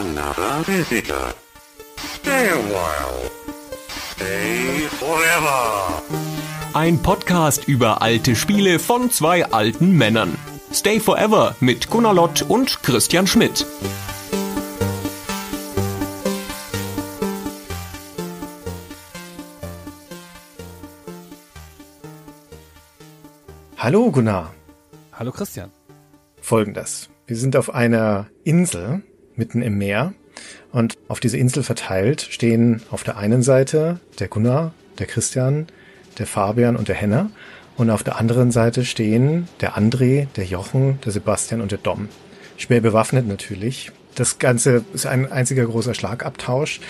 Another visitor. Stay a while. Stay forever. Ein Podcast über alte Spiele von zwei alten Männern. Stay Forever mit Gunnar Lott und Christian Schmidt. Hallo Gunnar. Hallo Christian. Folgendes. Wir sind auf einer Insel mitten im Meer. Und auf diese Insel verteilt stehen auf der einen Seite der Gunnar, der Christian, der Fabian und der Henna. Und auf der anderen Seite stehen der André, der Jochen, der Sebastian und der Dom. Schwer bewaffnet natürlich. Das Ganze ist ein einziger großer Schlagabtausch.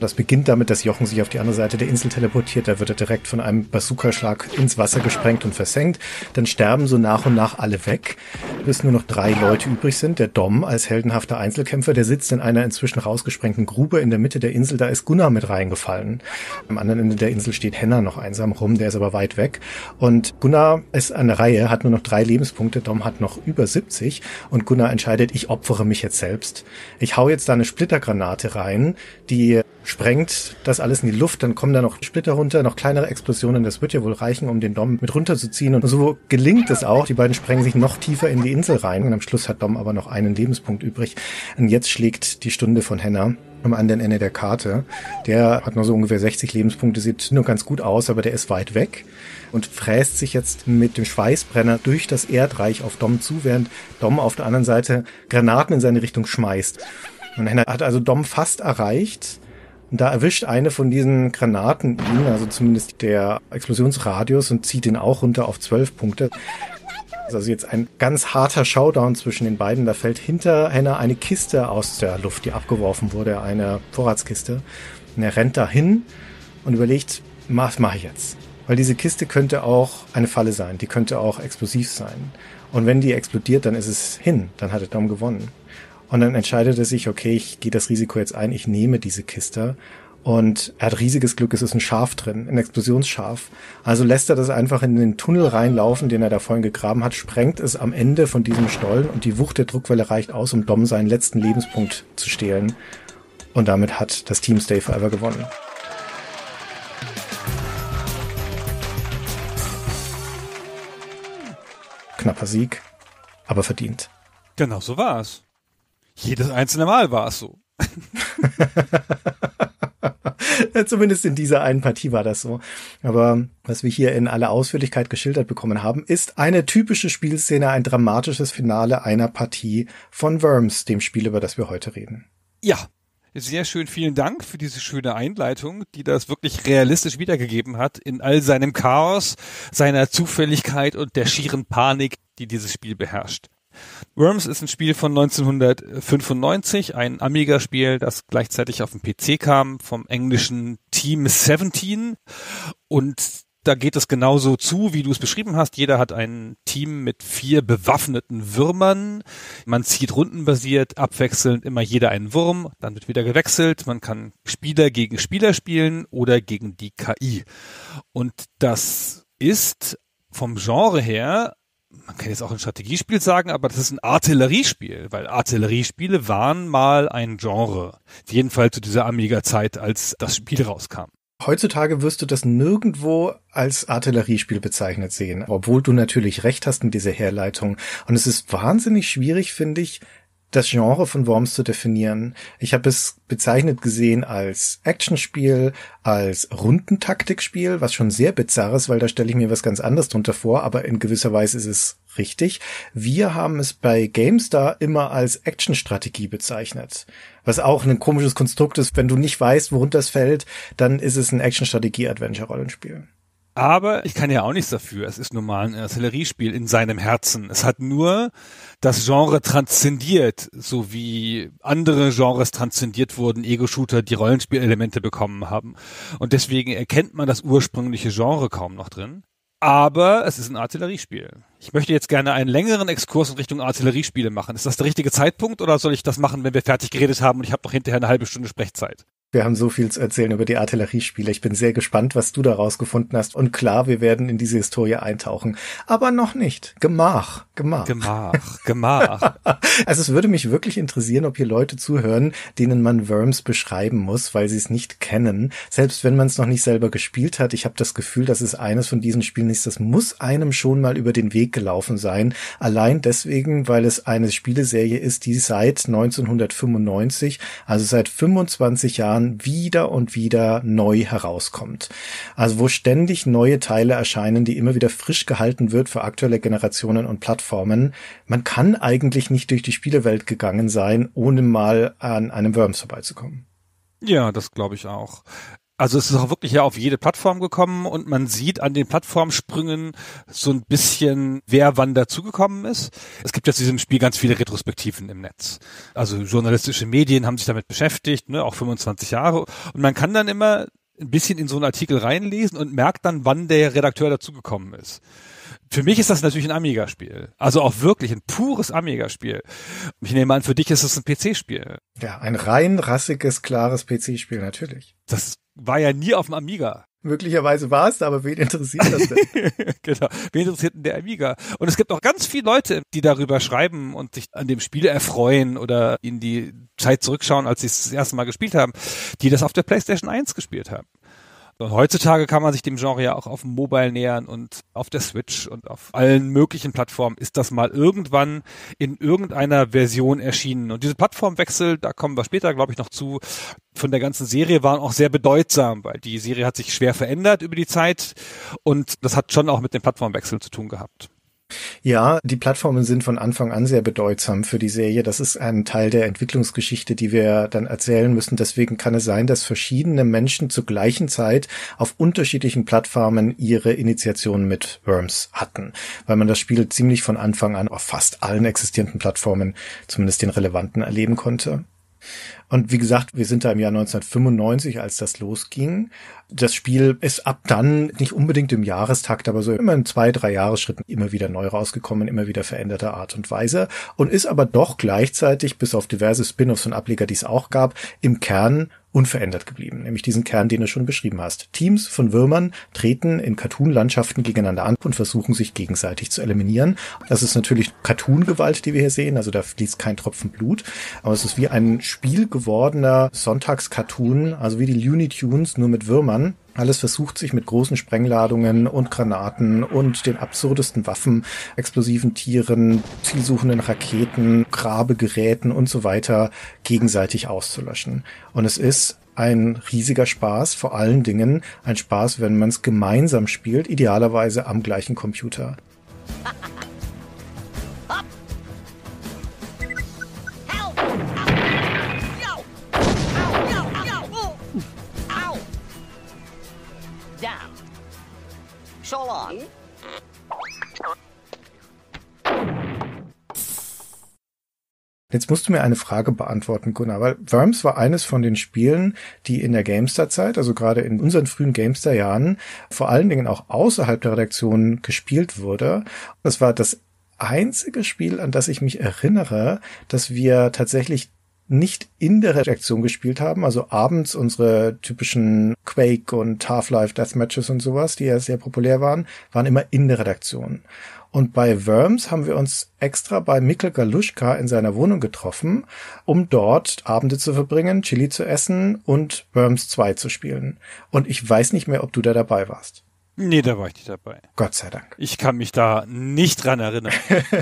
Das beginnt damit, dass Jochen sich auf die andere Seite der Insel teleportiert. Da wird er direkt von einem Bazookaschlag ins Wasser gesprengt und versenkt. Dann sterben so nach und nach alle weg, bis nur noch drei Leute übrig sind. Der Dom als heldenhafter Einzelkämpfer, der sitzt in einer inzwischen rausgesprengten Grube in der Mitte der Insel. Da ist Gunnar mit reingefallen. Am anderen Ende der Insel steht Henna noch einsam rum. Der ist aber weit weg. Und Gunnar ist an der Reihe, hat nur noch drei Lebenspunkte. Dom hat noch über 70. Und Gunnar entscheidet, ich opfere mich jetzt selbst. Ich hau jetzt da eine Splittergranate rein, die sprengt das alles in die Luft, dann kommen da noch Splitter runter, noch kleinere Explosionen, das wird ja wohl reichen, um den Dom mit runterzuziehen und so gelingt es auch, die beiden sprengen sich noch tiefer in die Insel rein und am Schluss hat Dom aber noch einen Lebenspunkt übrig und jetzt schlägt die Stunde von Henna am anderen Ende der Karte. Der hat nur so ungefähr 60 Lebenspunkte, sieht nur ganz gut aus, aber der ist weit weg und fräst sich jetzt mit dem Schweißbrenner durch das Erdreich auf Dom zu, während Dom auf der anderen Seite Granaten in seine Richtung schmeißt. Und Henna hat also Dom fast erreicht, und da erwischt eine von diesen Granaten ihn, also zumindest der Explosionsradius, und zieht ihn auch runter auf zwölf Punkte. Also jetzt ein ganz harter Showdown zwischen den beiden. Da fällt hinter Henna eine Kiste aus der Luft, die abgeworfen wurde, eine Vorratskiste. Und er rennt dahin und überlegt, was mache ich jetzt? Weil diese Kiste könnte auch eine Falle sein, die könnte auch explosiv sein. Und wenn die explodiert, dann ist es hin, dann hat er Dom gewonnen. Und dann entscheidet er sich, okay, ich gehe das Risiko jetzt ein, ich nehme diese Kiste. Und er hat riesiges Glück, es ist ein Schaf drin, ein Explosionsschaf. Also lässt er das einfach in den Tunnel reinlaufen, den er da vorhin gegraben hat, sprengt es am Ende von diesem Stollen und die Wucht der Druckwelle reicht aus, um Dom seinen letzten Lebenspunkt zu stehlen. Und damit hat das Team Stay Forever gewonnen. Knapper Sieg, aber verdient. Genau so war's. Jedes einzelne Mal war es so. Zumindest in dieser einen Partie war das so. Aber was wir hier in aller Ausführlichkeit geschildert bekommen haben, ist eine typische Spielszene, ein dramatisches Finale einer Partie von Worms, dem Spiel, über das wir heute reden. Ja. Sehr schön, vielen Dank für diese schöne Einleitung, die das wirklich realistisch wiedergegeben hat in all seinem Chaos, seiner Zufälligkeit und der schieren Panik, die dieses Spiel beherrscht. Worms ist ein Spiel von 1995, ein Amiga-Spiel, das gleichzeitig auf dem PC kam, vom englischen Team 17. Und da geht es genauso zu, wie du es beschrieben hast. Jeder hat ein Team mit vier bewaffneten Würmern. Man zieht rundenbasiert, abwechselnd immer jeder einen Wurm, dann wird wieder gewechselt. Man kann Spieler gegen Spieler spielen oder gegen die KI. Und das ist vom Genre her man kann jetzt auch ein Strategiespiel sagen, aber das ist ein Artilleriespiel, weil Artilleriespiele waren mal ein Genre. Jedenfalls zu dieser Amiga-Zeit, als das Spiel rauskam. Heutzutage wirst du das nirgendwo als Artilleriespiel bezeichnet sehen, obwohl du natürlich recht hast mit dieser Herleitung. Und es ist wahnsinnig schwierig, finde ich, das Genre von Worms zu definieren. Ich habe es bezeichnet gesehen als Actionspiel, als Rundentaktikspiel, was schon sehr bizarr ist, weil da stelle ich mir was ganz anderes drunter vor, aber in gewisser Weise ist es richtig. Wir haben es bei GameStar immer als Actionstrategie bezeichnet, was auch ein komisches Konstrukt ist. Wenn du nicht weißt, worunter es fällt, dann ist es ein Actionstrategie-Adventure-Rollenspiel. Aber ich kann ja auch nichts dafür. Es ist nun mal ein Artilleriespiel in seinem Herzen. Es hat nur das Genre transzendiert, so wie andere Genres transzendiert wurden, Ego-Shooter, die Rollenspielelemente bekommen haben. Und deswegen erkennt man das ursprüngliche Genre kaum noch drin. Aber es ist ein Artilleriespiel. Ich möchte jetzt gerne einen längeren Exkurs in Richtung Artilleriespiele machen. Ist das der richtige Zeitpunkt oder soll ich das machen, wenn wir fertig geredet haben und ich habe noch hinterher eine halbe Stunde Sprechzeit? Wir haben so viel zu erzählen über die Artilleriespiele. Ich bin sehr gespannt, was du daraus gefunden hast. Und klar, wir werden in diese Historie eintauchen. Aber noch nicht. Gemach, gemach. Gemach, gemach. also es würde mich wirklich interessieren, ob hier Leute zuhören, denen man Worms beschreiben muss, weil sie es nicht kennen. Selbst wenn man es noch nicht selber gespielt hat. Ich habe das Gefühl, dass es eines von diesen Spielen ist. Das muss einem schon mal über den Weg gelaufen sein. Allein deswegen, weil es eine Spieleserie ist, die seit 1995, also seit 25 Jahren Jahren wieder und wieder neu herauskommt. Also wo ständig neue Teile erscheinen, die immer wieder frisch gehalten wird für aktuelle Generationen und Plattformen. Man kann eigentlich nicht durch die Spielewelt gegangen sein, ohne mal an einem Worms vorbeizukommen. Ja, das glaube ich auch. Also es ist auch wirklich ja auf jede Plattform gekommen und man sieht an den Plattformsprüngen so ein bisschen, wer wann dazugekommen ist. Es gibt ja zu diesem Spiel ganz viele Retrospektiven im Netz. Also journalistische Medien haben sich damit beschäftigt, ne, auch 25 Jahre. Und man kann dann immer ein bisschen in so einen Artikel reinlesen und merkt dann, wann der Redakteur dazugekommen ist. Für mich ist das natürlich ein Amiga-Spiel. Also auch wirklich ein pures Amiga-Spiel. Ich nehme an, für dich ist es ein PC-Spiel. Ja, ein rein rassiges, klares PC-Spiel, natürlich. Das war ja nie auf dem Amiga. Möglicherweise war es aber wen interessiert das denn? genau, wen interessiert denn der Amiga? Und es gibt auch ganz viele Leute, die darüber schreiben und sich an dem Spiel erfreuen oder in die Zeit zurückschauen, als sie es das erste Mal gespielt haben, die das auf der PlayStation 1 gespielt haben. Und heutzutage kann man sich dem Genre ja auch auf dem Mobile nähern und auf der Switch und auf allen möglichen Plattformen ist das mal irgendwann in irgendeiner Version erschienen. Und diese Plattformwechsel, da kommen wir später, glaube ich, noch zu, von der ganzen Serie waren auch sehr bedeutsam, weil die Serie hat sich schwer verändert über die Zeit und das hat schon auch mit dem Plattformwechsel zu tun gehabt. Ja, die Plattformen sind von Anfang an sehr bedeutsam für die Serie. Das ist ein Teil der Entwicklungsgeschichte, die wir dann erzählen müssen. Deswegen kann es sein, dass verschiedene Menschen zur gleichen Zeit auf unterschiedlichen Plattformen ihre Initiation mit Worms hatten, weil man das Spiel ziemlich von Anfang an auf fast allen existierenden Plattformen, zumindest den relevanten, erleben konnte. Und wie gesagt, wir sind da im Jahr 1995, als das losging. Das Spiel ist ab dann nicht unbedingt im Jahrestakt, aber so immer in zwei, drei Jahresschritten immer wieder neu rausgekommen, immer wieder veränderter Art und Weise und ist aber doch gleichzeitig, bis auf diverse Spin-offs und Ableger, die es auch gab, im Kern unverändert geblieben, nämlich diesen Kern, den du schon beschrieben hast. Teams von Würmern treten in Cartoon-Landschaften gegeneinander an und versuchen sich gegenseitig zu eliminieren. Das ist natürlich Cartoon-Gewalt, die wir hier sehen, also da fließt kein Tropfen Blut, aber es ist wie ein Spiel gewordener Sonntagscartoon, also wie die Looney Tunes, nur mit Würmern alles versucht sich mit großen Sprengladungen und Granaten und den absurdesten Waffen, explosiven Tieren, zielsuchenden Raketen, Grabegeräten und so weiter gegenseitig auszulöschen. Und es ist ein riesiger Spaß, vor allen Dingen ein Spaß, wenn man es gemeinsam spielt, idealerweise am gleichen Computer. So long. Jetzt musst du mir eine Frage beantworten, Gunnar, weil Worms war eines von den Spielen, die in der Gamestar-Zeit, also gerade in unseren frühen Gamestar-Jahren, vor allen Dingen auch außerhalb der Redaktion gespielt wurde. Es war das einzige Spiel, an das ich mich erinnere, dass wir tatsächlich nicht in der Redaktion gespielt haben, also abends unsere typischen Quake und Half-Life Deathmatches und sowas, die ja sehr populär waren, waren immer in der Redaktion. Und bei Worms haben wir uns extra bei Mikkel Galuschka in seiner Wohnung getroffen, um dort Abende zu verbringen, Chili zu essen und Worms 2 zu spielen. Und ich weiß nicht mehr, ob du da dabei warst. Nee, da war ich nicht dabei. Gott sei Dank. Ich kann mich da nicht dran erinnern.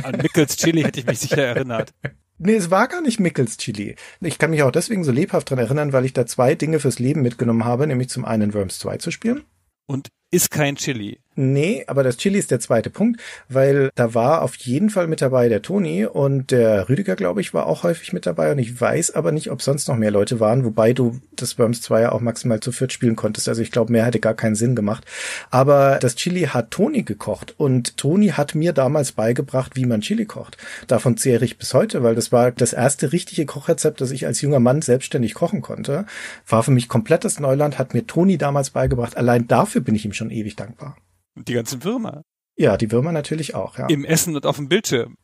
An Mickels Chili hätte ich mich sicher erinnert. Nee, es war gar nicht Mickels Chili. Ich kann mich auch deswegen so lebhaft dran erinnern, weil ich da zwei Dinge fürs Leben mitgenommen habe, nämlich zum einen Worms 2 zu spielen. Und ist kein Chili. Nee, aber das Chili ist der zweite Punkt, weil da war auf jeden Fall mit dabei der Toni und der Rüdiger, glaube ich, war auch häufig mit dabei und ich weiß aber nicht, ob sonst noch mehr Leute waren, wobei du das Worms 2 ja auch maximal zu viert spielen konntest. Also ich glaube, mehr hätte gar keinen Sinn gemacht. Aber das Chili hat Toni gekocht und Toni hat mir damals beigebracht, wie man Chili kocht. Davon zehre ich bis heute, weil das war das erste richtige Kochrezept, das ich als junger Mann selbstständig kochen konnte. War für mich komplettes Neuland, hat mir Toni damals beigebracht. Allein dafür bin ich ihm schon ewig dankbar. Und die ganzen Würmer. Ja, die Würmer natürlich auch, ja. Im Essen und auf dem Bildschirm.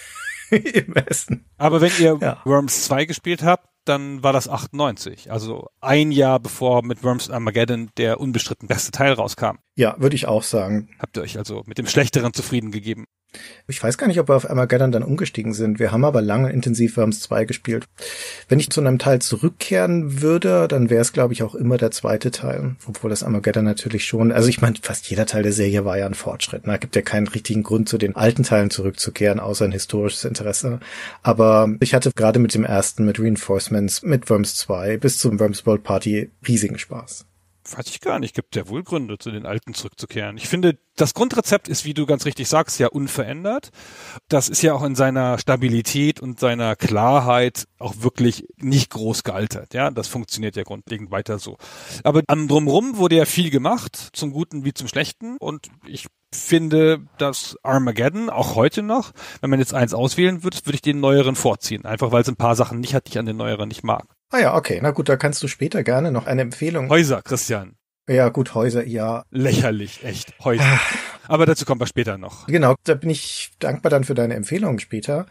Im Essen. Aber wenn ihr ja. Worms 2 gespielt habt, dann war das 98. Also ein Jahr bevor mit Worms Armageddon der unbestritten beste Teil rauskam. Ja, würde ich auch sagen. Habt ihr euch also mit dem Schlechteren zufrieden gegeben? Ich weiß gar nicht, ob wir auf Armageddon dann umgestiegen sind. Wir haben aber lange intensiv Worms 2 gespielt. Wenn ich zu einem Teil zurückkehren würde, dann wäre es, glaube ich, auch immer der zweite Teil. Obwohl das Armageddon natürlich schon, also ich meine, fast jeder Teil der Serie war ja ein Fortschritt. Da ne? gibt ja keinen richtigen Grund, zu den alten Teilen zurückzukehren, außer ein historisches Interesse. Aber ich hatte gerade mit dem ersten, mit Reinforcements, mit Worms 2 bis zum Worms World Party riesigen Spaß weiß ich gar nicht, gibt ja wohl Gründe, zu den alten zurückzukehren. Ich finde, das Grundrezept ist, wie du ganz richtig sagst, ja unverändert. Das ist ja auch in seiner Stabilität und seiner Klarheit auch wirklich nicht groß gealtert. Ja, das funktioniert ja grundlegend weiter so. Aber an drumrum wurde ja viel gemacht, zum Guten wie zum Schlechten. Und ich finde, dass Armageddon auch heute noch, wenn man jetzt eins auswählen würde, würde ich den neueren vorziehen. Einfach weil es ein paar Sachen nicht hat, die ich an den neueren nicht mag. Ah ja, okay. Na gut, da kannst du später gerne noch eine Empfehlung. Häuser, Christian. Ja, gut, Häuser, ja. Lächerlich, echt. Häuser. Ah. Aber dazu kommen wir später noch. Genau, da bin ich dankbar dann für deine Empfehlungen später.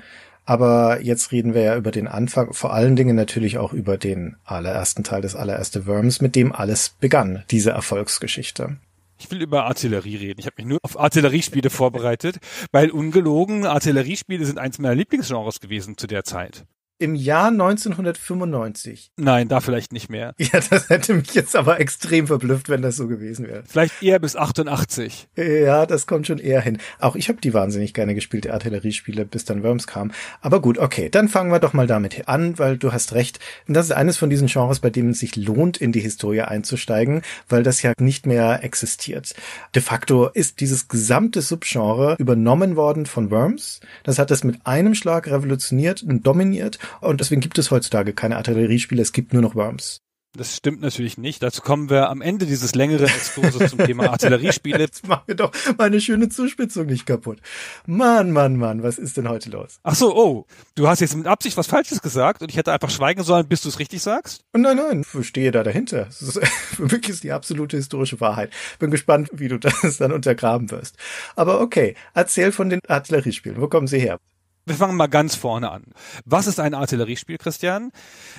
Aber jetzt reden wir ja über den Anfang, vor allen Dingen natürlich auch über den allerersten Teil des allerersten Worms, mit dem alles begann, diese Erfolgsgeschichte. Ich will über Artillerie reden. Ich habe mich nur auf Artilleriespiele vorbereitet, weil ungelogen, Artilleriespiele sind eins meiner Lieblingsgenres gewesen zu der Zeit im Jahr 1995. Nein, da vielleicht nicht mehr. Ja, das hätte mich jetzt aber extrem verblüfft, wenn das so gewesen wäre. Vielleicht eher bis 88. Ja, das kommt schon eher hin. Auch ich habe die wahnsinnig gerne gespielte Artilleriespiele, bis dann Worms kam. Aber gut, okay, dann fangen wir doch mal damit an, weil du hast recht. das ist eines von diesen Genres, bei dem es sich lohnt, in die Historie einzusteigen, weil das ja nicht mehr existiert. De facto ist dieses gesamte Subgenre übernommen worden von Worms. Das hat es mit einem Schlag revolutioniert und dominiert und deswegen gibt es heutzutage keine Artilleriespiele, es gibt nur noch Worms. Das stimmt natürlich nicht. Dazu kommen wir am Ende dieses längeren Exkurses zum Thema Artilleriespiele. Jetzt machen doch meine schöne Zuspitzung nicht kaputt. Mann, Mann, Mann, was ist denn heute los? Ach so, oh, du hast jetzt mit Absicht was Falsches gesagt und ich hätte einfach schweigen sollen, bis du es richtig sagst? Oh, nein, nein, ich stehe da dahinter. Das ist wirklich die absolute historische Wahrheit. Bin gespannt, wie du das dann untergraben wirst. Aber okay, erzähl von den Artilleriespielen. Wo kommen sie her? Wir fangen mal ganz vorne an. Was ist ein Artilleriespiel, Christian?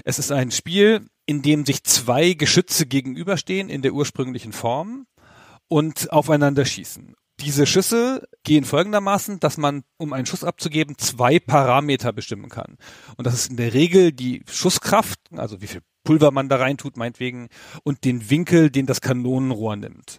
Es ist ein Spiel, in dem sich zwei Geschütze gegenüberstehen in der ursprünglichen Form und aufeinander schießen. Diese Schüsse gehen folgendermaßen, dass man, um einen Schuss abzugeben, zwei Parameter bestimmen kann. Und das ist in der Regel die Schusskraft, also wie viel Pulver man da reintut, meinetwegen, und den Winkel, den das Kanonenrohr nimmt.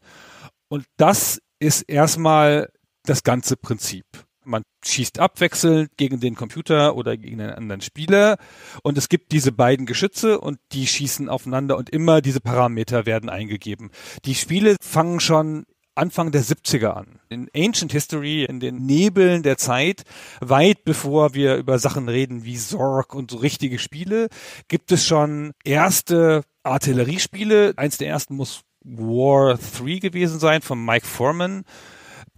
Und das ist erstmal das ganze Prinzip man schießt abwechselnd gegen den Computer oder gegen einen anderen Spieler und es gibt diese beiden Geschütze und die schießen aufeinander und immer diese Parameter werden eingegeben. Die Spiele fangen schon Anfang der 70er an. In Ancient History, in den Nebeln der Zeit, weit bevor wir über Sachen reden wie Zork und so richtige Spiele, gibt es schon erste Artilleriespiele. Eins der ersten muss War 3 gewesen sein von Mike Foreman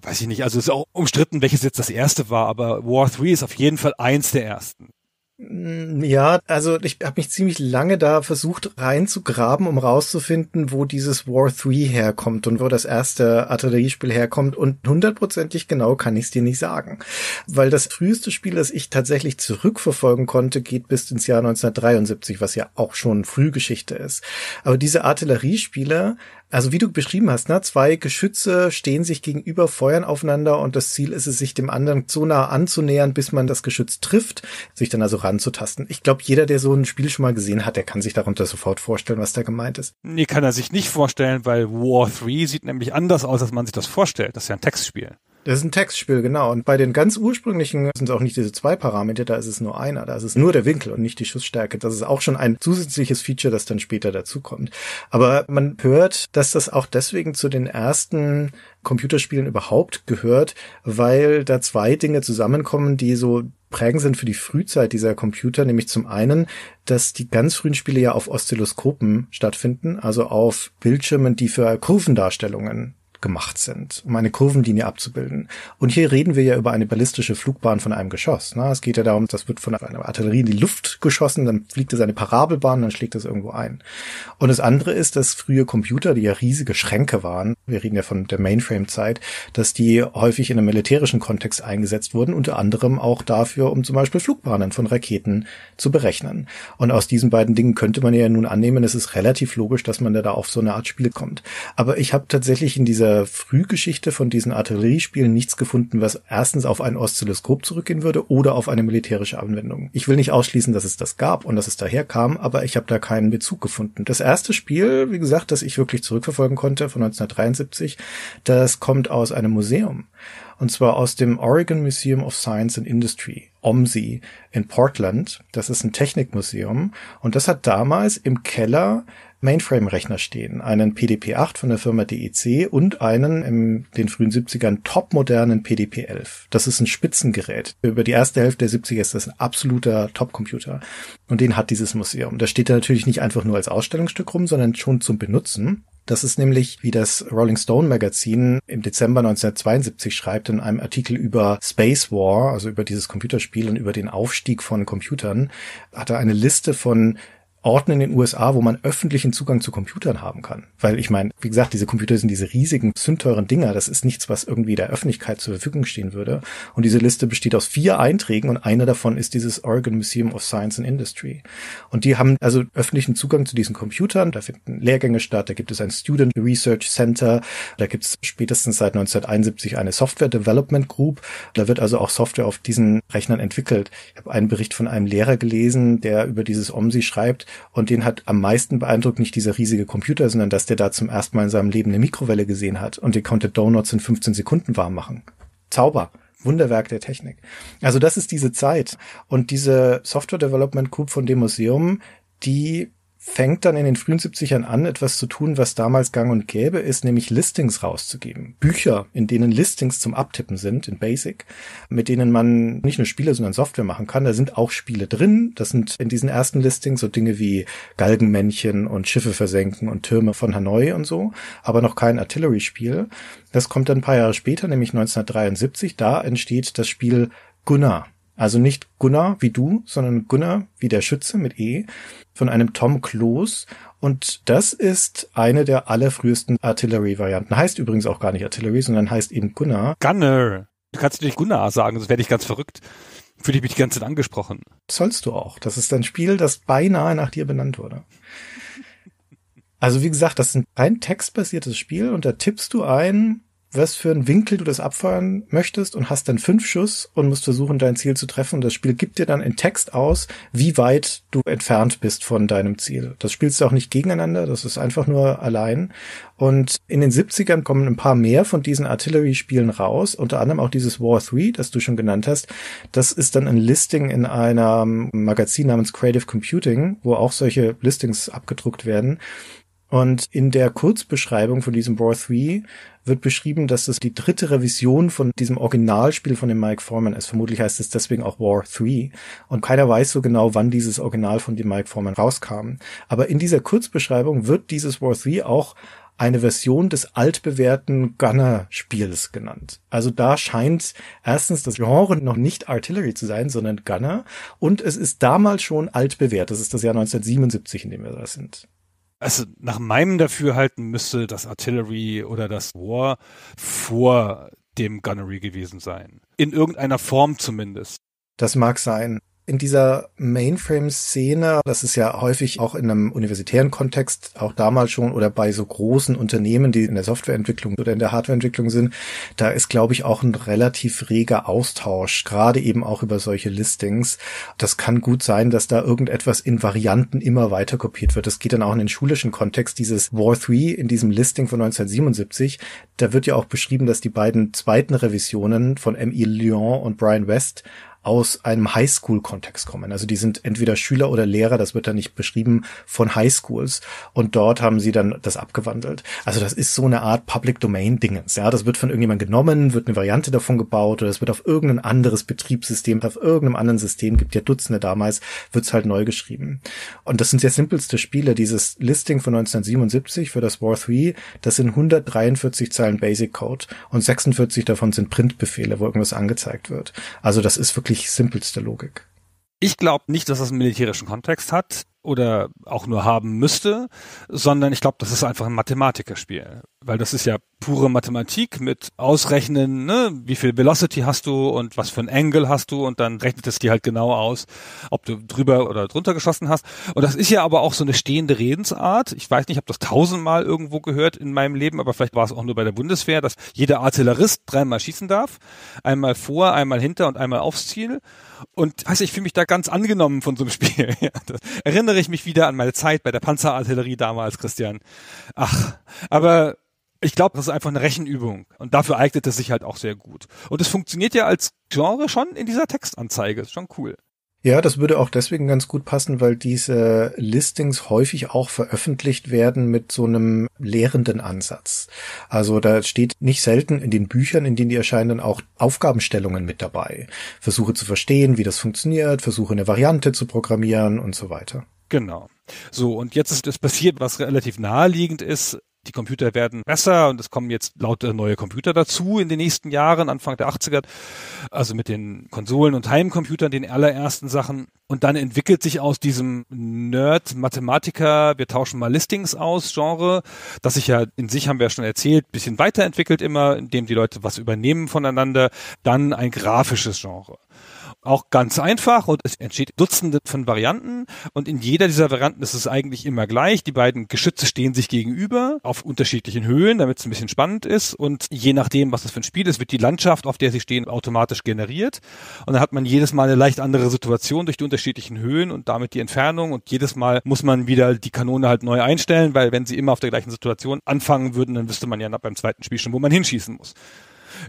weiß ich nicht, also ist auch umstritten, welches jetzt das erste war, aber War 3 ist auf jeden Fall eins der ersten. Mm, ja, also ich habe mich ziemlich lange da versucht reinzugraben, um rauszufinden, wo dieses War 3 herkommt und wo das erste Artilleriespiel herkommt. Und hundertprozentig genau kann ich es dir nicht sagen. Weil das früheste Spiel, das ich tatsächlich zurückverfolgen konnte, geht bis ins Jahr 1973, was ja auch schon Frühgeschichte ist. Aber diese Artilleriespieler also wie du beschrieben hast, ne, zwei Geschütze stehen sich gegenüber, feuern aufeinander und das Ziel ist es, sich dem anderen so nah anzunähern, bis man das Geschütz trifft, sich dann also ranzutasten. Ich glaube, jeder, der so ein Spiel schon mal gesehen hat, der kann sich darunter sofort vorstellen, was da gemeint ist. Nee, kann er sich nicht vorstellen, weil War 3 sieht nämlich anders aus, als man sich das vorstellt. Das ist ja ein Textspiel. Das ist ein Textspiel, genau. Und bei den ganz ursprünglichen sind es auch nicht diese zwei Parameter, da ist es nur einer, da ist es nur der Winkel und nicht die Schussstärke. Das ist auch schon ein zusätzliches Feature, das dann später dazukommt. Aber man hört, dass das auch deswegen zu den ersten Computerspielen überhaupt gehört, weil da zwei Dinge zusammenkommen, die so prägend sind für die Frühzeit dieser Computer, nämlich zum einen, dass die ganz frühen Spiele ja auf Oszilloskopen stattfinden, also auf Bildschirmen, die für Kurvendarstellungen gemacht sind, um eine Kurvenlinie abzubilden. Und hier reden wir ja über eine ballistische Flugbahn von einem Geschoss. Ne? Es geht ja darum, das wird von einer Artillerie in die Luft geschossen, dann fliegt es eine Parabelbahn, dann schlägt es irgendwo ein. Und das andere ist, dass frühe Computer, die ja riesige Schränke waren, wir reden ja von der Mainframe-Zeit, dass die häufig in einem militärischen Kontext eingesetzt wurden, unter anderem auch dafür, um zum Beispiel Flugbahnen von Raketen zu berechnen. Und aus diesen beiden Dingen könnte man ja nun annehmen, es ist relativ logisch, dass man da auf so eine Art Spiel kommt. Aber ich habe tatsächlich in dieser der Frühgeschichte von diesen Artilleriespielen nichts gefunden, was erstens auf ein Oszilloskop zurückgehen würde oder auf eine militärische Anwendung. Ich will nicht ausschließen, dass es das gab und dass es daher kam, aber ich habe da keinen Bezug gefunden. Das erste Spiel, wie gesagt, das ich wirklich zurückverfolgen konnte von 1973, das kommt aus einem Museum. Und zwar aus dem Oregon Museum of Science and Industry, OMSI, in Portland. Das ist ein Technikmuseum. Und das hat damals im Keller Mainframe-Rechner stehen. Einen PDP-8 von der Firma DEC und einen in den frühen 70ern topmodernen PDP-11. Das ist ein Spitzengerät. Über die erste Hälfte der 70er ist das ein absoluter Topcomputer. Und den hat dieses Museum. Da steht er natürlich nicht einfach nur als Ausstellungsstück rum, sondern schon zum Benutzen. Das ist nämlich, wie das Rolling Stone Magazin im Dezember 1972 schreibt in einem Artikel über Space War, also über dieses Computerspiel und über den Aufstieg von Computern, hat er eine Liste von Orten in den USA, wo man öffentlichen Zugang zu Computern haben kann. Weil ich meine, wie gesagt, diese Computer sind diese riesigen, zündteuren Dinger. Das ist nichts, was irgendwie der Öffentlichkeit zur Verfügung stehen würde. Und diese Liste besteht aus vier Einträgen und einer davon ist dieses Oregon Museum of Science and Industry. Und die haben also öffentlichen Zugang zu diesen Computern. Da finden Lehrgänge statt, da gibt es ein Student Research Center, da gibt es spätestens seit 1971 eine Software Development Group. Da wird also auch Software auf diesen Rechnern entwickelt. Ich habe einen Bericht von einem Lehrer gelesen, der über dieses OMSI schreibt, und den hat am meisten beeindruckt nicht dieser riesige Computer, sondern dass der da zum ersten Mal in seinem Leben eine Mikrowelle gesehen hat und den konnte Donuts in 15 Sekunden warm machen. Zauber. Wunderwerk der Technik. Also das ist diese Zeit. Und diese Software Development Group von dem Museum, die fängt dann in den frühen 70ern an, etwas zu tun, was damals gang und gäbe ist, nämlich Listings rauszugeben. Bücher, in denen Listings zum Abtippen sind, in Basic, mit denen man nicht nur Spiele, sondern Software machen kann. Da sind auch Spiele drin. Das sind in diesen ersten Listings so Dinge wie Galgenmännchen und Schiffe versenken und Türme von Hanoi und so, aber noch kein Artillery-Spiel. Das kommt dann ein paar Jahre später, nämlich 1973. Da entsteht das Spiel Gunnar also nicht Gunnar wie du, sondern Gunnar wie der Schütze mit E von einem Tom Kloos. Und das ist eine der allerfrühesten Artillery-Varianten. Heißt übrigens auch gar nicht Artillery, sondern heißt eben Gunnar. Gunner. Du kannst nicht Gunnar sagen, sonst werde ich ganz verrückt. Fühle ich mich die ganze Zeit angesprochen. Sollst du auch. Das ist ein Spiel, das beinahe nach dir benannt wurde. Also wie gesagt, das ist ein textbasiertes Spiel und da tippst du ein, was für einen Winkel du das abfeuern möchtest und hast dann fünf Schuss und musst versuchen, dein Ziel zu treffen. Und das Spiel gibt dir dann in Text aus, wie weit du entfernt bist von deinem Ziel. Das spielst du auch nicht gegeneinander, das ist einfach nur allein. Und in den 70ern kommen ein paar mehr von diesen Artillery-Spielen raus, unter anderem auch dieses War 3, das du schon genannt hast. Das ist dann ein Listing in einem Magazin namens Creative Computing, wo auch solche Listings abgedruckt werden. Und in der Kurzbeschreibung von diesem War 3 wird beschrieben, dass es die dritte Revision von diesem Originalspiel von dem Mike Foreman ist. Vermutlich heißt es deswegen auch War 3. Und keiner weiß so genau, wann dieses Original von dem Mike Foreman rauskam. Aber in dieser Kurzbeschreibung wird dieses War 3 auch eine Version des altbewährten Gunner-Spiels genannt. Also da scheint erstens das Genre noch nicht Artillery zu sein, sondern Gunner. Und es ist damals schon altbewährt. Das ist das Jahr 1977, in dem wir da sind also nach meinem Dafürhalten müsste das Artillery oder das War vor dem Gunnery gewesen sein. In irgendeiner Form zumindest. Das mag sein in dieser Mainframe-Szene, das ist ja häufig auch in einem universitären Kontext, auch damals schon oder bei so großen Unternehmen, die in der Softwareentwicklung oder in der Hardwareentwicklung sind, da ist, glaube ich, auch ein relativ reger Austausch, gerade eben auch über solche Listings. Das kann gut sein, dass da irgendetwas in Varianten immer weiter kopiert wird. Das geht dann auch in den schulischen Kontext, dieses War 3 in diesem Listing von 1977. Da wird ja auch beschrieben, dass die beiden zweiten Revisionen von M.E. Lyon und Brian West aus einem Highschool-Kontext kommen. Also die sind entweder Schüler oder Lehrer, das wird dann nicht beschrieben, von Highschools. Und dort haben sie dann das abgewandelt. Also das ist so eine Art Public Domain-Dingens. Ja, das wird von irgendjemand genommen, wird eine Variante davon gebaut oder es wird auf irgendein anderes Betriebssystem, auf irgendeinem anderen System, gibt ja Dutzende damals, wird's halt neu geschrieben. Und das sind sehr simpelste Spiele. Dieses Listing von 1977 für das War 3, das sind 143 Zeilen Basic Code und 46 davon sind Printbefehle, wo irgendwas angezeigt wird. Also das ist wirklich wirklich simpelste Logik. Ich glaube nicht, dass das einen militärischen Kontext hat oder auch nur haben müsste, sondern ich glaube, das ist einfach ein Mathematikerspiel weil das ist ja pure Mathematik mit Ausrechnen, ne? wie viel Velocity hast du und was für ein Angle hast du und dann rechnet es dir halt genau aus, ob du drüber oder drunter geschossen hast. Und das ist ja aber auch so eine stehende Redensart. Ich weiß nicht, ich habe das tausendmal irgendwo gehört in meinem Leben, aber vielleicht war es auch nur bei der Bundeswehr, dass jeder Artillerist dreimal schießen darf. Einmal vor, einmal hinter und einmal aufs Ziel. Und also ich fühle mich da ganz angenommen von so einem Spiel. Ja, erinnere ich mich wieder an meine Zeit bei der Panzerartillerie damals, Christian. Ach, aber ich glaube, das ist einfach eine Rechenübung. Und dafür eignet es sich halt auch sehr gut. Und es funktioniert ja als Genre schon in dieser Textanzeige. Ist schon cool. Ja, das würde auch deswegen ganz gut passen, weil diese Listings häufig auch veröffentlicht werden mit so einem lehrenden Ansatz. Also da steht nicht selten in den Büchern, in denen die erscheinen, dann auch Aufgabenstellungen mit dabei. Versuche zu verstehen, wie das funktioniert, versuche eine Variante zu programmieren und so weiter. Genau. So, und jetzt ist es passiert, was relativ naheliegend ist die Computer werden besser und es kommen jetzt lauter neue Computer dazu in den nächsten Jahren, Anfang der 80er, also mit den Konsolen und Heimcomputern, den allerersten Sachen. Und dann entwickelt sich aus diesem Nerd, Mathematiker, wir tauschen mal Listings aus, Genre, das sich ja in sich, haben wir ja schon erzählt, bisschen weiterentwickelt immer, indem die Leute was übernehmen voneinander, dann ein grafisches Genre auch ganz einfach und es entsteht Dutzende von Varianten und in jeder dieser Varianten ist es eigentlich immer gleich. Die beiden Geschütze stehen sich gegenüber auf unterschiedlichen Höhen, damit es ein bisschen spannend ist und je nachdem, was das für ein Spiel ist, wird die Landschaft, auf der sie stehen, automatisch generiert und dann hat man jedes Mal eine leicht andere Situation durch die unterschiedlichen Höhen und damit die Entfernung und jedes Mal muss man wieder die Kanone halt neu einstellen, weil wenn sie immer auf der gleichen Situation anfangen würden, dann wüsste man ja beim zweiten Spiel schon, wo man hinschießen muss.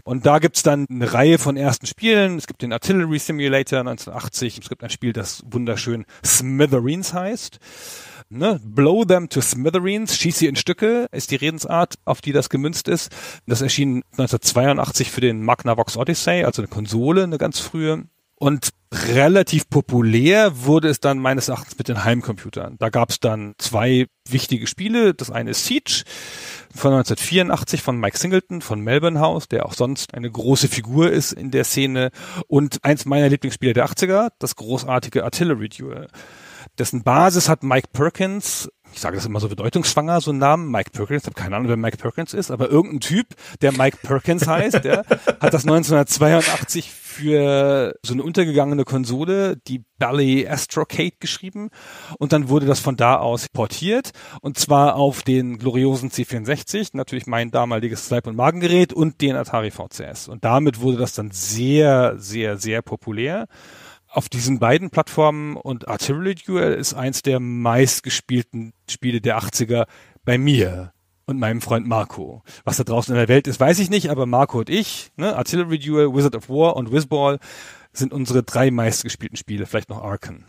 Und da gibt's dann eine Reihe von ersten Spielen. Es gibt den Artillery Simulator 1980. Es gibt ein Spiel, das wunderschön Smithereens heißt. Ne? Blow them to smithereens, schieß sie in Stücke, ist die Redensart, auf die das gemünzt ist. Das erschien 1982 für den Magnavox Odyssey, also eine Konsole, eine ganz frühe. Und relativ populär wurde es dann meines Erachtens mit den Heimcomputern. Da gab es dann zwei wichtige Spiele. Das eine ist Siege von 1984 von Mike Singleton von Melbourne House, der auch sonst eine große Figur ist in der Szene. Und eins meiner Lieblingsspiele der 80er, das großartige Artillery Duel. Dessen Basis hat Mike Perkins, ich sage das immer so bedeutungsschwanger, so ein Name. Mike Perkins, ich habe keine Ahnung, wer Mike Perkins ist, aber irgendein Typ, der Mike Perkins heißt, der hat das 1982 für so eine untergegangene Konsole, die Bally Astrocade geschrieben und dann wurde das von da aus portiert und zwar auf den gloriosen C64, natürlich mein damaliges Leib- und Magengerät und den Atari VCS und damit wurde das dann sehr, sehr, sehr populär auf diesen beiden Plattformen und Artillery Duel ist eins der meistgespielten Spiele der 80er bei mir und meinem Freund Marco. Was da draußen in der Welt ist, weiß ich nicht, aber Marco und ich, ne, Artillery Duel, Wizard of War und Whizball sind unsere drei meistgespielten Spiele, vielleicht noch Arkan.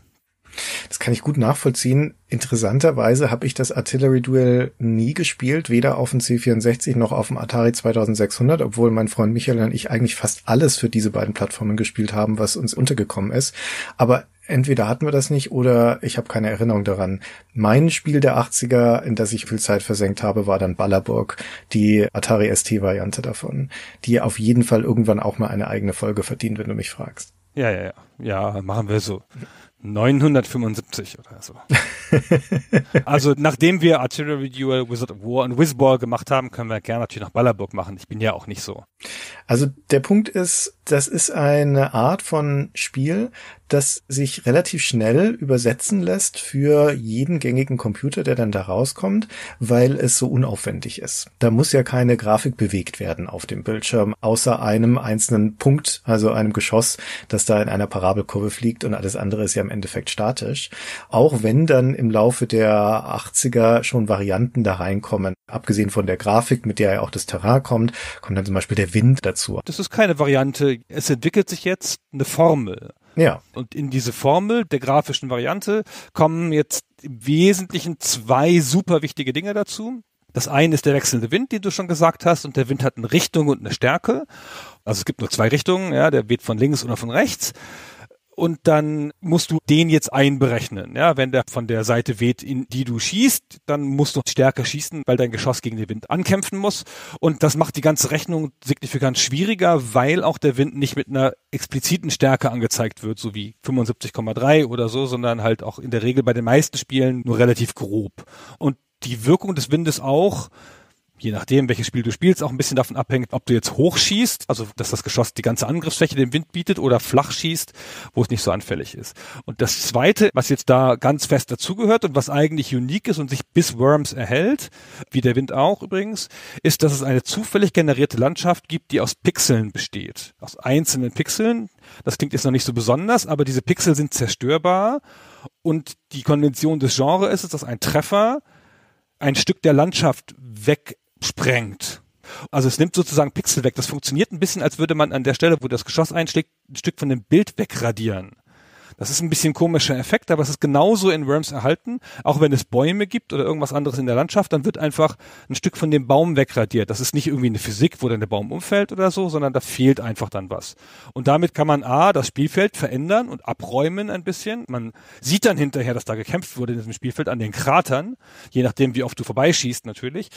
Das kann ich gut nachvollziehen. Interessanterweise habe ich das artillery Duel nie gespielt, weder auf dem C64 noch auf dem Atari 2600, obwohl mein Freund Michael und ich eigentlich fast alles für diese beiden Plattformen gespielt haben, was uns untergekommen ist. Aber entweder hatten wir das nicht oder ich habe keine Erinnerung daran. Mein Spiel der 80er, in das ich viel Zeit versenkt habe, war dann Ballerburg, die Atari ST-Variante davon, die auf jeden Fall irgendwann auch mal eine eigene Folge verdient, wenn du mich fragst. Ja, ja, ja. Ja, machen wir so. 975 oder so. also nachdem wir Artillery Duel, Wizard of War und Whizball gemacht haben, können wir gerne natürlich noch Ballerburg machen. Ich bin ja auch nicht so. Also der Punkt ist, das ist eine Art von Spiel, das sich relativ schnell übersetzen lässt für jeden gängigen Computer, der dann da rauskommt, weil es so unaufwendig ist. Da muss ja keine Grafik bewegt werden auf dem Bildschirm, außer einem einzelnen Punkt, also einem Geschoss, das da in einer Parabelkurve fliegt und alles andere ist ja im Endeffekt statisch. Auch wenn dann im Laufe der 80er schon Varianten da reinkommen, abgesehen von der Grafik, mit der ja auch das Terrain kommt, kommt dann zum Beispiel der Wind dazu. Das ist keine Variante. Es entwickelt sich jetzt eine Formel. Ja. Und in diese Formel der grafischen Variante kommen jetzt im Wesentlichen zwei super wichtige Dinge dazu. Das eine ist der wechselnde Wind, den du schon gesagt hast, und der Wind hat eine Richtung und eine Stärke. Also es gibt nur zwei Richtungen, ja, der weht von links oder von rechts und dann musst du den jetzt einberechnen. Ja, wenn der von der Seite weht, in die du schießt, dann musst du stärker schießen, weil dein Geschoss gegen den Wind ankämpfen muss. Und das macht die ganze Rechnung signifikant schwieriger, weil auch der Wind nicht mit einer expliziten Stärke angezeigt wird, so wie 75,3 oder so, sondern halt auch in der Regel bei den meisten Spielen nur relativ grob. Und die Wirkung des Windes auch, je nachdem, welches Spiel du spielst, auch ein bisschen davon abhängt, ob du jetzt hochschießt, also dass das Geschoss die ganze Angriffsfläche dem Wind bietet oder flach schießt, wo es nicht so anfällig ist. Und das Zweite, was jetzt da ganz fest dazugehört und was eigentlich unique ist und sich bis Worms erhält, wie der Wind auch übrigens, ist, dass es eine zufällig generierte Landschaft gibt, die aus Pixeln besteht. Aus einzelnen Pixeln. Das klingt jetzt noch nicht so besonders, aber diese Pixel sind zerstörbar und die Konvention des Genres ist, dass ein Treffer ein Stück der Landschaft weg sprengt. Also es nimmt sozusagen Pixel weg. Das funktioniert ein bisschen, als würde man an der Stelle, wo das Geschoss einschlägt, ein Stück von dem Bild wegradieren. Das ist ein bisschen komischer Effekt, aber es ist genauso in Worms erhalten. Auch wenn es Bäume gibt oder irgendwas anderes in der Landschaft, dann wird einfach ein Stück von dem Baum wegradiert. Das ist nicht irgendwie eine Physik, wo dann der Baum umfällt oder so, sondern da fehlt einfach dann was. Und damit kann man A, das Spielfeld verändern und abräumen ein bisschen. Man sieht dann hinterher, dass da gekämpft wurde in diesem Spielfeld an den Kratern, je nachdem, wie oft du vorbeischießt natürlich.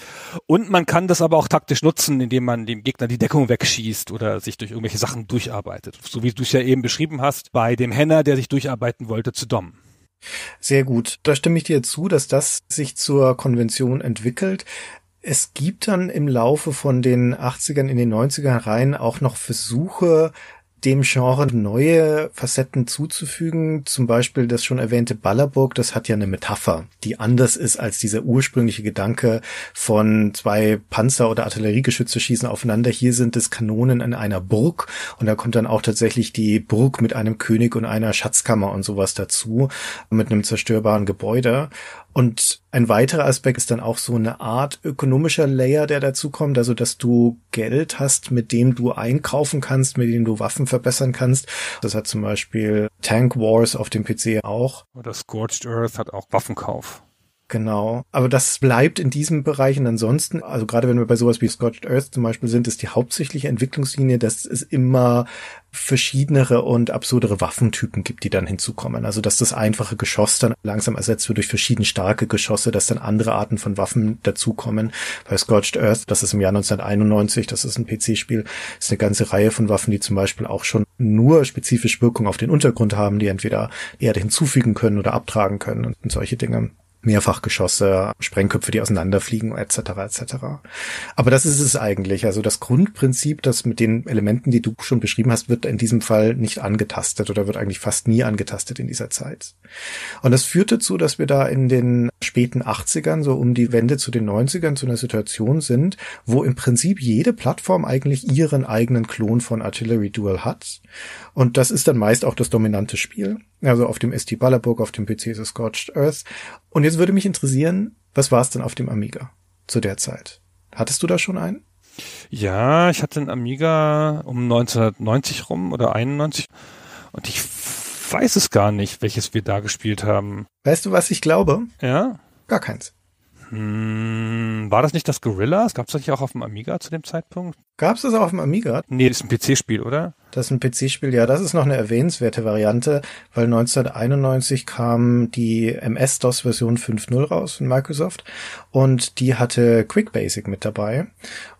Und man kann das aber auch taktisch nutzen, indem man dem Gegner die Deckung wegschießt oder sich durch irgendwelche Sachen durcharbeitet. So wie du es ja eben beschrieben hast, bei dem Henner, der sich sich durcharbeiten wollte, zu Dom. Sehr gut. Da stimme ich dir zu, dass das sich zur Konvention entwickelt. Es gibt dann im Laufe von den 80ern in den 90ern rein auch noch Versuche, dem Genre neue Facetten zuzufügen. Zum Beispiel das schon erwähnte Ballerburg, das hat ja eine Metapher, die anders ist als dieser ursprüngliche Gedanke von zwei Panzer- oder Artilleriegeschütze schießen aufeinander. Hier sind es Kanonen an einer Burg und da kommt dann auch tatsächlich die Burg mit einem König und einer Schatzkammer und sowas dazu, mit einem zerstörbaren Gebäude. Und ein weiterer Aspekt ist dann auch so eine Art ökonomischer Layer, der dazukommt, also dass du Geld hast, mit dem du einkaufen kannst, mit dem du Waffen verbessern kannst. Das hat zum Beispiel Tank Wars auf dem PC auch. Oder Scorched Earth hat auch Waffenkauf. Genau. Aber das bleibt in diesem Bereich und ansonsten, also gerade wenn wir bei sowas wie Scorched Earth zum Beispiel sind, ist die hauptsächliche Entwicklungslinie, dass es immer verschiedenere und absurdere Waffentypen gibt, die dann hinzukommen. Also dass das einfache Geschoss dann langsam ersetzt wird durch verschieden starke Geschosse, dass dann andere Arten von Waffen dazukommen. Bei Scorched Earth, das ist im Jahr 1991, das ist ein PC-Spiel, ist eine ganze Reihe von Waffen, die zum Beispiel auch schon nur spezifisch Wirkung auf den Untergrund haben, die entweder Erde hinzufügen können oder abtragen können und solche Dinge. Mehrfachgeschosse, Sprengköpfe, die auseinanderfliegen, etc. etc. Aber das ist es eigentlich. Also das Grundprinzip, das mit den Elementen, die du schon beschrieben hast, wird in diesem Fall nicht angetastet oder wird eigentlich fast nie angetastet in dieser Zeit. Und das führt dazu, dass wir da in den späten 80ern, so um die Wende zu den 90ern, zu einer Situation sind, wo im Prinzip jede Plattform eigentlich ihren eigenen Klon von Artillery Duel hat. Und das ist dann meist auch das dominante Spiel. Also auf dem ST Ballerburg, auf dem PC ist es Scorched Earth. Und jetzt würde mich interessieren, was war es denn auf dem Amiga zu der Zeit? Hattest du da schon einen? Ja, ich hatte einen Amiga um 1990 rum oder 91 und ich weiß es gar nicht, welches wir da gespielt haben. Weißt du, was ich glaube? Ja. Gar keins. Hm, war das nicht das Gorillas? Gab es das nicht auch auf dem Amiga zu dem Zeitpunkt? Gab es das auch auf dem Amiga? Nee, das ist ein PC-Spiel, oder? Das ist ein PC-Spiel. Ja, das ist noch eine erwähnenswerte Variante, weil 1991 kam die MS-DOS-Version 5.0 raus von Microsoft und die hatte Quick Basic mit dabei.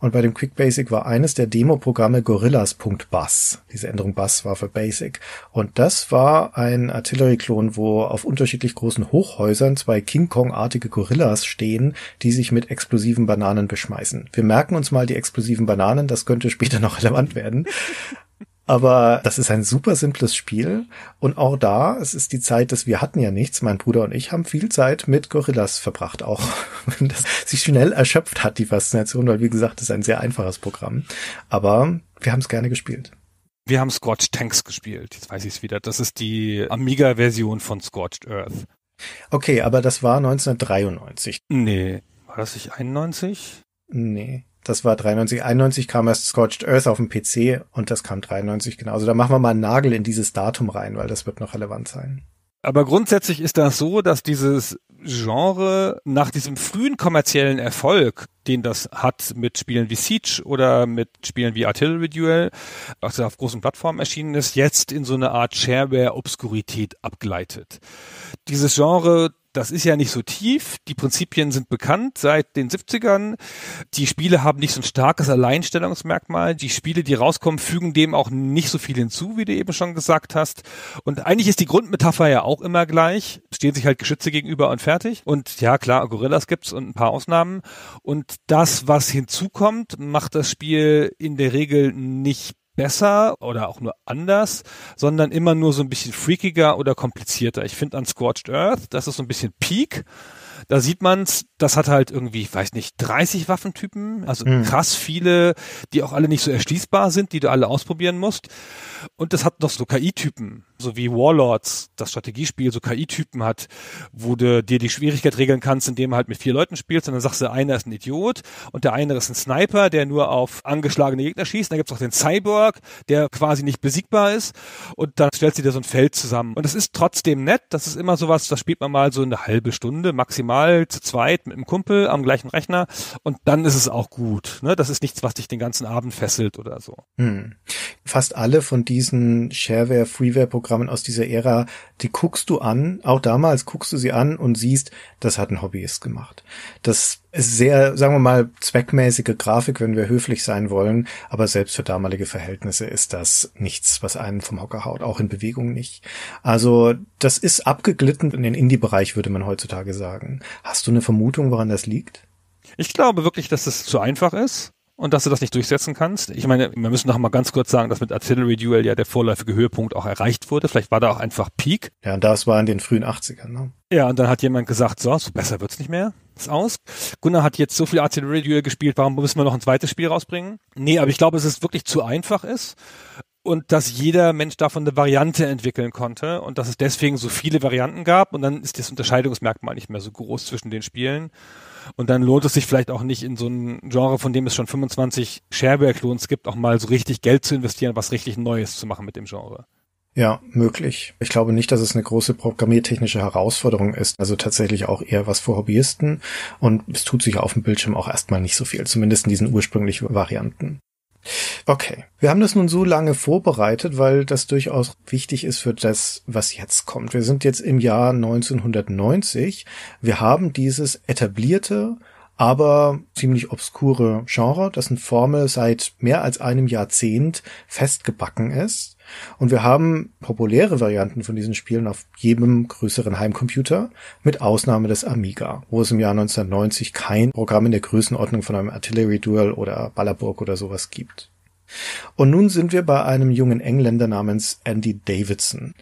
Und bei dem Quick Basic war eines der Demo-Programme Gorillas.bus. Diese Änderung Bus war für Basic. Und das war ein Artillery-Klon, wo auf unterschiedlich großen Hochhäusern zwei King Kong-artige Gorillas stehen, die sich mit explosiven Bananen beschmeißen. Wir merken uns mal die explosiven Bananen, das könnte später noch relevant werden. Aber das ist ein super simples Spiel. Und auch da, es ist die Zeit, dass wir hatten ja nichts. Mein Bruder und ich haben viel Zeit mit Gorillas verbracht, auch wenn das sich schnell erschöpft hat, die Faszination, weil wie gesagt, es ist ein sehr einfaches Programm. Aber wir haben es gerne gespielt. Wir haben Scorched Tanks gespielt. Jetzt weiß ich es wieder. Das ist die Amiga-Version von Scorched Earth. Okay, aber das war 1993. Nee. War das nicht 91? Nee. Das war 93. 91 kam erst Scorched Earth auf dem PC und das kam 93, genau. Also da machen wir mal einen Nagel in dieses Datum rein, weil das wird noch relevant sein. Aber grundsätzlich ist das so, dass dieses Genre nach diesem frühen kommerziellen Erfolg, den das hat mit Spielen wie Siege oder mit Spielen wie Artillery Duel, was auf großen Plattformen erschienen ist, jetzt in so eine Art Shareware-Obskurität abgleitet. Dieses Genre das ist ja nicht so tief. Die Prinzipien sind bekannt seit den 70ern. Die Spiele haben nicht so ein starkes Alleinstellungsmerkmal. Die Spiele, die rauskommen, fügen dem auch nicht so viel hinzu, wie du eben schon gesagt hast. Und eigentlich ist die Grundmetapher ja auch immer gleich. Stehen sich halt Geschütze gegenüber und fertig. Und ja, klar, Gorillas gibt's und ein paar Ausnahmen. Und das, was hinzukommt, macht das Spiel in der Regel nicht besser oder auch nur anders, sondern immer nur so ein bisschen freakiger oder komplizierter. Ich finde an Scorched Earth, das ist so ein bisschen Peak da sieht man es, das hat halt irgendwie, ich weiß nicht, 30 Waffentypen, also mhm. krass viele, die auch alle nicht so erschließbar sind, die du alle ausprobieren musst. Und das hat noch so KI-Typen, so wie Warlords, das Strategiespiel, so KI-Typen hat, wo du dir die Schwierigkeit regeln kannst, indem du halt mit vier Leuten spielst und dann sagst du, einer ist ein Idiot und der eine ist ein Sniper, der nur auf angeschlagene Gegner schießt. Dann gibt es auch den Cyborg, der quasi nicht besiegbar ist und dann stellst du dir so ein Feld zusammen. Und das ist trotzdem nett, das ist immer sowas, das spielt man mal so eine halbe Stunde maximal mal zu zweit mit einem Kumpel am gleichen Rechner und dann ist es auch gut. Ne? Das ist nichts, was dich den ganzen Abend fesselt oder so. Hm. Fast alle von diesen Shareware, Freeware-Programmen aus dieser Ära, die guckst du an, auch damals guckst du sie an und siehst, das hat ein Hobbyist gemacht. Das sehr, sagen wir mal, zweckmäßige Grafik, wenn wir höflich sein wollen. Aber selbst für damalige Verhältnisse ist das nichts, was einen vom Hocker haut, auch in Bewegung nicht. Also das ist abgeglitten in den Indie-Bereich, würde man heutzutage sagen. Hast du eine Vermutung, woran das liegt? Ich glaube wirklich, dass es zu einfach ist und dass du das nicht durchsetzen kannst. Ich meine, wir müssen noch mal ganz kurz sagen, dass mit Artillery Duel ja der vorläufige Höhepunkt auch erreicht wurde. Vielleicht war da auch einfach Peak. Ja, und das war in den frühen 80ern, ne? Ja, und dann hat jemand gesagt, so, so besser wird's nicht mehr es aus. Gunnar hat jetzt so viel Artillery Duel gespielt, warum müssen wir noch ein zweites Spiel rausbringen? Nee, aber ich glaube, dass es wirklich zu einfach ist und dass jeder Mensch davon eine Variante entwickeln konnte und dass es deswegen so viele Varianten gab und dann ist das Unterscheidungsmerkmal nicht mehr so groß zwischen den Spielen. Und dann lohnt es sich vielleicht auch nicht in so ein Genre, von dem es schon 25 shareware clones gibt, auch mal so richtig Geld zu investieren, was richtig Neues zu machen mit dem Genre. Ja, möglich. Ich glaube nicht, dass es eine große programmiertechnische Herausforderung ist. Also tatsächlich auch eher was für Hobbyisten. Und es tut sich auf dem Bildschirm auch erstmal nicht so viel, zumindest in diesen ursprünglichen Varianten. Okay. Wir haben das nun so lange vorbereitet, weil das durchaus wichtig ist für das, was jetzt kommt. Wir sind jetzt im Jahr 1990. Wir haben dieses etablierte, aber ziemlich obskure Genre, dessen Formel seit mehr als einem Jahrzehnt festgebacken ist. Und wir haben populäre Varianten von diesen Spielen auf jedem größeren Heimcomputer, mit Ausnahme des Amiga, wo es im Jahr 1990 kein Programm in der Größenordnung von einem Artillery Duel oder Ballerburg oder sowas gibt. Und nun sind wir bei einem jungen Engländer namens Andy Davidson.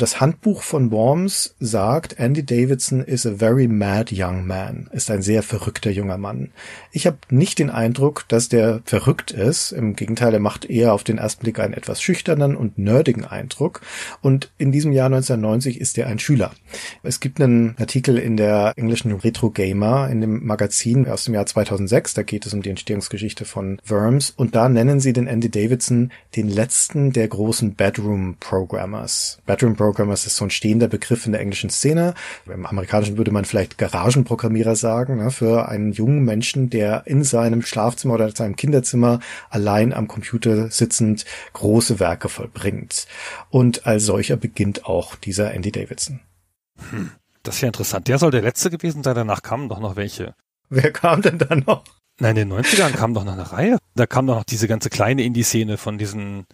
Das Handbuch von Worms sagt, Andy Davidson is a very mad young man, ist ein sehr verrückter junger Mann. Ich habe nicht den Eindruck, dass der verrückt ist. Im Gegenteil, er macht eher auf den ersten Blick einen etwas schüchternen und nerdigen Eindruck. Und in diesem Jahr 1990 ist er ein Schüler. Es gibt einen Artikel in der englischen Retro Gamer, in dem Magazin aus dem Jahr 2006, da geht es um die Entstehungsgeschichte von Worms. Und da nennen sie den Andy Davidson den letzten der großen Bedroom Programmers. Bedroom Programmers Programmers ist so ein stehender Begriff in der englischen Szene. Im amerikanischen würde man vielleicht Garagenprogrammierer sagen, ne, für einen jungen Menschen, der in seinem Schlafzimmer oder in seinem Kinderzimmer allein am Computer sitzend große Werke vollbringt. Und als solcher beginnt auch dieser Andy Davidson. Hm, das ist ja interessant. Der soll der letzte gewesen sein, danach kamen doch noch welche. Wer kam denn da noch? Nein, in den 90ern kam doch noch eine Reihe. Da kam doch noch diese ganze kleine Indie-Szene von diesen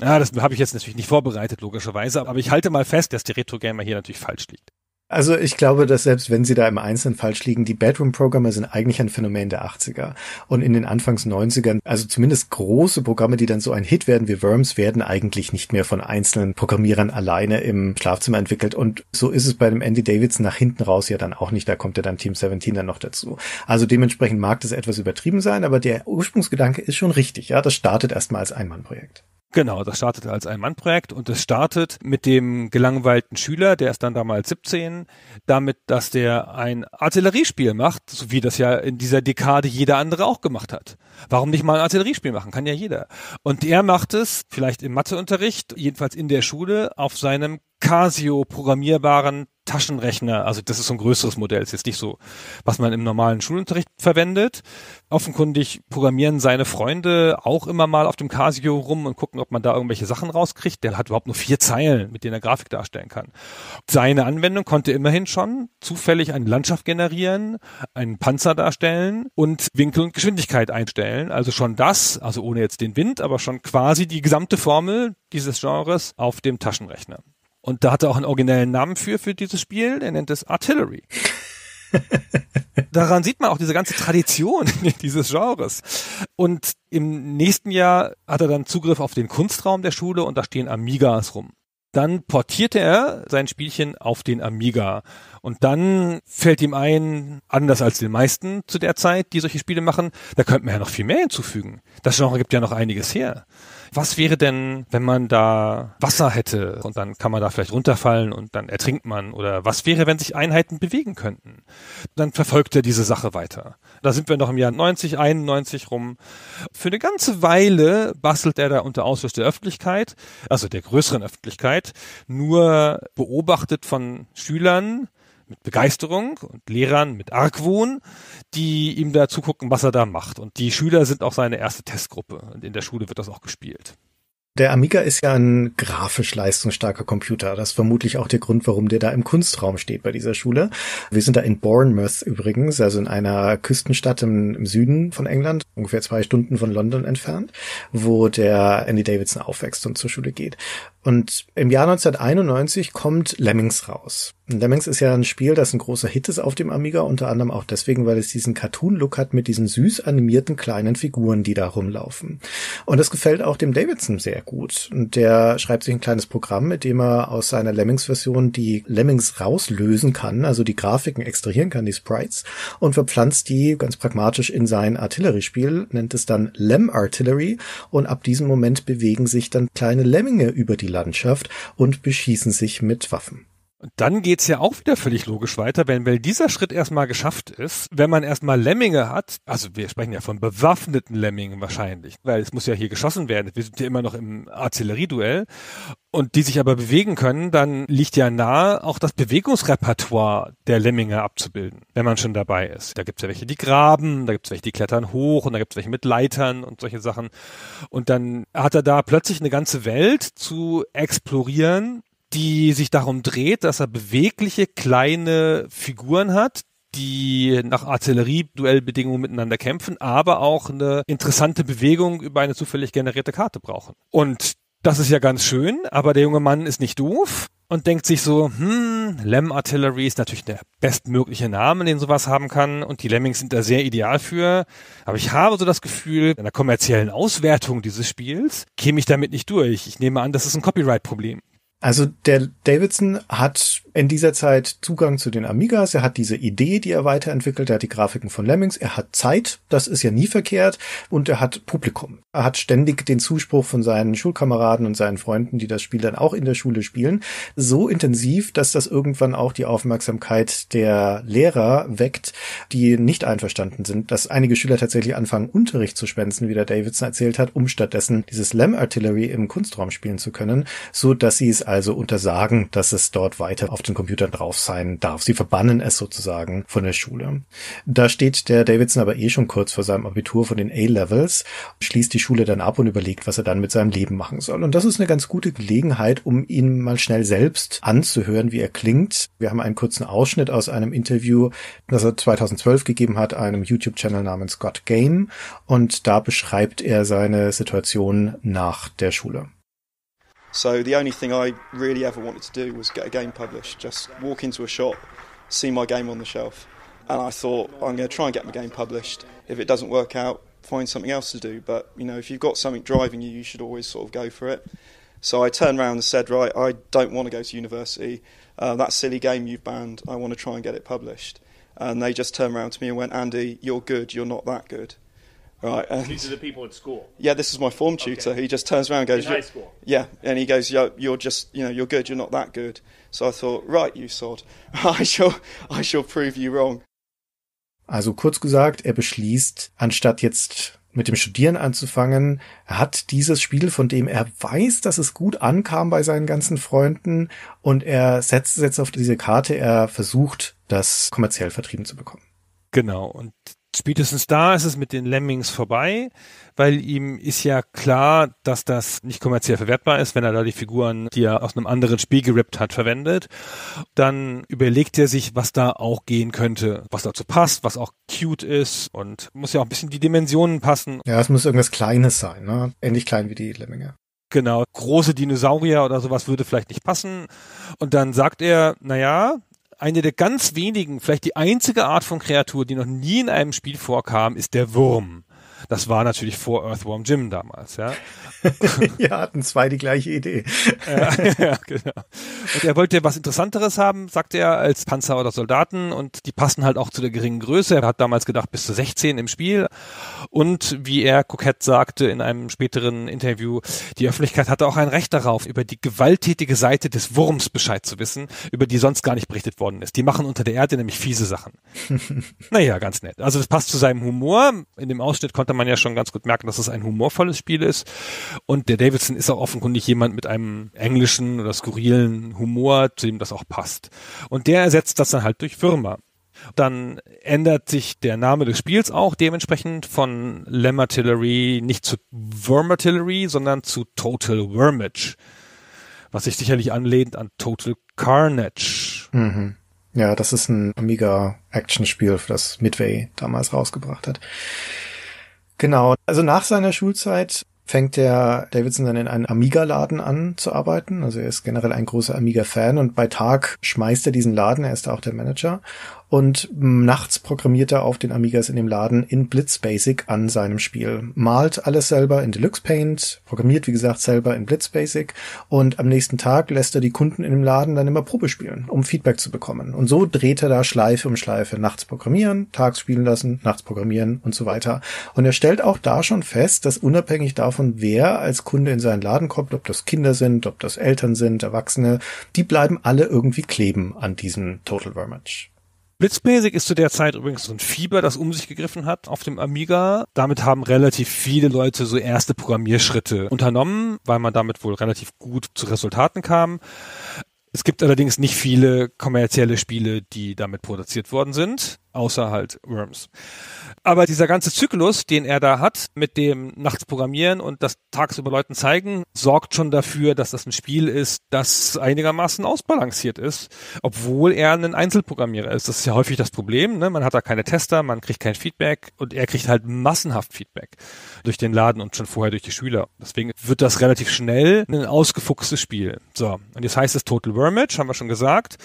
ja, das habe ich jetzt natürlich nicht vorbereitet, logischerweise, aber ich halte mal fest, dass die Retro-Gamer hier natürlich falsch liegt. Also ich glaube, dass selbst wenn sie da im Einzelnen falsch liegen, die Bedroom-Programme sind eigentlich ein Phänomen der 80er. Und in den Anfangs 90ern, also zumindest große Programme, die dann so ein Hit werden wie Worms, werden eigentlich nicht mehr von einzelnen Programmierern alleine im Schlafzimmer entwickelt. Und so ist es bei dem Andy Davidson nach hinten raus ja dann auch nicht. Da kommt ja dann Team 17 dann noch dazu. Also dementsprechend mag das etwas übertrieben sein, aber der Ursprungsgedanke ist schon richtig. Ja, das startet erstmal als Einmannprojekt. Genau, das startet als Ein-Mann-Projekt und es startet mit dem gelangweilten Schüler, der ist dann damals 17, damit, dass der ein Artilleriespiel macht, so wie das ja in dieser Dekade jeder andere auch gemacht hat. Warum nicht mal ein Artilleriespiel machen? Kann ja jeder. Und er macht es vielleicht im Matheunterricht, jedenfalls in der Schule, auf seinem Casio programmierbaren Taschenrechner, also das ist so ein größeres Modell, ist jetzt nicht so, was man im normalen Schulunterricht verwendet. Offenkundig programmieren seine Freunde auch immer mal auf dem Casio rum und gucken, ob man da irgendwelche Sachen rauskriegt. Der hat überhaupt nur vier Zeilen, mit denen er Grafik darstellen kann. Seine Anwendung konnte immerhin schon zufällig eine Landschaft generieren, einen Panzer darstellen und Winkel und Geschwindigkeit einstellen. Also schon das, also ohne jetzt den Wind, aber schon quasi die gesamte Formel dieses Genres auf dem Taschenrechner. Und da hat er auch einen originellen Namen für, für dieses Spiel. Er nennt es Artillery. Daran sieht man auch diese ganze Tradition dieses Genres. Und im nächsten Jahr hat er dann Zugriff auf den Kunstraum der Schule und da stehen Amigas rum. Dann portierte er sein Spielchen auf den Amiga. Und dann fällt ihm ein, anders als den meisten zu der Zeit, die solche Spiele machen, da könnte man ja noch viel mehr hinzufügen. Das Genre gibt ja noch einiges her was wäre denn, wenn man da Wasser hätte und dann kann man da vielleicht runterfallen und dann ertrinkt man oder was wäre, wenn sich Einheiten bewegen könnten? Dann verfolgt er diese Sache weiter. Da sind wir noch im Jahr 90, 91 rum. Für eine ganze Weile bastelt er da unter Ausschuss der Öffentlichkeit, also der größeren Öffentlichkeit, nur beobachtet von Schülern, mit Begeisterung und Lehrern mit Argwohn, die ihm da zugucken, was er da macht. Und die Schüler sind auch seine erste Testgruppe. Und in der Schule wird das auch gespielt. Der Amiga ist ja ein grafisch leistungsstarker Computer. Das ist vermutlich auch der Grund, warum der da im Kunstraum steht bei dieser Schule. Wir sind da in Bournemouth übrigens, also in einer Küstenstadt im, im Süden von England, ungefähr zwei Stunden von London entfernt, wo der Andy Davidson aufwächst und zur Schule geht. Und im Jahr 1991 kommt Lemmings raus. Lemmings ist ja ein Spiel, das ein großer Hit ist auf dem Amiga, unter anderem auch deswegen, weil es diesen Cartoon-Look hat mit diesen süß animierten kleinen Figuren, die da rumlaufen. Und das gefällt auch dem Davidson sehr gut. Und der schreibt sich ein kleines Programm, mit dem er aus seiner Lemmings-Version die Lemmings rauslösen kann, also die Grafiken extrahieren kann, die Sprites, und verpflanzt die ganz pragmatisch in sein Artilleriespiel, nennt es dann Lem Artillery. Und ab diesem Moment bewegen sich dann kleine Lemminge über die Landschaft und beschießen sich mit Waffen. Und dann geht's ja auch wieder völlig logisch weiter, wenn, wenn dieser Schritt erstmal geschafft ist, wenn man erstmal Lemminge hat, also wir sprechen ja von bewaffneten Lemmingen wahrscheinlich, weil es muss ja hier geschossen werden, wir sind ja immer noch im Artillerieduell, und die sich aber bewegen können, dann liegt ja nahe, auch das Bewegungsrepertoire der Lemminge abzubilden, wenn man schon dabei ist. Da gibt's ja welche, die graben, da gibt's welche, die klettern hoch und da gibt's welche mit Leitern und solche Sachen. Und dann hat er da plötzlich eine ganze Welt zu explorieren, die sich darum dreht, dass er bewegliche kleine Figuren hat, die nach Artillerie-Duellbedingungen miteinander kämpfen, aber auch eine interessante Bewegung über eine zufällig generierte Karte brauchen. Und das ist ja ganz schön, aber der junge Mann ist nicht doof und denkt sich so, hm, Lem Artillery ist natürlich der bestmögliche Name, den sowas haben kann und die Lemmings sind da sehr ideal für, aber ich habe so das Gefühl, in der kommerziellen Auswertung dieses Spiels käme ich damit nicht durch. Ich nehme an, das ist ein Copyright-Problem. Also der Davidson hat in dieser Zeit Zugang zu den Amigas, er hat diese Idee, die er weiterentwickelt, er hat die Grafiken von Lemmings, er hat Zeit, das ist ja nie verkehrt, und er hat Publikum. Er hat ständig den Zuspruch von seinen Schulkameraden und seinen Freunden, die das Spiel dann auch in der Schule spielen, so intensiv, dass das irgendwann auch die Aufmerksamkeit der Lehrer weckt, die nicht einverstanden sind, dass einige Schüler tatsächlich anfangen, Unterricht zu schwänzen, wie der Davidson erzählt hat, um stattdessen dieses Lamb Artillery im Kunstraum spielen zu können, so dass sie es also untersagen, dass es dort weiter auf den Computern drauf sein darf. Sie verbannen es sozusagen von der Schule. Da steht der Davidson aber eh schon kurz vor seinem Abitur von den A-Levels, schließt die Schule dann ab und überlegt, was er dann mit seinem Leben machen soll. Und das ist eine ganz gute Gelegenheit, um ihn mal schnell selbst anzuhören, wie er klingt. Wir haben einen kurzen Ausschnitt aus einem Interview, das er 2012 gegeben hat, einem YouTube-Channel namens God Game. Und da beschreibt er seine Situation nach der Schule. So the only thing I really ever wanted to do was get a game published, just walk into a shop, see my game on the shelf. And I thought, I'm going to try and get my game published. If it doesn't work out, find something else to do. But, you know, if you've got something driving you, you should always sort of go for it. So I turned around and said, right, I don't want to go to university. Uh, that silly game you've banned, I want to try and get it published. And they just turned around to me and went, Andy, you're good, you're not that good. Right. And These are the people at school. Yeah, this is my form tutor. Okay. He just turns around and goes, In high school. Yeah, and he goes, yeah, you're just, you know, you're good, you're not that good. So I thought, right, you sod, I shall, I shall prove you wrong. Also kurz gesagt, er beschließt, anstatt jetzt mit dem Studieren anzufangen, hat dieses Spiel, von dem er weiß, dass es gut ankam bei seinen ganzen Freunden und er setzt es jetzt auf diese Karte, er versucht, das kommerziell vertrieben zu bekommen. Genau, und spätestens da ist es mit den Lemmings vorbei, weil ihm ist ja klar, dass das nicht kommerziell verwertbar ist, wenn er da die Figuren, die er aus einem anderen Spiel gerippt hat, verwendet. Dann überlegt er sich, was da auch gehen könnte, was dazu passt, was auch cute ist und muss ja auch ein bisschen die Dimensionen passen. Ja, es muss irgendwas Kleines sein, ne? Ähnlich klein wie die Lemminge. Genau, große Dinosaurier oder sowas würde vielleicht nicht passen. Und dann sagt er, naja, eine der ganz wenigen, vielleicht die einzige Art von Kreatur, die noch nie in einem Spiel vorkam, ist der Wurm. Das war natürlich vor Earthworm Jim damals, ja. ja, hatten zwei die gleiche Idee. ja, ja, genau. Und er wollte was Interessanteres haben, sagte er, als Panzer oder Soldaten und die passen halt auch zu der geringen Größe. Er hat damals gedacht, bis zu 16 im Spiel. Und wie er kokett sagte in einem späteren Interview, die Öffentlichkeit hatte auch ein Recht darauf, über die gewalttätige Seite des Wurms Bescheid zu wissen, über die sonst gar nicht berichtet worden ist. Die machen unter der Erde nämlich fiese Sachen. naja, ganz nett. Also das passt zu seinem Humor. In dem Ausschnitt konnte man ja schon ganz gut merken, dass es ein humorvolles Spiel ist. Und der Davidson ist auch offenkundig jemand mit einem englischen oder skurrilen Humor, zu dem das auch passt. Und der ersetzt das dann halt durch Würmer. Dann ändert sich der Name des Spiels auch dementsprechend von Lemmartillery nicht zu Wormartillery, sondern zu Total Wormage. Was sich sicherlich anlehnt an Total Carnage. Mhm. Ja, das ist ein Amiga-Action-Spiel, das Midway damals rausgebracht hat. Genau. Also nach seiner Schulzeit fängt der Davidson dann in einem Amiga-Laden an zu arbeiten. Also er ist generell ein großer Amiga-Fan und bei Tag schmeißt er diesen Laden. Er ist da auch der Manager und hm, nachts programmiert er auf den Amigas in dem Laden in Blitz Basic an seinem Spiel. Malt alles selber in Deluxe Paint, programmiert wie gesagt selber in Blitz Basic und am nächsten Tag lässt er die Kunden in dem Laden dann immer Probe spielen, um Feedback zu bekommen. Und so dreht er da Schleife um Schleife, nachts programmieren, tags spielen lassen, nachts programmieren und so weiter. Und er stellt auch da schon fest, dass unabhängig davon, wer als Kunde in seinen Laden kommt, ob das Kinder sind, ob das Eltern sind, Erwachsene, die bleiben alle irgendwie kleben an diesem Total Vermage. Blitzbasic ist zu der Zeit übrigens so ein Fieber, das um sich gegriffen hat auf dem Amiga. Damit haben relativ viele Leute so erste Programmierschritte unternommen, weil man damit wohl relativ gut zu Resultaten kam. Es gibt allerdings nicht viele kommerzielle Spiele, die damit produziert worden sind, außer halt Worms. Aber dieser ganze Zyklus, den er da hat, mit dem nachts programmieren und das tagsüber Leuten zeigen, sorgt schon dafür, dass das ein Spiel ist, das einigermaßen ausbalanciert ist, obwohl er ein Einzelprogrammierer ist. Das ist ja häufig das Problem. Ne? Man hat da keine Tester, man kriegt kein Feedback und er kriegt halt massenhaft Feedback durch den Laden und schon vorher durch die Schüler. Deswegen wird das relativ schnell ein ausgefuchstes Spiel. So, und jetzt heißt es Total Wormage, haben wir schon gesagt.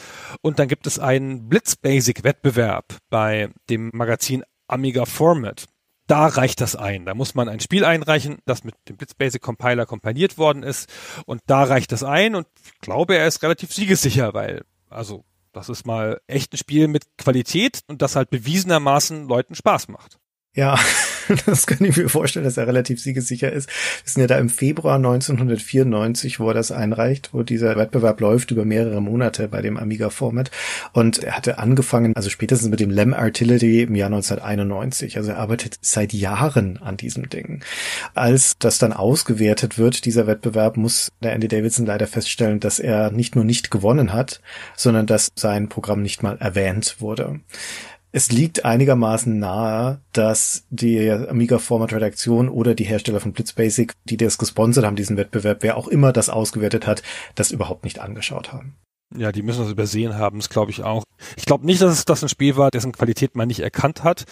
Und dann gibt es einen Blitz-Basic-Wettbewerb bei dem Magazin Amiga Format. Da reicht das ein. Da muss man ein Spiel einreichen, das mit dem Blitzbasic Compiler kompiliert worden ist. Und da reicht das ein. Und ich glaube, er ist relativ siegessicher, weil, also, das ist mal echt ein Spiel mit Qualität und das halt bewiesenermaßen Leuten Spaß macht. Ja, das kann ich mir vorstellen, dass er relativ siegesicher ist. Wir sind ja da im Februar 1994, wo er das einreicht, wo dieser Wettbewerb läuft über mehrere Monate bei dem Amiga Format. Und er hatte angefangen, also spätestens mit dem Lem Artillery im Jahr 1991. Also er arbeitet seit Jahren an diesem Ding. Als das dann ausgewertet wird, dieser Wettbewerb, muss der Andy Davidson leider feststellen, dass er nicht nur nicht gewonnen hat, sondern dass sein Programm nicht mal erwähnt wurde es liegt einigermaßen nahe, dass die Amiga Format Redaktion oder die Hersteller von Blitz Basic, die das gesponsert haben, diesen Wettbewerb, wer auch immer das ausgewertet hat, das überhaupt nicht angeschaut haben. Ja, die müssen das übersehen haben, das glaube ich auch. Ich glaube nicht, dass es das ein Spiel war, dessen Qualität man nicht erkannt hat.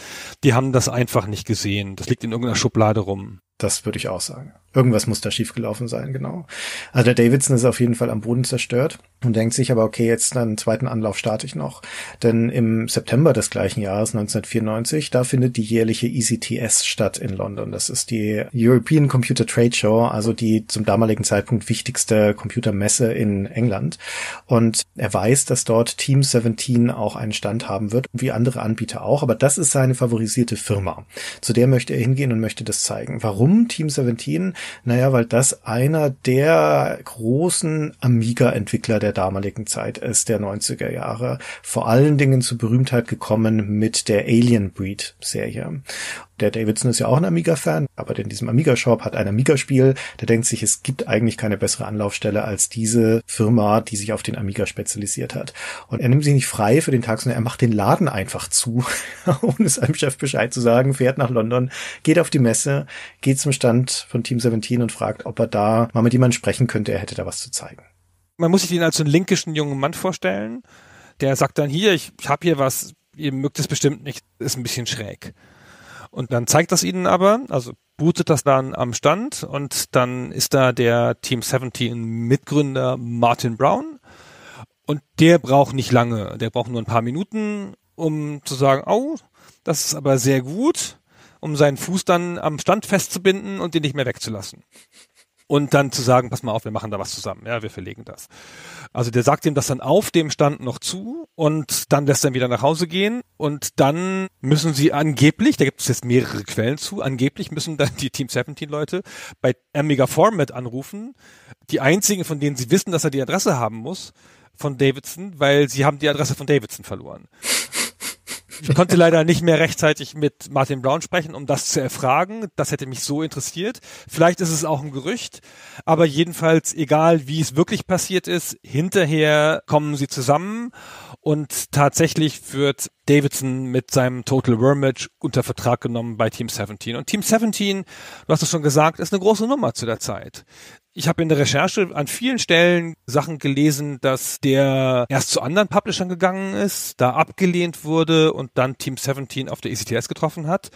Die haben das einfach nicht gesehen. Das liegt in irgendeiner Schublade rum. Das würde ich auch sagen. Irgendwas muss da schiefgelaufen sein, genau. Also der Davidson ist auf jeden Fall am Boden zerstört und denkt sich aber, okay, jetzt einen zweiten Anlauf starte ich noch. Denn im September des gleichen Jahres, 1994, da findet die jährliche ECTS statt in London. Das ist die European Computer Trade Show, also die zum damaligen Zeitpunkt wichtigste Computermesse in England. Und er weiß, dass dort Team 17 auch einen Stand haben wird, wie andere Anbieter auch. Aber das ist seine favorisierte Firma. Zu der möchte er hingehen und möchte das zeigen. Warum Team 17? Naja, weil das einer der großen Amiga-Entwickler der damaligen Zeit ist, der 90er Jahre. Vor allen Dingen zur Berühmtheit gekommen mit der Alien Breed Serie. Der Davidson ist ja auch ein Amiga-Fan, aber in diesem Amiga-Shop hat ein Amiga-Spiel, der denkt sich, es gibt eigentlich keine bessere Anlaufstelle als diese Firma, die sich auf den Amiga spezialisiert hat. Und er nimmt sich nicht frei für den Tag, sondern er macht den Laden einfach zu, ohne seinem Chef Bescheid zu sagen, fährt nach London, geht auf die Messe, geht zum Stand von Team 7 Seventeen und fragt, ob er da mal mit jemandem sprechen könnte, er hätte da was zu zeigen. Man muss sich ihn als so einen linkischen jungen Mann vorstellen, der sagt dann hier, ich, ich habe hier was, ihr mögt es bestimmt nicht, ist ein bisschen schräg. Und dann zeigt das ihnen aber, also bootet das dann am Stand und dann ist da der Team 17 Mitgründer Martin Brown und der braucht nicht lange, der braucht nur ein paar Minuten, um zu sagen, oh, das ist aber sehr gut um seinen Fuß dann am Stand festzubinden und den nicht mehr wegzulassen. Und dann zu sagen, pass mal auf, wir machen da was zusammen, ja, wir verlegen das. Also der sagt ihm das dann auf dem Stand noch zu und dann lässt er ihn wieder nach Hause gehen und dann müssen sie angeblich, da gibt es jetzt mehrere Quellen zu, angeblich müssen dann die Team 17 Leute bei Amiga Format anrufen, die einzigen, von denen sie wissen, dass er die Adresse haben muss, von Davidson, weil sie haben die Adresse von Davidson verloren. Ich konnte leider nicht mehr rechtzeitig mit Martin Brown sprechen, um das zu erfragen. Das hätte mich so interessiert. Vielleicht ist es auch ein Gerücht, aber jedenfalls, egal wie es wirklich passiert ist, hinterher kommen sie zusammen und tatsächlich wird Davidson mit seinem Total War unter Vertrag genommen bei Team 17. Und Team 17, du hast es schon gesagt, ist eine große Nummer zu der Zeit. Ich habe in der Recherche an vielen Stellen Sachen gelesen, dass der erst zu anderen Publishern gegangen ist, da abgelehnt wurde und dann Team 17 auf der ECTS getroffen hat.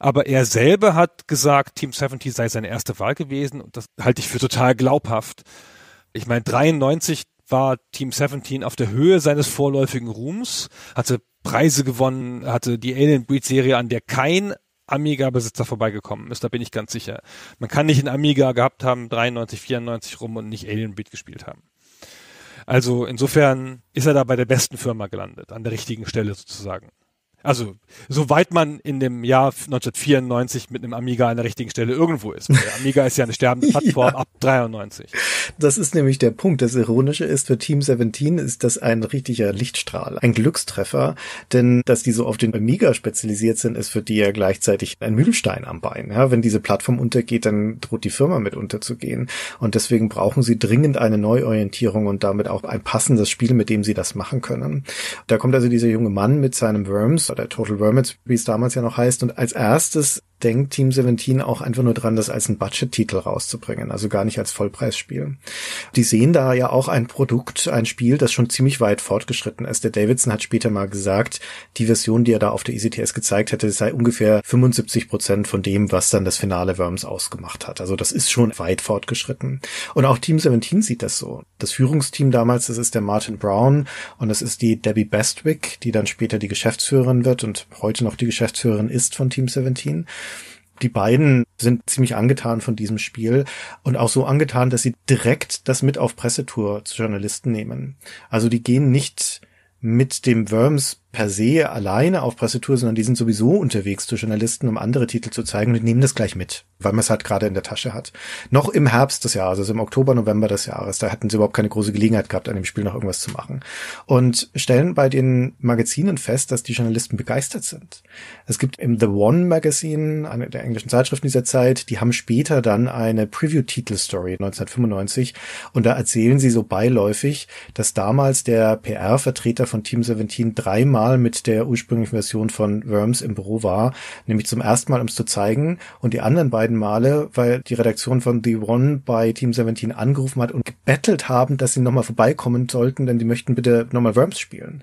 Aber er selber hat gesagt, Team 17 sei seine erste Wahl gewesen und das halte ich für total glaubhaft. Ich meine, 93 war Team 17 auf der Höhe seines vorläufigen Ruhms, hatte Preise gewonnen, hatte die Alien Breed Serie, an der kein Amiga-Besitzer vorbeigekommen ist, da bin ich ganz sicher. Man kann nicht einen Amiga gehabt haben, 93, 94 rum und nicht Alien Beat gespielt haben. Also insofern ist er da bei der besten Firma gelandet, an der richtigen Stelle sozusagen. Also, soweit man in dem Jahr 1994 mit einem Amiga an der richtigen Stelle irgendwo ist. Weil der Amiga ist ja eine sterbende Plattform ja. ab 93. Das ist nämlich der Punkt. Das Ironische ist, für Team 17 ist das ein richtiger Lichtstrahl, ein Glückstreffer, denn dass die so auf den Amiga spezialisiert sind, ist für die ja gleichzeitig ein Mühlstein am Bein. Ja, wenn diese Plattform untergeht, dann droht die Firma mit unterzugehen. Und deswegen brauchen sie dringend eine Neuorientierung und damit auch ein passendes Spiel, mit dem sie das machen können. Da kommt also dieser junge Mann mit seinem Worms oder Total Vermits, wie es damals ja noch heißt. Und als erstes denkt Team 17 auch einfach nur dran, das als ein Budget-Titel rauszubringen, also gar nicht als Vollpreisspiel. Die sehen da ja auch ein Produkt, ein Spiel, das schon ziemlich weit fortgeschritten ist. Der Davidson hat später mal gesagt, die Version, die er da auf der ECTS gezeigt hätte, sei ungefähr 75 Prozent von dem, was dann das Finale Worms ausgemacht hat. Also das ist schon weit fortgeschritten. Und auch Team 17 sieht das so. Das Führungsteam damals, das ist der Martin Brown und das ist die Debbie Bestwick, die dann später die Geschäftsführerin wird und heute noch die Geschäftsführerin ist von Team 17 die beiden sind ziemlich angetan von diesem Spiel und auch so angetan, dass sie direkt das mit auf Pressetour zu Journalisten nehmen. Also die gehen nicht mit dem Worms per se alleine auf Pressetour, sondern die sind sowieso unterwegs zu Journalisten, um andere Titel zu zeigen und nehmen das gleich mit, weil man es halt gerade in der Tasche hat. Noch im Herbst des Jahres, also im Oktober, November des Jahres, da hatten sie überhaupt keine große Gelegenheit gehabt, an dem Spiel noch irgendwas zu machen. Und stellen bei den Magazinen fest, dass die Journalisten begeistert sind. Es gibt im The One Magazine, eine der englischen Zeitschriften dieser Zeit, die haben später dann eine Preview-Titel-Story 1995 und da erzählen sie so beiläufig, dass damals der PR-Vertreter von Team 17 dreimal Mal mit der ursprünglichen Version von Worms im Büro war, nämlich zum ersten Mal, um es zu zeigen, und die anderen beiden Male, weil die Redaktion von The One bei Team 17 angerufen hat und gebettelt haben, dass sie nochmal vorbeikommen sollten, denn die möchten bitte nochmal Worms spielen.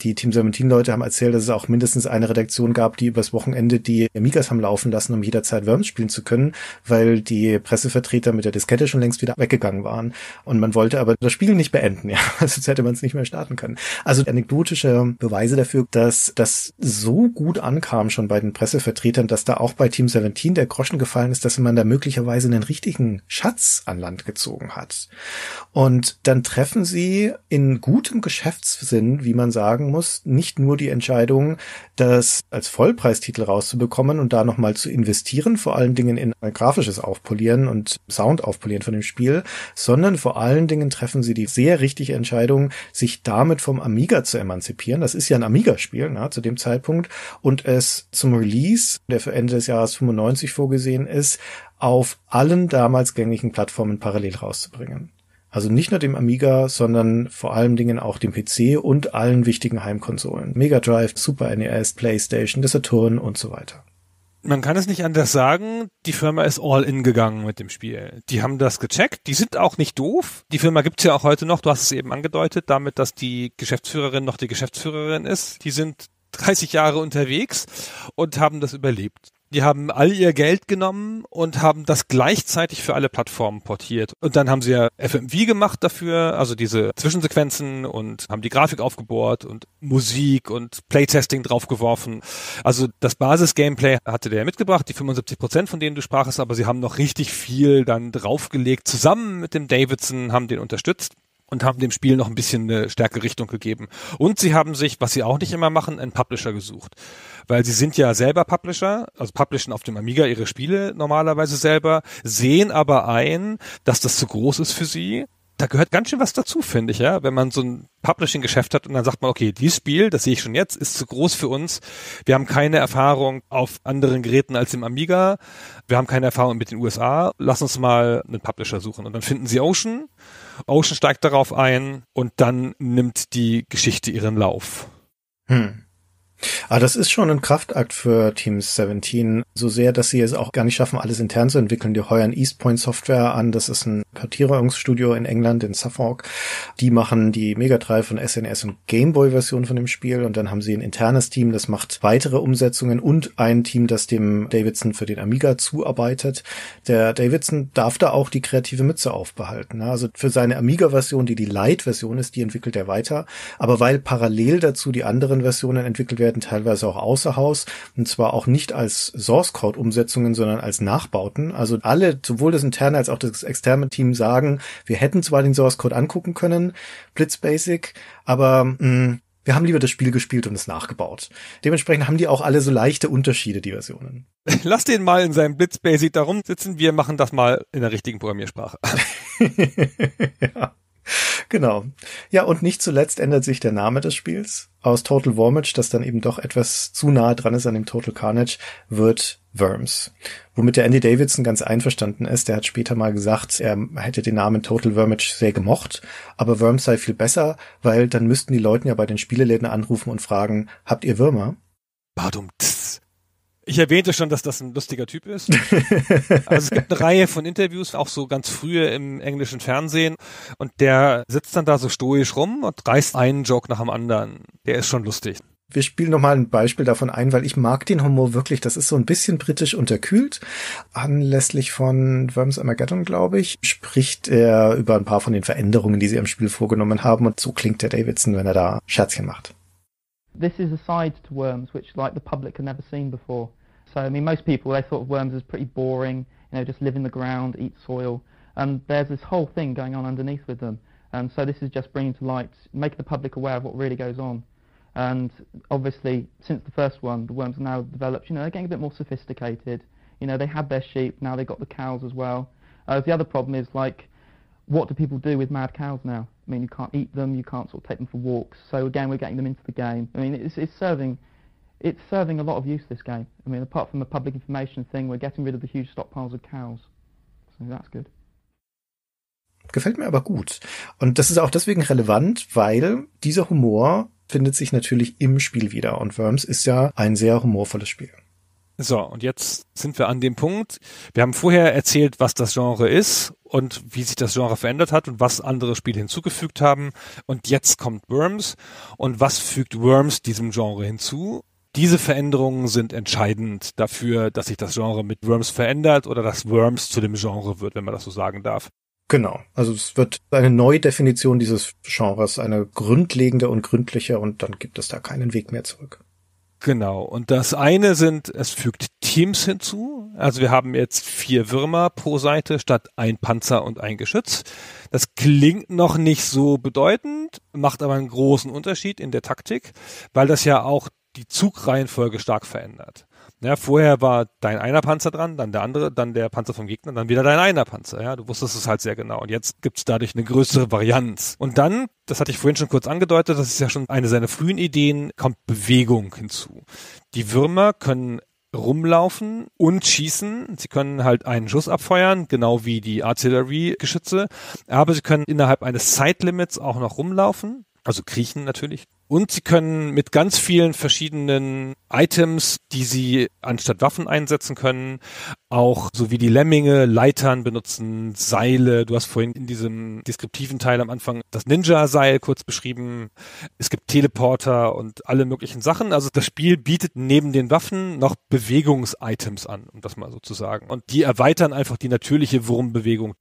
Die Team 17 Leute haben erzählt, dass es auch mindestens eine Redaktion gab, die übers Wochenende die Amigas haben laufen lassen, um jederzeit Worms spielen zu können, weil die Pressevertreter mit der Diskette schon längst wieder weggegangen waren. Und man wollte aber das Spiel nicht beenden, ja. Also sonst hätte man es nicht mehr starten können. Also anekdotische Beweise Beweise dafür, dass das so gut ankam schon bei den Pressevertretern, dass da auch bei Team 17 der Groschen gefallen ist, dass man da möglicherweise einen richtigen Schatz an Land gezogen hat. Und dann treffen sie in gutem Geschäftssinn, wie man sagen muss, nicht nur die Entscheidung, das als Vollpreistitel rauszubekommen und da nochmal zu investieren, vor allen Dingen in ein grafisches Aufpolieren und Sound aufpolieren von dem Spiel, sondern vor allen Dingen treffen sie die sehr richtige Entscheidung, sich damit vom Amiga zu emanzipieren. Das ist ja ein Amiga-Spiel na, ne, zu dem Zeitpunkt und es zum Release, der für Ende des Jahres 95 vorgesehen ist, auf allen damals gängigen Plattformen parallel rauszubringen. Also nicht nur dem Amiga, sondern vor allen Dingen auch dem PC und allen wichtigen Heimkonsolen. Mega Drive, Super NES, PlayStation, der Saturn und so weiter man kann es nicht anders sagen, die Firma ist all in gegangen mit dem Spiel. Die haben das gecheckt, die sind auch nicht doof. Die Firma gibt's ja auch heute noch, du hast es eben angedeutet, damit, dass die Geschäftsführerin noch die Geschäftsführerin ist. Die sind 30 Jahre unterwegs und haben das überlebt. Die haben all ihr Geld genommen und haben das gleichzeitig für alle Plattformen portiert. Und dann haben sie ja FMV gemacht dafür, also diese Zwischensequenzen und haben die Grafik aufgebohrt und Musik und Playtesting draufgeworfen. Also das Basis-Gameplay hatte der mitgebracht, die 75 Prozent, von denen du sprachest, aber sie haben noch richtig viel dann draufgelegt, zusammen mit dem Davidson, haben den unterstützt und haben dem Spiel noch ein bisschen eine stärkere Richtung gegeben. Und sie haben sich, was sie auch nicht immer machen, einen Publisher gesucht. Weil sie sind ja selber Publisher, also publishen auf dem Amiga ihre Spiele normalerweise selber, sehen aber ein, dass das zu groß ist für sie. Da gehört ganz schön was dazu, finde ich, ja. Wenn man so ein Publishing-Geschäft hat und dann sagt man, okay, dieses Spiel, das sehe ich schon jetzt, ist zu groß für uns. Wir haben keine Erfahrung auf anderen Geräten als dem Amiga. Wir haben keine Erfahrung mit den USA. Lass uns mal einen Publisher suchen. Und dann finden sie Ocean Ocean steigt darauf ein und dann nimmt die Geschichte ihren Lauf. Hm. Ah, das ist schon ein Kraftakt für Teams 17. So sehr, dass sie es auch gar nicht schaffen, alles intern zu entwickeln. Die heuern Eastpoint Software an. Das ist ein Kartierungsstudio in England, in Suffolk. Die machen die Mega Drive und SNS und Gameboy Version von dem Spiel. Und dann haben sie ein internes Team, das macht weitere Umsetzungen und ein Team, das dem Davidson für den Amiga zuarbeitet. Der Davidson darf da auch die kreative Mütze aufbehalten. Also für seine Amiga Version, die die Light Version ist, die entwickelt er weiter. Aber weil parallel dazu die anderen Versionen entwickelt werden, werden teilweise auch außer Haus und zwar auch nicht als Source Code Umsetzungen, sondern als Nachbauten. Also alle, sowohl das interne als auch das externe Team sagen, wir hätten zwar den Source Code angucken können, Blitz Basic, aber mh, mm, wir haben lieber das Spiel gespielt und es nachgebaut. Dementsprechend haben die auch alle so leichte Unterschiede, die Versionen. Lass den mal in seinem Blitz Basic darum sitzen, wir machen das mal in der richtigen Programmiersprache. ja genau. Ja, und nicht zuletzt ändert sich der Name des Spiels. Aus Total Warmage, das dann eben doch etwas zu nahe dran ist an dem Total Carnage, wird Worms. Womit der Andy Davidson ganz einverstanden ist. Der hat später mal gesagt, er hätte den Namen Total Wormage sehr gemocht, aber Worms sei viel besser, weil dann müssten die Leute ja bei den Spieleläden anrufen und fragen, habt ihr Würmer? Badum tss. Ich erwähnte schon, dass das ein lustiger Typ ist. also es gibt eine Reihe von Interviews, auch so ganz frühe im englischen Fernsehen. Und der sitzt dann da so stoisch rum und reißt einen Joke nach dem anderen. Der ist schon lustig. Wir spielen nochmal ein Beispiel davon ein, weil ich mag den Humor wirklich. Das ist so ein bisschen britisch unterkühlt. Anlässlich von Worms Armageddon, glaube ich, spricht er über ein paar von den Veränderungen, die sie im Spiel vorgenommen haben. Und so klingt der Davidson, wenn er da Scherzchen macht. This is a side to Worms, which like the public had never seen before. So I mean, most people they thought of worms as pretty boring, you know, just live in the ground, eat soil. And there's this whole thing going on underneath with them. And so this is just bringing to light, making the public aware of what really goes on. And obviously, since the first one, the worms are now developed. You know, they're getting a bit more sophisticated. You know, they had their sheep, now they've got the cows as well. Uh, the other problem is like, what do people do with mad cows now? I mean, you can't eat them, you can't sort of take them for walks. So again, we're getting them into the game. I mean, it's, it's serving It's serving a lot of use, this game. I mean, apart from the public information thing, we're getting rid of the huge stockpiles of cows. So that's good. Gefällt mir aber gut. Und das ist auch deswegen relevant, weil dieser Humor findet sich natürlich im Spiel wieder. Und Worms ist ja ein sehr humorvolles Spiel. So, und jetzt sind wir an dem Punkt. Wir haben vorher erzählt, was das Genre ist und wie sich das Genre verändert hat und was andere Spiele hinzugefügt haben. Und jetzt kommt Worms. Und was fügt Worms diesem Genre hinzu? Diese Veränderungen sind entscheidend dafür, dass sich das Genre mit Worms verändert oder dass Worms zu dem Genre wird, wenn man das so sagen darf. Genau. Also es wird eine Neudefinition dieses Genres, eine grundlegende und gründliche und dann gibt es da keinen Weg mehr zurück. Genau. Und das eine sind, es fügt Teams hinzu. Also wir haben jetzt vier Würmer pro Seite statt ein Panzer und ein Geschütz. Das klingt noch nicht so bedeutend, macht aber einen großen Unterschied in der Taktik, weil das ja auch die Zugreihenfolge stark verändert. Ja, vorher war dein einer Panzer dran, dann der andere, dann der Panzer vom Gegner, dann wieder dein einer Panzer. Ja, du wusstest es halt sehr genau. Und jetzt gibt's dadurch eine größere Varianz. Und dann, das hatte ich vorhin schon kurz angedeutet, das ist ja schon eine seiner frühen Ideen, kommt Bewegung hinzu. Die Würmer können rumlaufen und schießen. Sie können halt einen Schuss abfeuern, genau wie die Artillery-Geschütze. aber sie können innerhalb eines Zeitlimits auch noch rumlaufen also Griechen natürlich. Und sie können mit ganz vielen verschiedenen Items, die sie anstatt Waffen einsetzen können, auch so wie die Lemminge, Leitern benutzen, Seile. Du hast vorhin in diesem deskriptiven Teil am Anfang das Ninja-Seil kurz beschrieben. Es gibt Teleporter und alle möglichen Sachen. Also das Spiel bietet neben den Waffen noch Bewegungs-Items an, um das mal so zu sagen. Und die erweitern einfach die natürliche Wurmbewegung.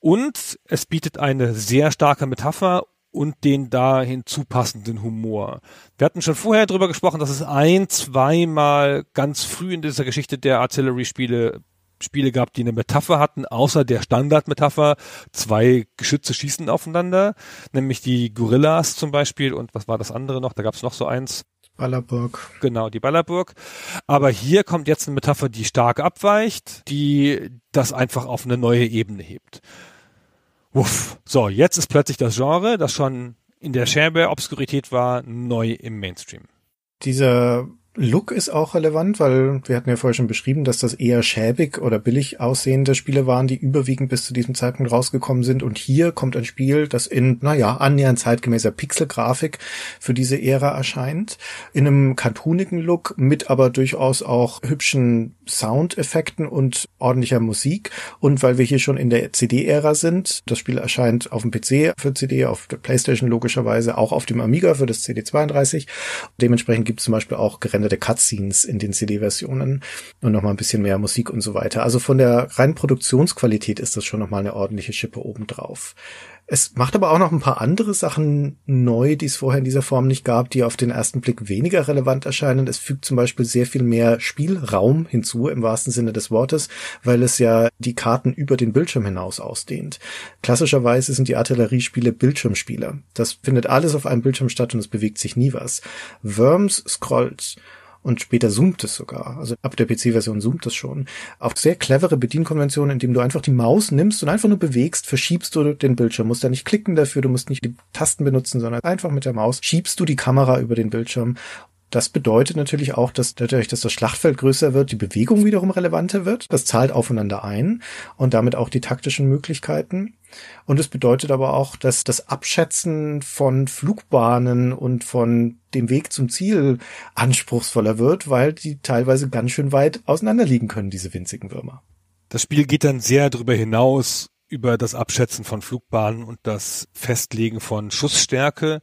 Und es bietet eine sehr starke Metapher und den da hinzupassenden Humor. Wir hatten schon vorher drüber gesprochen, dass es ein, zweimal ganz früh in dieser Geschichte der Artillery-Spiele Spiele gab, die eine Metapher hatten, außer der Standardmetapher, zwei Geschütze schießen aufeinander, nämlich die Gorillas zum Beispiel und was war das andere noch? Da gab es noch so eins. Ballerburg. Genau, die Ballerburg. Aber hier kommt jetzt eine Metapher, die stark abweicht, die das einfach auf eine neue Ebene hebt. Wuff. So, jetzt ist plötzlich das Genre, das schon in der Scherbe Obskurität war, neu im Mainstream. Dieser Look ist auch relevant, weil wir hatten ja vorher schon beschrieben, dass das eher schäbig oder billig aussehende Spiele waren, die überwiegend bis zu diesem Zeitpunkt rausgekommen sind. Und hier kommt ein Spiel, das in, naja, annähernd zeitgemäßer Pixelgrafik für diese Ära erscheint, in einem cartoonigen Look mit aber durchaus auch hübschen Soundeffekten und ordentlicher Musik. Und weil wir hier schon in der CD-Ära sind, das Spiel erscheint auf dem PC für CD, auf der Playstation logischerweise, auch auf dem Amiga für das CD32. Dementsprechend gibt es zum Beispiel auch gerenderte veränderte Cutscenes in den CD-Versionen und nochmal ein bisschen mehr Musik und so weiter. Also von der reinen Produktionsqualität ist das schon nochmal eine ordentliche Schippe obendrauf. Es macht aber auch noch ein paar andere Sachen neu, die es vorher in dieser Form nicht gab, die auf den ersten Blick weniger relevant erscheinen. Es fügt zum Beispiel sehr viel mehr Spielraum hinzu, im wahrsten Sinne des Wortes, weil es ja die Karten über den Bildschirm hinaus ausdehnt. Klassischerweise sind die Artilleriespiele Bildschirmspiele. Das findet alles auf einem Bildschirm statt und es bewegt sich nie was. Worms scrollt und später zoomt es sogar. Also ab der PC-Version zoomt es schon. Auf sehr clevere Bedienkonventionen, indem du einfach die Maus nimmst und einfach nur bewegst, verschiebst du den Bildschirm. Musst da nicht klicken dafür, du musst nicht die Tasten benutzen, sondern einfach mit der Maus schiebst du die Kamera über den Bildschirm das bedeutet natürlich auch, dass dadurch, dass das Schlachtfeld größer wird, die Bewegung wiederum relevanter wird. Das zahlt aufeinander ein und damit auch die taktischen Möglichkeiten. Und es bedeutet aber auch, dass das Abschätzen von Flugbahnen und von dem Weg zum Ziel anspruchsvoller wird, weil die teilweise ganz schön weit auseinanderliegen können, diese winzigen Würmer. Das Spiel geht dann sehr darüber hinaus, über das Abschätzen von Flugbahnen und das Festlegen von Schussstärke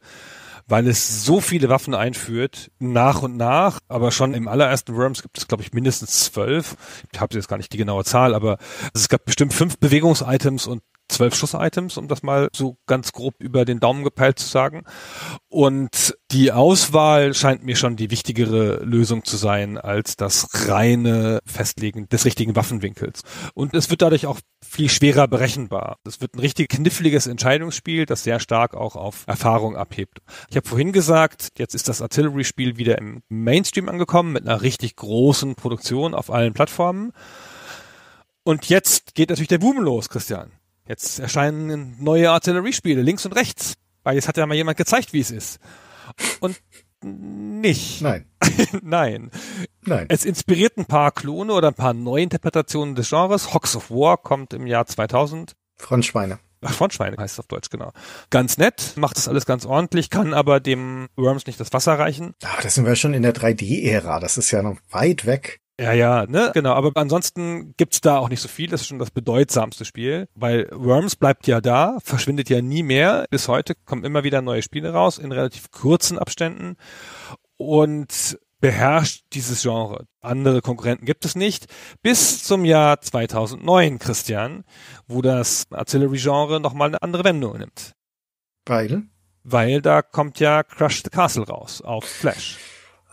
weil es so viele Waffen einführt, nach und nach, aber schon im allerersten Worms gibt es, glaube ich, mindestens zwölf. Ich habe jetzt gar nicht die genaue Zahl, aber es gab bestimmt fünf Bewegungsitems und zwölf Schuss-Items, um das mal so ganz grob über den Daumen gepeilt zu sagen. Und die Auswahl scheint mir schon die wichtigere Lösung zu sein als das reine Festlegen des richtigen Waffenwinkels. Und es wird dadurch auch viel schwerer berechenbar. Es wird ein richtig kniffliges Entscheidungsspiel, das sehr stark auch auf Erfahrung abhebt. Ich habe vorhin gesagt, jetzt ist das Artillery-Spiel wieder im Mainstream angekommen mit einer richtig großen Produktion auf allen Plattformen. Und jetzt geht natürlich der Boom los, Christian. Jetzt erscheinen neue Artilleriespiele, links und rechts. Weil jetzt hat ja mal jemand gezeigt, wie es ist. Und nicht. Nein. Nein. Nein. Es inspiriert ein paar Klone oder ein paar Neuinterpretationen des Genres. Hawks of War kommt im Jahr 2000. Frontschweine. Ach, Frontschweine heißt es auf Deutsch, genau. Ganz nett, macht das alles ganz ordentlich, kann aber dem Worms nicht das Wasser reichen. Ach, das sind wir schon in der 3D-Ära. Das ist ja noch weit weg. Ja, ja, ne, genau. Aber ansonsten gibt's da auch nicht so viel. Das ist schon das bedeutsamste Spiel, weil Worms bleibt ja da, verschwindet ja nie mehr. Bis heute kommen immer wieder neue Spiele raus in relativ kurzen Abständen und beherrscht dieses Genre. Andere Konkurrenten gibt es nicht. Bis zum Jahr 2009, Christian, wo das Artillery-Genre nochmal eine andere Wendung nimmt. Weil? Weil da kommt ja Crush the Castle raus auf Flash.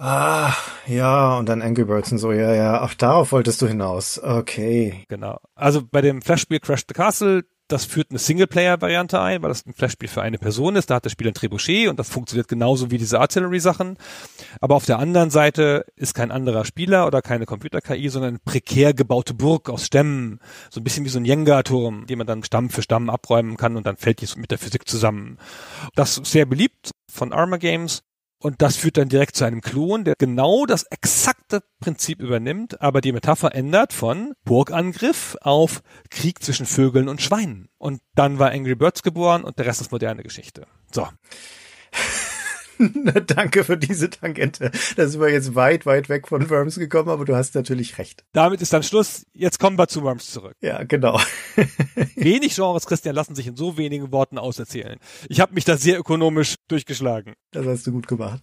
Ah, ja, und dann Angry Birds und so, ja, ja. auch darauf wolltest du hinaus. Okay. Genau. Also bei dem Flashspiel Crash the Castle, das führt eine Singleplayer-Variante ein, weil das ein Flashspiel für eine Person ist. Da hat das Spiel ein Trebuchet und das funktioniert genauso wie diese Artillery-Sachen. Aber auf der anderen Seite ist kein anderer Spieler oder keine Computer-KI, sondern eine prekär gebaute Burg aus Stämmen. So ein bisschen wie so ein Jenga-Turm, den man dann Stamm für Stamm abräumen kann und dann fällt die mit der Physik zusammen. Das ist sehr beliebt von Armor Games und das führt dann direkt zu einem Klon, der genau das exakte Prinzip übernimmt, aber die Metapher ändert von Burgangriff auf Krieg zwischen Vögeln und Schweinen. Und dann war Angry Birds geboren und der Rest ist moderne Geschichte. So. Danke für diese Tangente. Da sind wir jetzt weit, weit weg von Worms gekommen, aber du hast natürlich recht. Damit ist dann Schluss. Jetzt kommen wir zu Worms zurück. Ja, genau. Wenig Genres, Christian, lassen sich in so wenigen Worten auserzählen. Ich habe mich da sehr ökonomisch durchgeschlagen. Das hast du gut gemacht.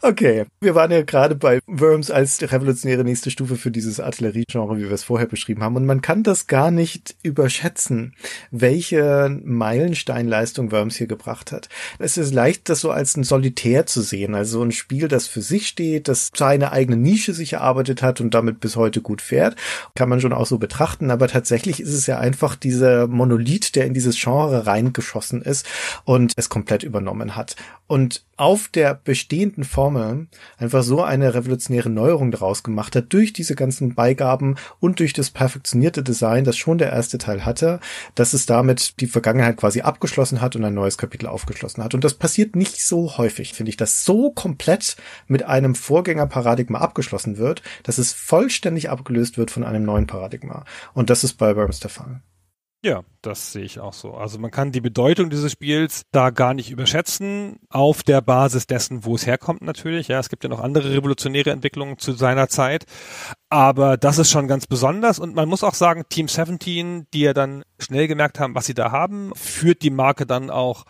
Okay, wir waren ja gerade bei Worms als revolutionäre nächste Stufe für dieses Artilleriegenre, wie wir es vorher beschrieben haben. Und man kann das gar nicht überschätzen, welche Meilensteinleistung Worms hier gebracht hat. Es ist leicht, das so als ein solitär quer zu sehen. Also ein Spiel, das für sich steht, das seine eigene Nische sich erarbeitet hat und damit bis heute gut fährt, kann man schon auch so betrachten. Aber tatsächlich ist es ja einfach dieser Monolith, der in dieses Genre reingeschossen ist und es komplett übernommen hat. Und auf der bestehenden Formel einfach so eine revolutionäre Neuerung daraus gemacht hat, durch diese ganzen Beigaben und durch das perfektionierte Design, das schon der erste Teil hatte, dass es damit die Vergangenheit quasi abgeschlossen hat und ein neues Kapitel aufgeschlossen hat. Und das passiert nicht so häufig, finde ich, dass so komplett mit einem Vorgängerparadigma abgeschlossen wird, dass es vollständig abgelöst wird von einem neuen Paradigma. Und das ist bei Burns der Fall. Ja, das sehe ich auch so. Also man kann die Bedeutung dieses Spiels da gar nicht überschätzen, auf der Basis dessen, wo es herkommt natürlich. Ja, es gibt ja noch andere revolutionäre Entwicklungen zu seiner Zeit. Aber das ist schon ganz besonders. Und man muss auch sagen, Team 17, die ja dann schnell gemerkt haben, was sie da haben, führt die Marke dann auch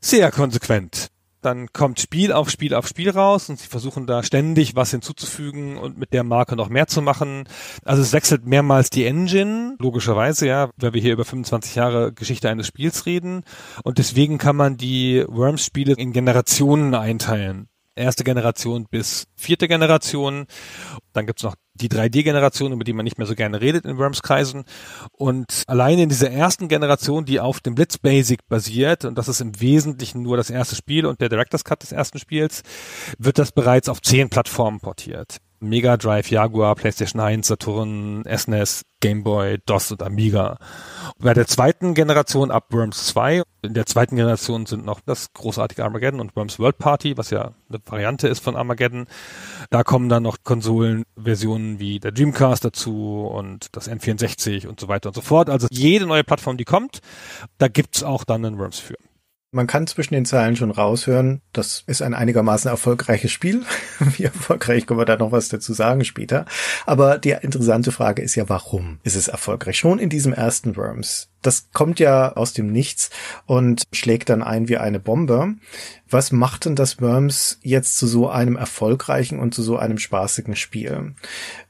sehr konsequent dann kommt Spiel auf Spiel auf Spiel raus und sie versuchen da ständig was hinzuzufügen und mit der Marke noch mehr zu machen. Also es wechselt mehrmals die Engine, logischerweise, ja, weil wir hier über 25 Jahre Geschichte eines Spiels reden. Und deswegen kann man die Worms-Spiele in Generationen einteilen erste Generation bis vierte Generation. Dann gibt's noch die 3D-Generation, über die man nicht mehr so gerne redet in Worms-Kreisen. Und alleine in dieser ersten Generation, die auf dem Blitz Basic basiert, und das ist im Wesentlichen nur das erste Spiel und der Director's Cut des ersten Spiels, wird das bereits auf zehn Plattformen portiert. Mega Drive, Jaguar, PlayStation 1, Saturn, SNES, e Game Boy, DOS und Amiga. Und bei der zweiten Generation ab Worms 2, in der zweiten Generation sind noch das großartige Armageddon und Worms World Party, was ja eine Variante ist von Armageddon. Da kommen dann noch Konsolenversionen wie der Dreamcast dazu und das N64 und so weiter und so fort. Also jede neue Plattform, die kommt, da gibt's auch dann einen Worms für. Man kann zwischen den Zeilen schon raushören, das ist ein einigermaßen erfolgreiches Spiel. Wie erfolgreich können wir da noch was dazu sagen später. Aber die interessante Frage ist ja, warum ist es erfolgreich? Schon in diesem ersten Worms das kommt ja aus dem Nichts und schlägt dann ein wie eine Bombe. Was macht denn das Worms jetzt zu so einem erfolgreichen und zu so einem spaßigen Spiel?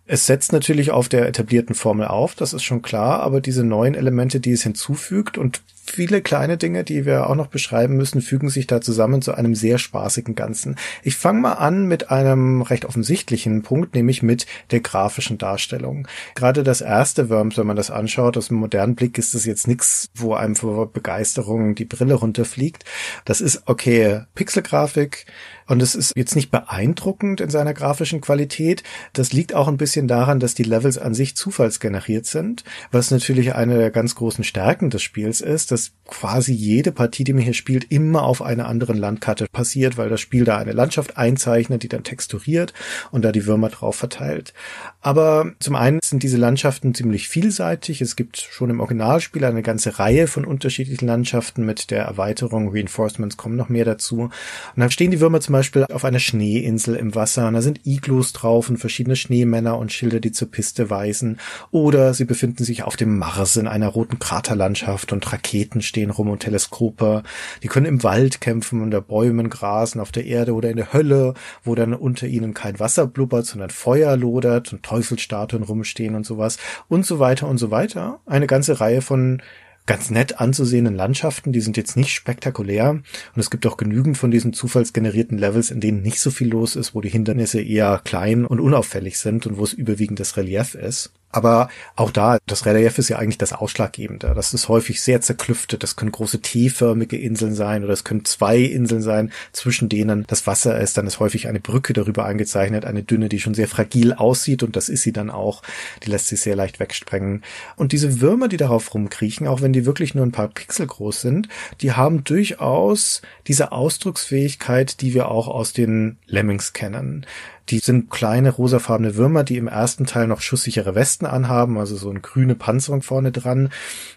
Es setzt natürlich auf der etablierten Formel auf, das ist schon klar, aber diese neuen Elemente, die es hinzufügt und viele kleine Dinge, die wir auch noch beschreiben müssen, fügen sich da zusammen zu einem sehr spaßigen Ganzen. Ich fange mal an mit einem recht offensichtlichen Punkt, nämlich mit der grafischen Darstellung. Gerade das erste Worms, wenn man das anschaut, aus dem modernen Blick ist es jetzt jetzt nichts, wo einem vor Begeisterung die Brille runterfliegt. Das ist okay Pixelgrafik, und es ist jetzt nicht beeindruckend in seiner grafischen Qualität. Das liegt auch ein bisschen daran, dass die Levels an sich zufallsgeneriert sind, was natürlich eine der ganz großen Stärken des Spiels ist, dass quasi jede Partie, die man hier spielt, immer auf einer anderen Landkarte passiert, weil das Spiel da eine Landschaft einzeichnet, die dann texturiert und da die Würmer drauf verteilt. Aber zum einen sind diese Landschaften ziemlich vielseitig. Es gibt schon im Originalspiel eine ganze Reihe von unterschiedlichen Landschaften mit der Erweiterung. Reinforcements kommen noch mehr dazu. Und dann stehen die Würmer zum zum Beispiel auf einer Schneeinsel im Wasser. Und da sind Iglus drauf und verschiedene Schneemänner und Schilder, die zur Piste weisen. Oder sie befinden sich auf dem Mars in einer roten Kraterlandschaft und Raketen stehen rum und Teleskope. Die können im Wald kämpfen, unter Bäumen grasen, auf der Erde oder in der Hölle, wo dann unter ihnen kein Wasser blubbert, sondern Feuer lodert und Teufelsstatuen rumstehen und sowas und so weiter und so weiter. Eine ganze Reihe von ganz nett anzusehenden Landschaften, die sind jetzt nicht spektakulär und es gibt auch genügend von diesen zufallsgenerierten Levels, in denen nicht so viel los ist, wo die Hindernisse eher klein und unauffällig sind und wo es überwiegend das Relief ist. Aber auch da, das Relief ist ja eigentlich das Ausschlaggebende. Das ist häufig sehr zerklüftet. Das können große T-förmige Inseln sein oder es können zwei Inseln sein, zwischen denen das Wasser ist. Dann ist häufig eine Brücke darüber eingezeichnet, eine dünne, die schon sehr fragil aussieht und das ist sie dann auch. Die lässt sich sehr leicht wegsprengen. Und diese Würmer, die darauf rumkriechen, auch wenn die wirklich nur ein paar Pixel groß sind, die haben durchaus diese Ausdrucksfähigkeit, die wir auch aus den Lemmings kennen. Die sind kleine rosafarbene Würmer, die im ersten Teil noch schusssichere Westen anhaben, also so eine grüne Panzerung vorne dran.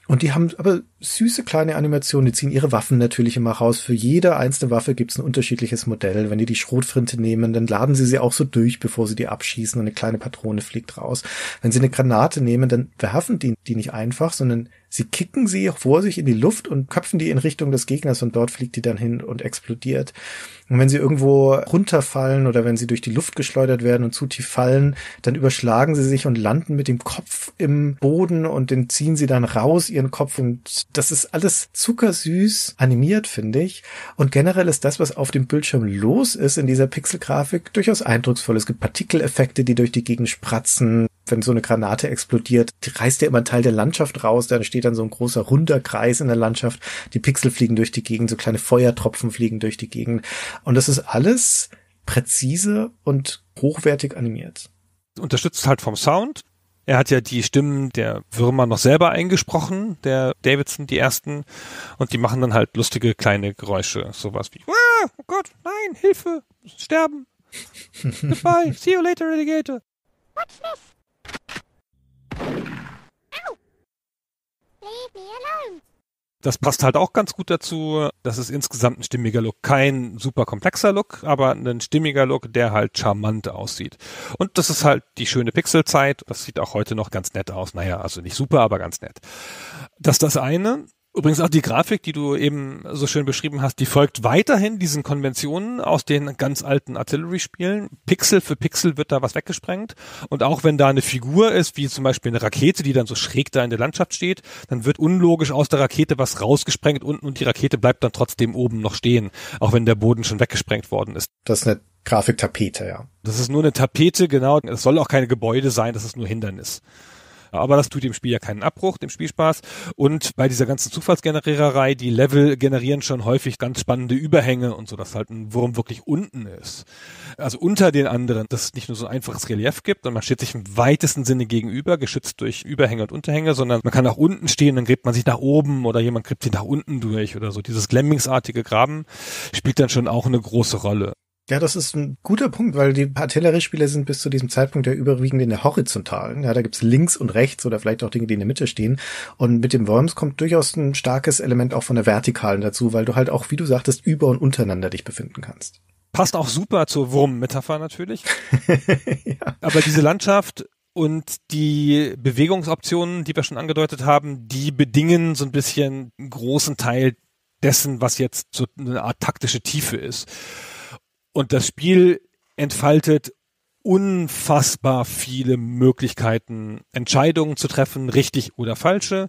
Und die haben aber süße kleine Animationen. Die ziehen ihre Waffen natürlich immer raus. Für jede einzelne Waffe gibt es ein unterschiedliches Modell. Wenn die die Schrotfrinte nehmen, dann laden sie sie auch so durch, bevor sie die abschießen und eine kleine Patrone fliegt raus. Wenn sie eine Granate nehmen, dann werfen die die nicht einfach, sondern Sie kicken sie vor sich in die Luft und köpfen die in Richtung des Gegners und dort fliegt die dann hin und explodiert. Und wenn sie irgendwo runterfallen oder wenn sie durch die Luft geschleudert werden und zu tief fallen, dann überschlagen sie sich und landen mit dem Kopf im Boden und den ziehen sie dann raus, ihren Kopf. Und das ist alles zuckersüß animiert, finde ich. Und generell ist das, was auf dem Bildschirm los ist in dieser Pixelgrafik, durchaus eindrucksvoll. Es gibt Partikeleffekte, die durch die Gegend spratzen wenn so eine Granate explodiert, die reißt ja immer einen Teil der Landschaft raus, dann steht dann so ein großer runder Kreis in der Landschaft, die Pixel fliegen durch die Gegend, so kleine Feuertropfen fliegen durch die Gegend. Und das ist alles präzise und hochwertig animiert. Unterstützt halt vom Sound. Er hat ja die Stimmen der Würmer noch selber eingesprochen, der Davidson, die ersten, und die machen dann halt lustige kleine Geräusche, sowas wie, ah, oh Gott, nein, Hilfe, sterben. Goodbye, see you later, Alligator. What's this? Das passt halt auch ganz gut dazu. Das ist insgesamt ein stimmiger Look. Kein super komplexer Look, aber ein stimmiger Look, der halt charmant aussieht. Und das ist halt die schöne Pixelzeit. Das sieht auch heute noch ganz nett aus. Naja, also nicht super, aber ganz nett. Das ist das eine. Übrigens auch die Grafik, die du eben so schön beschrieben hast, die folgt weiterhin diesen Konventionen aus den ganz alten Artillery-Spielen. Pixel für Pixel wird da was weggesprengt. Und auch wenn da eine Figur ist, wie zum Beispiel eine Rakete, die dann so schräg da in der Landschaft steht, dann wird unlogisch aus der Rakete was rausgesprengt unten und die Rakete bleibt dann trotzdem oben noch stehen, auch wenn der Boden schon weggesprengt worden ist. Das ist eine Grafiktapete, ja. Das ist nur eine Tapete, genau. Es soll auch keine Gebäude sein, das ist nur Hindernis. Aber das tut dem Spiel ja keinen Abbruch, dem Spielspaß. Und bei dieser ganzen Zufallsgeneriererei, die Level generieren schon häufig ganz spannende Überhänge und so, dass halt ein Wurm wirklich unten ist. Also unter den anderen, dass es nicht nur so ein einfaches Relief gibt, und man steht sich im weitesten Sinne gegenüber, geschützt durch Überhänge und Unterhänge, sondern man kann nach unten stehen, dann gräbt man sich nach oben oder jemand gräbt sich nach unten durch oder so. Dieses Glemmingsartige Graben spielt dann schon auch eine große Rolle. Ja, das ist ein guter Punkt, weil die Artilleriespieler sind bis zu diesem Zeitpunkt ja überwiegend in der horizontalen. Ja, da gibt's links und rechts oder vielleicht auch Dinge, die in der Mitte stehen. Und mit dem Worms kommt durchaus ein starkes Element auch von der vertikalen dazu, weil du halt auch, wie du sagtest, über und untereinander dich befinden kannst. Passt auch super zur Wurm-Metapher natürlich. ja. Aber diese Landschaft und die Bewegungsoptionen, die wir schon angedeutet haben, die bedingen so ein bisschen einen großen Teil dessen, was jetzt so eine Art taktische Tiefe ist. Und das Spiel entfaltet unfassbar viele Möglichkeiten, Entscheidungen zu treffen, richtig oder falsche.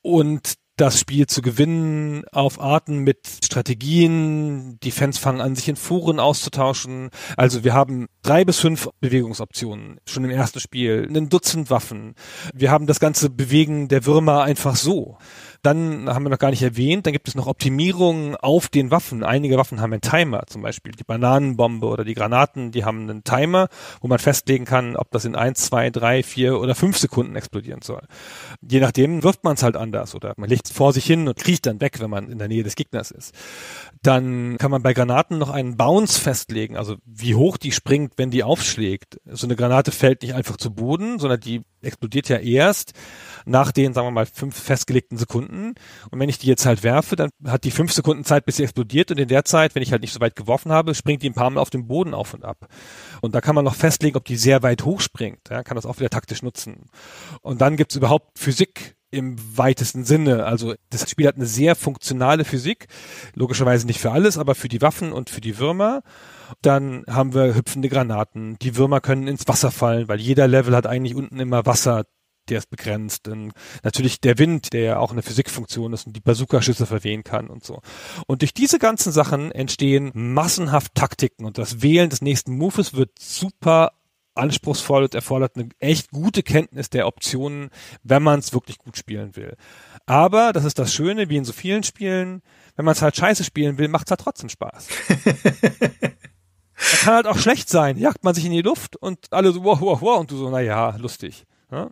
Und das Spiel zu gewinnen auf Arten mit Strategien. Die Fans fangen an, sich in Foren auszutauschen. Also wir haben drei bis fünf Bewegungsoptionen schon im ersten Spiel, ein Dutzend Waffen. Wir haben das ganze Bewegen der Würmer einfach so. Dann haben wir noch gar nicht erwähnt, dann gibt es noch Optimierungen auf den Waffen. Einige Waffen haben einen Timer, zum Beispiel die Bananenbombe oder die Granaten, die haben einen Timer, wo man festlegen kann, ob das in eins, zwei, drei, vier oder fünf Sekunden explodieren soll. Je nachdem wirft man es halt anders oder man legt es vor sich hin und kriecht dann weg, wenn man in der Nähe des Gegners ist. Dann kann man bei Granaten noch einen Bounce festlegen, also wie hoch die springt, wenn die aufschlägt. So eine Granate fällt nicht einfach zu Boden, sondern die explodiert ja erst nach den, sagen wir mal, fünf festgelegten Sekunden Sekunden. Und wenn ich die jetzt halt werfe, dann hat die fünf Sekunden Zeit, bis sie explodiert. Und in der Zeit, wenn ich halt nicht so weit geworfen habe, springt die ein paar Mal auf dem Boden auf und ab. Und da kann man noch festlegen, ob die sehr weit hoch springt. Ja, kann das auch wieder taktisch nutzen. Und dann gibt es überhaupt Physik im weitesten Sinne. Also das Spiel hat eine sehr funktionale Physik, logischerweise nicht für alles, aber für die Waffen und für die Würmer. Dann haben wir hüpfende Granaten. Die Würmer können ins Wasser fallen, weil jeder Level hat eigentlich unten immer Wasser der ist begrenzt. Und natürlich der Wind, der ja auch eine Physikfunktion ist und die Bazooka-Schüsse verwehen kann und so. Und durch diese ganzen Sachen entstehen massenhaft Taktiken und das Wählen des nächsten Moves wird super anspruchsvoll und erfordert eine echt gute Kenntnis der Optionen, wenn man es wirklich gut spielen will. Aber das ist das Schöne, wie in so vielen Spielen, wenn man es halt scheiße spielen will, macht es halt trotzdem Spaß. das kann halt auch schlecht sein, jagt man sich in die Luft und alle so, wow, wow, wow, und du so, naja, lustig. Ja? Ne?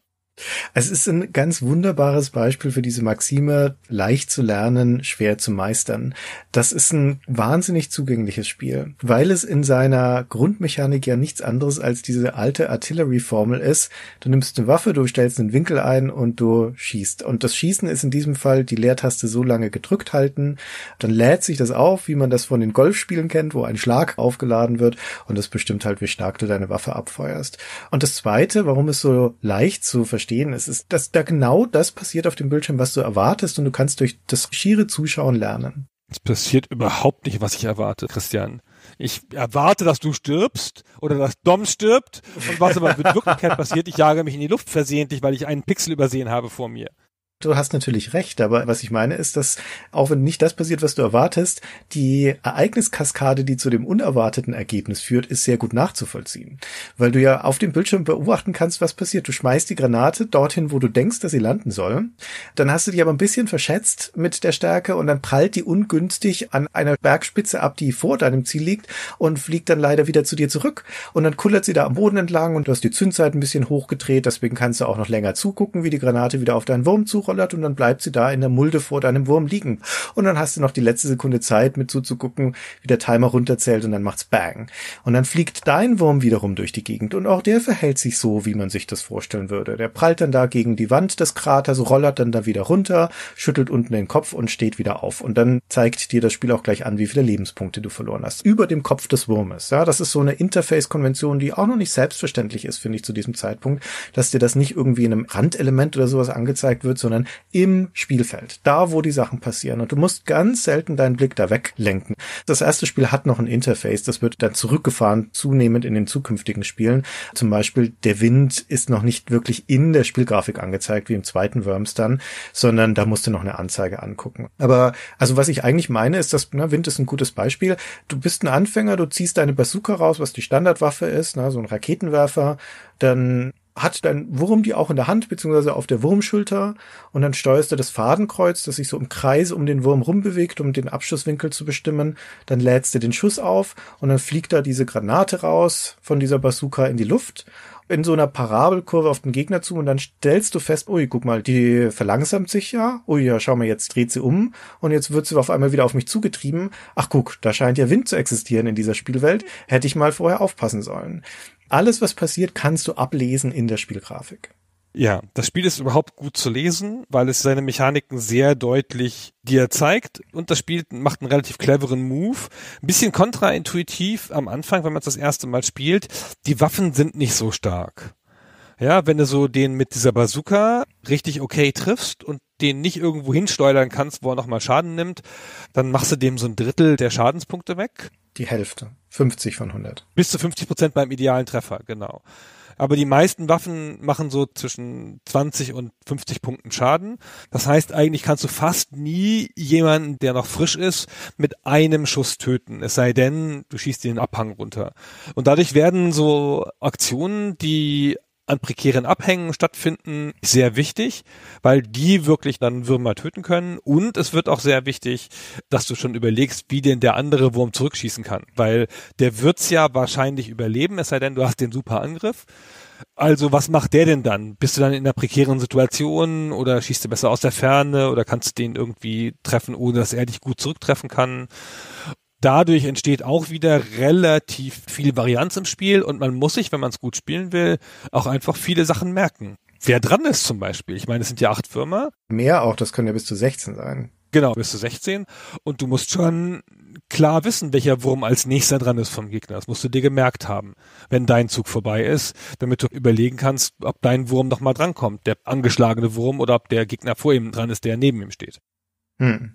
Es ist ein ganz wunderbares Beispiel für diese Maxime, leicht zu lernen, schwer zu meistern. Das ist ein wahnsinnig zugängliches Spiel, weil es in seiner Grundmechanik ja nichts anderes als diese alte Artillery-Formel ist. Du nimmst eine Waffe, du stellst einen Winkel ein und du schießt. Und das Schießen ist in diesem Fall die Leertaste so lange gedrückt halten, dann lädt sich das auf, wie man das von den Golfspielen kennt, wo ein Schlag aufgeladen wird und das bestimmt halt, wie stark du deine Waffe abfeuerst. Und das zweite, warum es so leicht zu verstehen verstehen. Es ist, dass da genau das passiert auf dem Bildschirm, was du erwartest und du kannst durch das schiere Zuschauen lernen. Es passiert überhaupt nicht, was ich erwarte, Christian. Ich erwarte, dass du stirbst oder dass Dom stirbt und was aber mit Wirklichkeit passiert, ich jage mich in die Luft versehentlich, weil ich einen Pixel übersehen habe vor mir. Du hast natürlich recht, aber was ich meine ist, dass auch wenn nicht das passiert, was du erwartest, die Ereigniskaskade, die zu dem unerwarteten Ergebnis führt, ist sehr gut nachzuvollziehen. Weil du ja auf dem Bildschirm beobachten kannst, was passiert. Du schmeißt die Granate dorthin, wo du denkst, dass sie landen soll. Dann hast du dich aber ein bisschen verschätzt mit der Stärke und dann prallt die ungünstig an einer Bergspitze ab, die vor deinem Ziel liegt und fliegt dann leider wieder zu dir zurück. Und dann kullert sie da am Boden entlang und du hast die Zündzeit ein bisschen hochgedreht, deswegen kannst du auch noch länger zugucken, wie die Granate wieder auf deinen Wurm zucht hineinkollert und dann bleibt sie da in der Mulde vor deinem Wurm liegen. Und dann hast du noch die letzte Sekunde Zeit, mit zuzugucken, wie der Timer runterzählt und dann macht's Bang. Und dann fliegt dein Wurm wiederum durch die Gegend und auch der verhält sich so, wie man sich das vorstellen würde. Der prallt dann da gegen die Wand des Kraters, rollert dann da wieder runter, schüttelt unten den Kopf und steht wieder auf. Und dann zeigt dir das Spiel auch gleich an, wie viele Lebenspunkte du verloren hast. Über dem Kopf des Wurmes. Ja, das ist so eine Interface-Konvention, die auch noch nicht selbstverständlich ist, finde ich, zu diesem Zeitpunkt, dass dir das nicht irgendwie in einem Randelement oder sowas angezeigt wird, sondern sondern im Spielfeld, da wo die Sachen passieren. Und du musst ganz selten deinen Blick da weglenken. Das erste Spiel hat noch ein Interface, das wird dann zurückgefahren zunehmend in den zukünftigen Spielen. Zum Beispiel der Wind ist noch nicht wirklich in der Spielgrafik angezeigt, wie im zweiten Worms dann, sondern da musst du noch eine Anzeige angucken. Aber also was ich eigentlich meine, ist, dass na, Wind ist ein gutes Beispiel. Du bist ein Anfänger, du ziehst deine Bazooka raus, was die Standardwaffe ist, na, so ein Raketenwerfer, dann hat dein Wurm die auch in der Hand, beziehungsweise auf der Wurmschulter, und dann steuerst du das Fadenkreuz, das sich so im Kreis um den Wurm rumbewegt, um den Abschusswinkel zu bestimmen. Dann lädst du den Schuss auf und dann fliegt da diese Granate raus von dieser Bazooka in die Luft, in so einer Parabelkurve auf den Gegner zu, und dann stellst du fest, ui, guck mal, die verlangsamt sich ja, ui, ja, schau mal, jetzt dreht sie um, und jetzt wird sie auf einmal wieder auf mich zugetrieben. Ach guck, da scheint ja Wind zu existieren in dieser Spielwelt, hätte ich mal vorher aufpassen sollen alles, was passiert, kannst du ablesen in der Spielgrafik. Ja, das Spiel ist überhaupt gut zu lesen, weil es seine Mechaniken sehr deutlich dir zeigt und das Spiel macht einen relativ cleveren Move. Ein bisschen kontraintuitiv am Anfang, wenn man es das erste Mal spielt. Die Waffen sind nicht so stark. Ja, wenn du so den mit dieser Bazooka richtig okay triffst und den nicht irgendwo hinsteuern kannst, wo er nochmal Schaden nimmt, dann machst du dem so ein Drittel der Schadenspunkte weg die Hälfte. 50 von 100. Bis zu 50 Prozent beim idealen Treffer, genau. Aber die meisten Waffen machen so zwischen 20 und 50 Punkten Schaden. Das heißt, eigentlich kannst du fast nie jemanden, der noch frisch ist, mit einem Schuss töten. Es sei denn, du schießt den Abhang runter. Und dadurch werden so Aktionen, die an prekären Abhängen stattfinden, sehr wichtig, weil die wirklich dann Würmer töten können. Und es wird auch sehr wichtig, dass du schon überlegst, wie denn der andere Wurm zurückschießen kann, weil der wird's ja wahrscheinlich überleben, es sei denn, du hast den super Angriff. Also was macht der denn dann? Bist du dann in einer prekären Situation oder schießt du besser aus der Ferne oder kannst du den irgendwie treffen, ohne dass er dich gut zurücktreffen kann? dadurch entsteht auch wieder relativ viel Varianz im Spiel und man muss sich, wenn man es gut spielen will, auch einfach viele Sachen merken. Wer dran ist zum Beispiel. Ich meine, es sind ja acht Würmer. Mehr auch, das können ja bis zu 16 sein. Genau, bis zu 16. Und du musst schon klar wissen, welcher Wurm als nächster dran ist vom Gegner. Das musst du dir gemerkt haben, wenn dein Zug vorbei ist, damit du überlegen kannst, ob dein Wurm nochmal drankommt, der angeschlagene Wurm, oder ob der Gegner vor ihm dran ist, der neben ihm steht. Hm.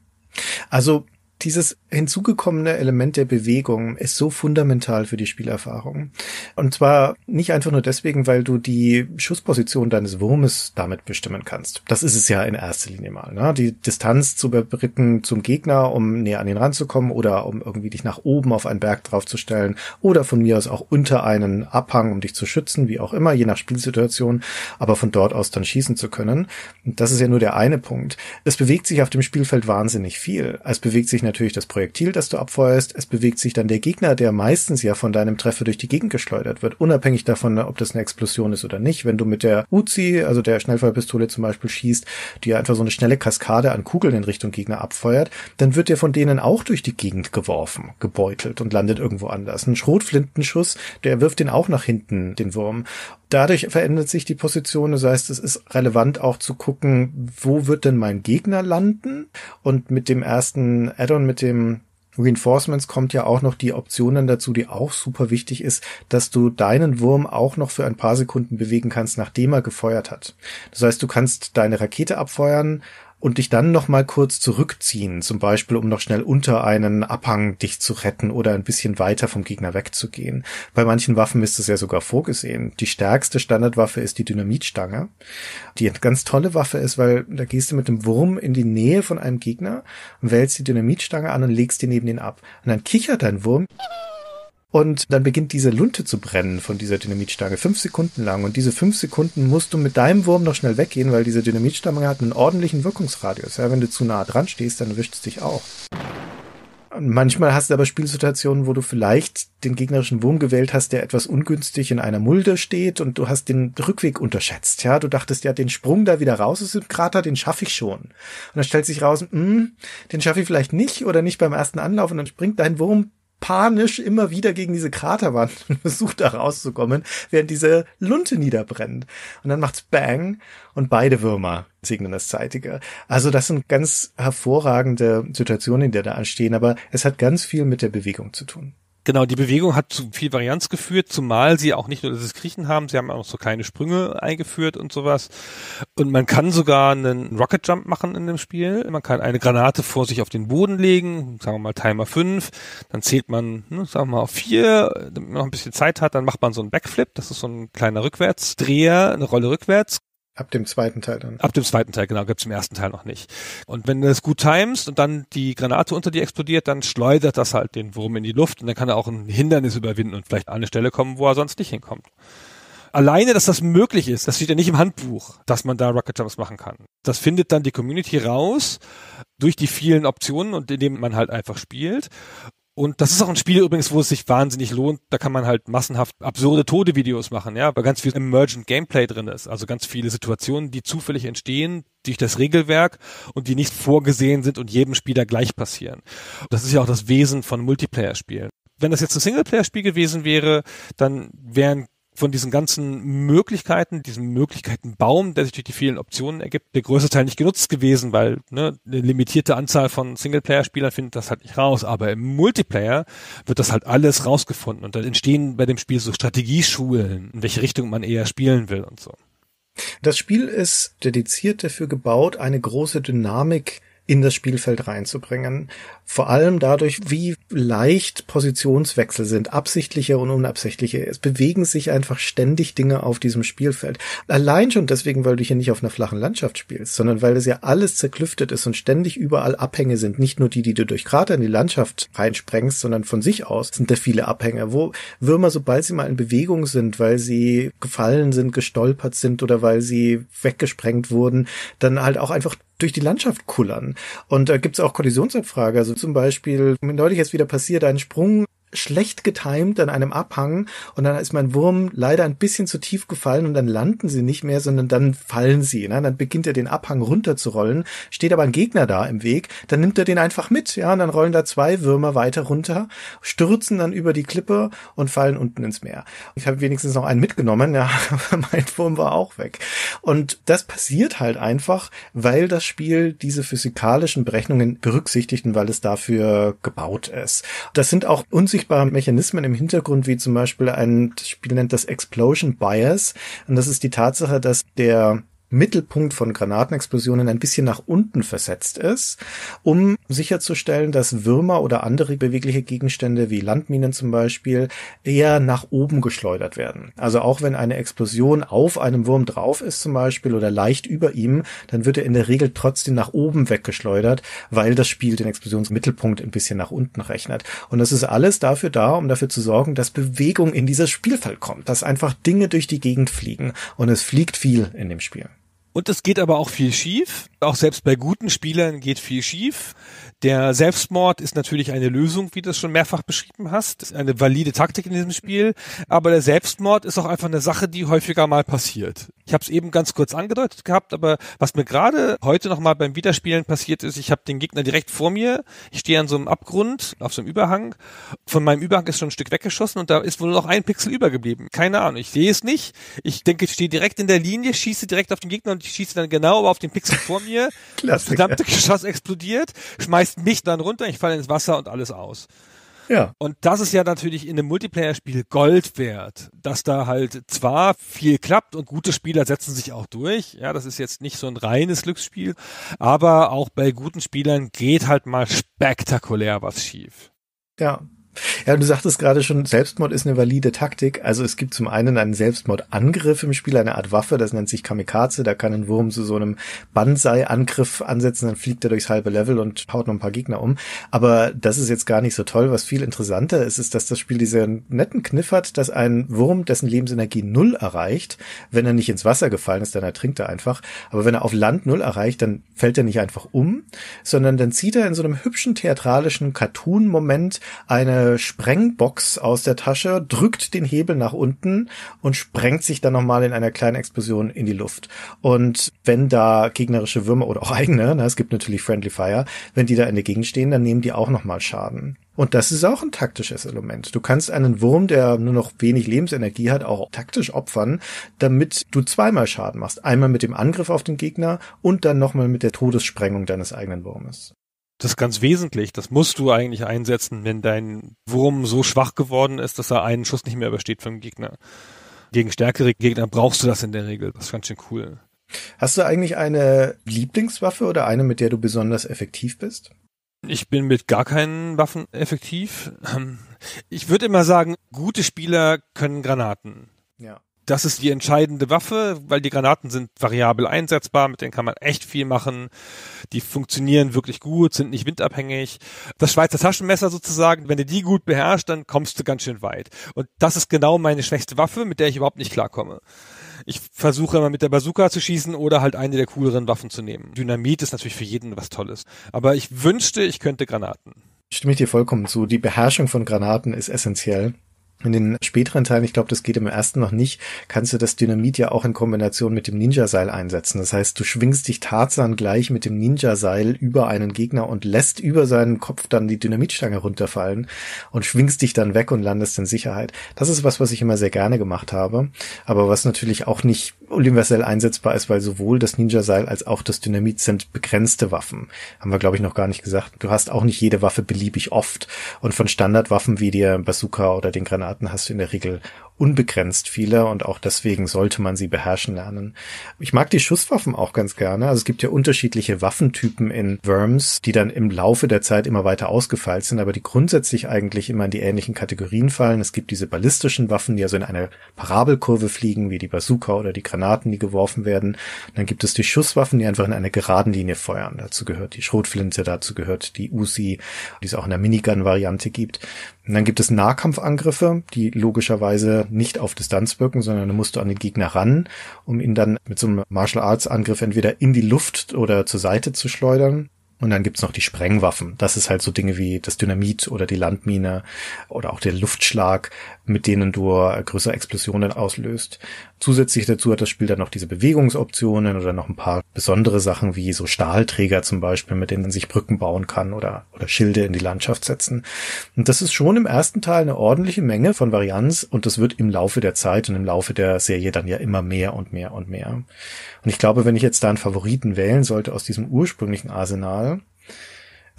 Also dieses hinzugekommene Element der Bewegung ist so fundamental für die Spielerfahrung. Und zwar nicht einfach nur deswegen, weil du die Schussposition deines Wurmes damit bestimmen kannst. Das ist es ja in erster Linie mal. Ne? Die Distanz zu überbrücken zum Gegner, um näher an ihn ranzukommen oder um irgendwie dich nach oben auf einen Berg draufzustellen oder von mir aus auch unter einen Abhang, um dich zu schützen, wie auch immer, je nach Spielsituation, aber von dort aus dann schießen zu können. Und das ist ja nur der eine Punkt. Es bewegt sich auf dem Spielfeld wahnsinnig viel. Es bewegt sich natürlich das Projektil, das du abfeuerst, es bewegt sich dann der Gegner, der meistens ja von deinem Treffer durch die Gegend geschleudert wird, unabhängig davon, ob das eine Explosion ist oder nicht. Wenn du mit der Uzi, also der Schnellfeuerpistole zum Beispiel schießt, die einfach so eine schnelle Kaskade an Kugeln in Richtung Gegner abfeuert, dann wird der von denen auch durch die Gegend geworfen, gebeutelt und landet irgendwo anders. Ein Schrotflintenschuss, der wirft den auch nach hinten, den Wurm dadurch verändert sich die Position. Das heißt, es ist relevant auch zu gucken, wo wird denn mein Gegner landen? Und mit dem ersten Add-on, mit dem Reinforcements kommt ja auch noch die Option dann dazu, die auch super wichtig ist, dass du deinen Wurm auch noch für ein paar Sekunden bewegen kannst, nachdem er gefeuert hat. Das heißt, du kannst deine Rakete abfeuern und dich dann noch mal kurz zurückziehen, zum Beispiel um noch schnell unter einen Abhang dich zu retten oder ein bisschen weiter vom Gegner wegzugehen. Bei manchen Waffen ist es ja sogar vorgesehen. Die stärkste Standardwaffe ist die Dynamitstange, die eine ganz tolle Waffe ist, weil da gehst du mit dem Wurm in die Nähe von einem Gegner und wählst die Dynamitstange an und legst die neben den ab. Und dann kichert dein Wurm und dann beginnt diese Lunte zu brennen von dieser Dynamitstange, fünf Sekunden lang. Und diese fünf Sekunden musst du mit deinem Wurm noch schnell weggehen, weil diese Dynamitstange hat einen ordentlichen Wirkungsradius. Ja, wenn du zu nah dran stehst, dann erwischt es dich auch. Und manchmal hast du aber Spielsituationen, wo du vielleicht den gegnerischen Wurm gewählt hast, der etwas ungünstig in einer Mulde steht und du hast den Rückweg unterschätzt. Ja, du dachtest ja, den Sprung da wieder raus ist im Krater, den schaffe ich schon. Und dann stellt sich raus, mh, hm, den schaffe ich vielleicht nicht oder nicht beim ersten Anlauf und dann springt dein Wurm panisch immer wieder gegen diese Kraterwand und versucht da rauszukommen, während diese Lunte niederbrennt. Und dann macht's Bang und beide Würmer segnen das Zeitige. Also das sind ganz hervorragende Situationen, in der da anstehen, aber es hat ganz viel mit der Bewegung zu tun. Genau, die Bewegung hat zu viel Varianz geführt, zumal sie auch nicht nur das Kriechen haben, sie haben auch so kleine Sprünge eingeführt und sowas. Und man kann sogar einen Rocket Jump machen in dem Spiel. Man kann eine Granate vor sich auf den Boden legen, sagen wir mal Timer 5, dann zählt man, ne, sagen wir mal auf 4, damit man noch ein bisschen Zeit hat, dann macht man so einen Backflip, das ist so ein kleiner Rückwärtsdreher, eine Rolle rückwärts, Ab dem zweiten Teil dann. Ab dem zweiten Teil, genau, gibt's im ersten Teil noch nicht. Und wenn du das gut timest und dann die Granate unter dir explodiert, dann schleudert das halt den Wurm in die Luft und dann kann er auch ein Hindernis überwinden und vielleicht an eine Stelle kommen, wo er sonst nicht hinkommt. Alleine, dass das möglich ist, das steht ja nicht im Handbuch, dass man da Rocket Jumps machen kann. Das findet dann die Community raus durch die vielen Optionen und indem man halt einfach spielt. Und das ist auch ein Spiel übrigens, wo es sich wahnsinnig lohnt. Da kann man halt massenhaft absurde Todevideos machen, ja, weil ganz viel Emergent Gameplay drin ist. Also ganz viele Situationen, die zufällig entstehen durch das Regelwerk und die nicht vorgesehen sind und jedem Spieler gleich passieren. Das ist ja auch das Wesen von Multiplayer-Spielen. Wenn das jetzt ein Singleplayer-Spiel gewesen wäre, dann wären von diesen ganzen Möglichkeiten, diesem Möglichkeitenbaum, der sich durch die vielen Optionen ergibt, der größte Teil nicht genutzt gewesen, weil ne, eine limitierte Anzahl von Singleplayer-Spielern findet das halt nicht raus. Aber im Multiplayer wird das halt alles rausgefunden und dann entstehen bei dem Spiel so Strategieschulen, in welche Richtung man eher spielen will und so. Das Spiel ist dediziert dafür gebaut, eine große Dynamik in das Spielfeld reinzubringen. Vor allem dadurch, wie leicht Positionswechsel sind, absichtliche und unabsichtliche. Es bewegen sich einfach ständig Dinge auf diesem Spielfeld. Allein schon deswegen, weil du hier nicht auf einer flachen Landschaft spielst, sondern weil es ja alles zerklüftet ist und ständig überall Abhänge sind. Nicht nur die, die du durch Krater in die Landschaft reinsprengst, sondern von sich aus sind da viele Abhänge, wo Würmer, sobald sie mal in Bewegung sind, weil sie gefallen sind, gestolpert sind oder weil sie weggesprengt wurden, dann halt auch einfach durch die Landschaft kullern. Und da äh, gibt's auch Kollisionsabfrage. Also zum Beispiel, neulich ist wieder passiert, ein Sprung schlecht getimt an einem Abhang und dann ist mein Wurm leider ein bisschen zu tief gefallen und dann landen sie nicht mehr, sondern dann fallen sie. Ne? Dann beginnt er den Abhang runterzurollen, steht aber ein Gegner da im Weg, dann nimmt er den einfach mit, ja, und dann rollen da zwei Würmer weiter runter, stürzen dann über die Klippe und fallen unten ins Meer. Ich habe wenigstens noch einen mitgenommen, ja, aber mein Wurm war auch weg. Und das passiert halt einfach, weil das Spiel diese physikalischen Berechnungen berücksichtigt und weil es dafür gebaut ist. Das sind auch unsicher unsichtbaren Mechanismen im Hintergrund, wie zum Beispiel ein, das Spiel nennt das Explosion Bias. Und das ist die Tatsache, dass der Mittelpunkt von Granatenexplosionen ein bisschen nach unten versetzt ist, um sicherzustellen, dass Würmer oder andere bewegliche Gegenstände wie Landminen zum Beispiel eher nach oben geschleudert werden. Also auch wenn eine Explosion auf einem Wurm drauf ist zum Beispiel oder leicht über ihm, dann wird er in der Regel trotzdem nach oben weggeschleudert, weil das Spiel den Explosionsmittelpunkt ein bisschen nach unten rechnet. Und das ist alles dafür da, um dafür zu sorgen, dass Bewegung in dieses Spielfeld kommt, dass einfach Dinge durch die Gegend fliegen. Und es fliegt viel in dem Spiel. Und es geht aber auch viel schief. Auch selbst bei guten Spielern geht viel schief. Der Selbstmord ist natürlich eine Lösung, wie du es schon mehrfach beschrieben hast. Das ist eine valide Taktik in diesem Spiel. Aber der Selbstmord ist auch einfach eine Sache, die häufiger mal passiert. Ich habe es eben ganz kurz angedeutet gehabt, aber was mir gerade heute nochmal beim Wiederspielen passiert ist, ich habe den Gegner direkt vor mir, ich stehe an so einem Abgrund, auf so einem Überhang, von meinem Überhang ist schon ein Stück weggeschossen und da ist wohl noch ein Pixel übergeblieben. Keine Ahnung, ich sehe es nicht. Ich denke, ich stehe direkt in der Linie, schieße direkt auf den Gegner und ich schieße dann genau auf den Pixel vor mir. Klassiker. Das verdammte Geschoss explodiert, schmeißt mich dann runter, ich falle ins Wasser und alles aus. Ja. Und das ist ja natürlich in einem Multiplayer-Spiel Gold wert, dass da halt zwar viel klappt und gute Spieler setzen sich auch durch. Ja, das ist jetzt nicht so ein reines Glücksspiel, aber auch bei guten Spielern geht halt mal spektakulär was schief. Ja, ja, du sagtest gerade schon, Selbstmord ist eine valide Taktik. Also es gibt zum einen einen Selbstmordangriff im Spiel, eine Art Waffe, das nennt sich Kamikaze. Da kann ein Wurm zu so einem Banzai-Angriff ansetzen, dann fliegt er durchs halbe Level und haut noch ein paar Gegner um. Aber das ist jetzt gar nicht so toll. Was viel interessanter ist, ist, dass das Spiel diesen netten Kniff hat, dass ein Wurm, dessen Lebensenergie null erreicht, wenn er nicht ins Wasser gefallen ist, dann ertrinkt er einfach. Aber wenn er auf Land null erreicht, dann fällt er nicht einfach um, sondern dann zieht er in so einem hübschen theatralischen Cartoon-Moment eine Sprengbox aus der Tasche, drückt den Hebel nach unten und sprengt sich dann nochmal in einer kleinen Explosion in die Luft. Und wenn da gegnerische Würmer oder auch eigene, na, ne, es gibt natürlich Friendly Fire, wenn die da in der Gegend stehen, dann nehmen die auch nochmal Schaden. Und das ist auch ein taktisches Element. Du kannst einen Wurm, der nur noch wenig Lebensenergie hat, auch taktisch opfern, damit du zweimal Schaden machst. Einmal mit dem Angriff auf den Gegner und dann nochmal mit der Todessprengung deines eigenen Wurmes. Das ist ganz wesentlich. Das musst du eigentlich einsetzen, wenn dein Wurm so schwach geworden ist, dass er einen Schuss nicht mehr übersteht vom Gegner. Gegen stärkere Gegner brauchst du das in der Regel. Das ist ganz schön cool. Hast du eigentlich eine Lieblingswaffe oder eine, mit der du besonders effektiv bist? Ich bin mit gar keinen Waffen effektiv. Ich würde immer sagen, gute Spieler können Granaten. Ja das ist die entscheidende Waffe, weil die Granaten sind variabel einsetzbar, mit denen kann man echt viel machen. Die funktionieren wirklich gut, sind nicht windabhängig. Das Schweizer Taschenmesser sozusagen, wenn du die gut beherrschst, dann kommst du ganz schön weit. Und das ist genau meine schwächste Waffe, mit der ich überhaupt nicht klarkomme. Ich versuche immer mit der Bazooka zu schießen oder halt eine der cooleren Waffen zu nehmen. Dynamit ist natürlich für jeden was Tolles. Aber ich wünschte, ich könnte Granaten. Stimme ich dir vollkommen zu. Die Beherrschung von Granaten ist essentiell. In den späteren Teilen, ich glaube, das geht im ersten noch nicht, kannst du das Dynamit ja auch in Kombination mit dem Ninja-Seil einsetzen. Das heißt, du schwingst dich Tarzan gleich mit dem Ninja-Seil über einen Gegner und lässt über seinen Kopf dann die Dynamitstange runterfallen und schwingst dich dann weg und landest in Sicherheit. Das ist was, was ich immer sehr gerne gemacht habe, aber was natürlich auch nicht universell einsetzbar ist, weil sowohl das Ninja-Seil als auch das Dynamit sind begrenzte Waffen. Haben wir, glaube ich, noch gar nicht gesagt. Du hast auch nicht jede Waffe beliebig oft. Und von Standardwaffen wie der Bazooka oder den Granaten hast du in der Regel unbegrenzt vieler und auch deswegen sollte man sie beherrschen lernen. Ich mag die Schusswaffen auch ganz gerne. Also es gibt ja unterschiedliche Waffentypen in Worms, die dann im Laufe der Zeit immer weiter ausgefeilt sind, aber die grundsätzlich eigentlich immer in die ähnlichen Kategorien fallen. Es gibt diese ballistischen Waffen, die also in eine Parabelkurve fliegen, wie die Bazooka oder die Granaten, die geworfen werden. Und dann gibt es die Schusswaffen, die einfach in einer geraden Linie feuern. Dazu gehört die Schrotflinte, dazu gehört die Uzi, die es auch in der Minigun-Variante gibt. Und dann gibt es Nahkampfangriffe, die logischerweise nicht auf Distanz wirken, sondern du musst an den Gegner ran, um ihn dann mit so einem Martial Arts Angriff entweder in die Luft oder zur Seite zu schleudern. Und dann gibt's noch die Sprengwaffen. Das ist halt so Dinge wie das Dynamit oder die Landmine oder auch der Luftschlag, mit denen du äh, größere Explosionen auslöst. Zusätzlich dazu hat das Spiel dann noch diese Bewegungsoptionen oder noch ein paar besondere Sachen wie so Stahlträger zum Beispiel, mit denen man sich Brücken bauen kann oder, oder Schilde in die Landschaft setzen. Und das ist schon im ersten Teil eine ordentliche Menge von Varianz und das wird im Laufe der Zeit und im Laufe der Serie dann ja immer mehr und mehr und mehr. Und ich glaube, wenn ich jetzt da einen Favoriten wählen sollte aus diesem ursprünglichen Arsenal,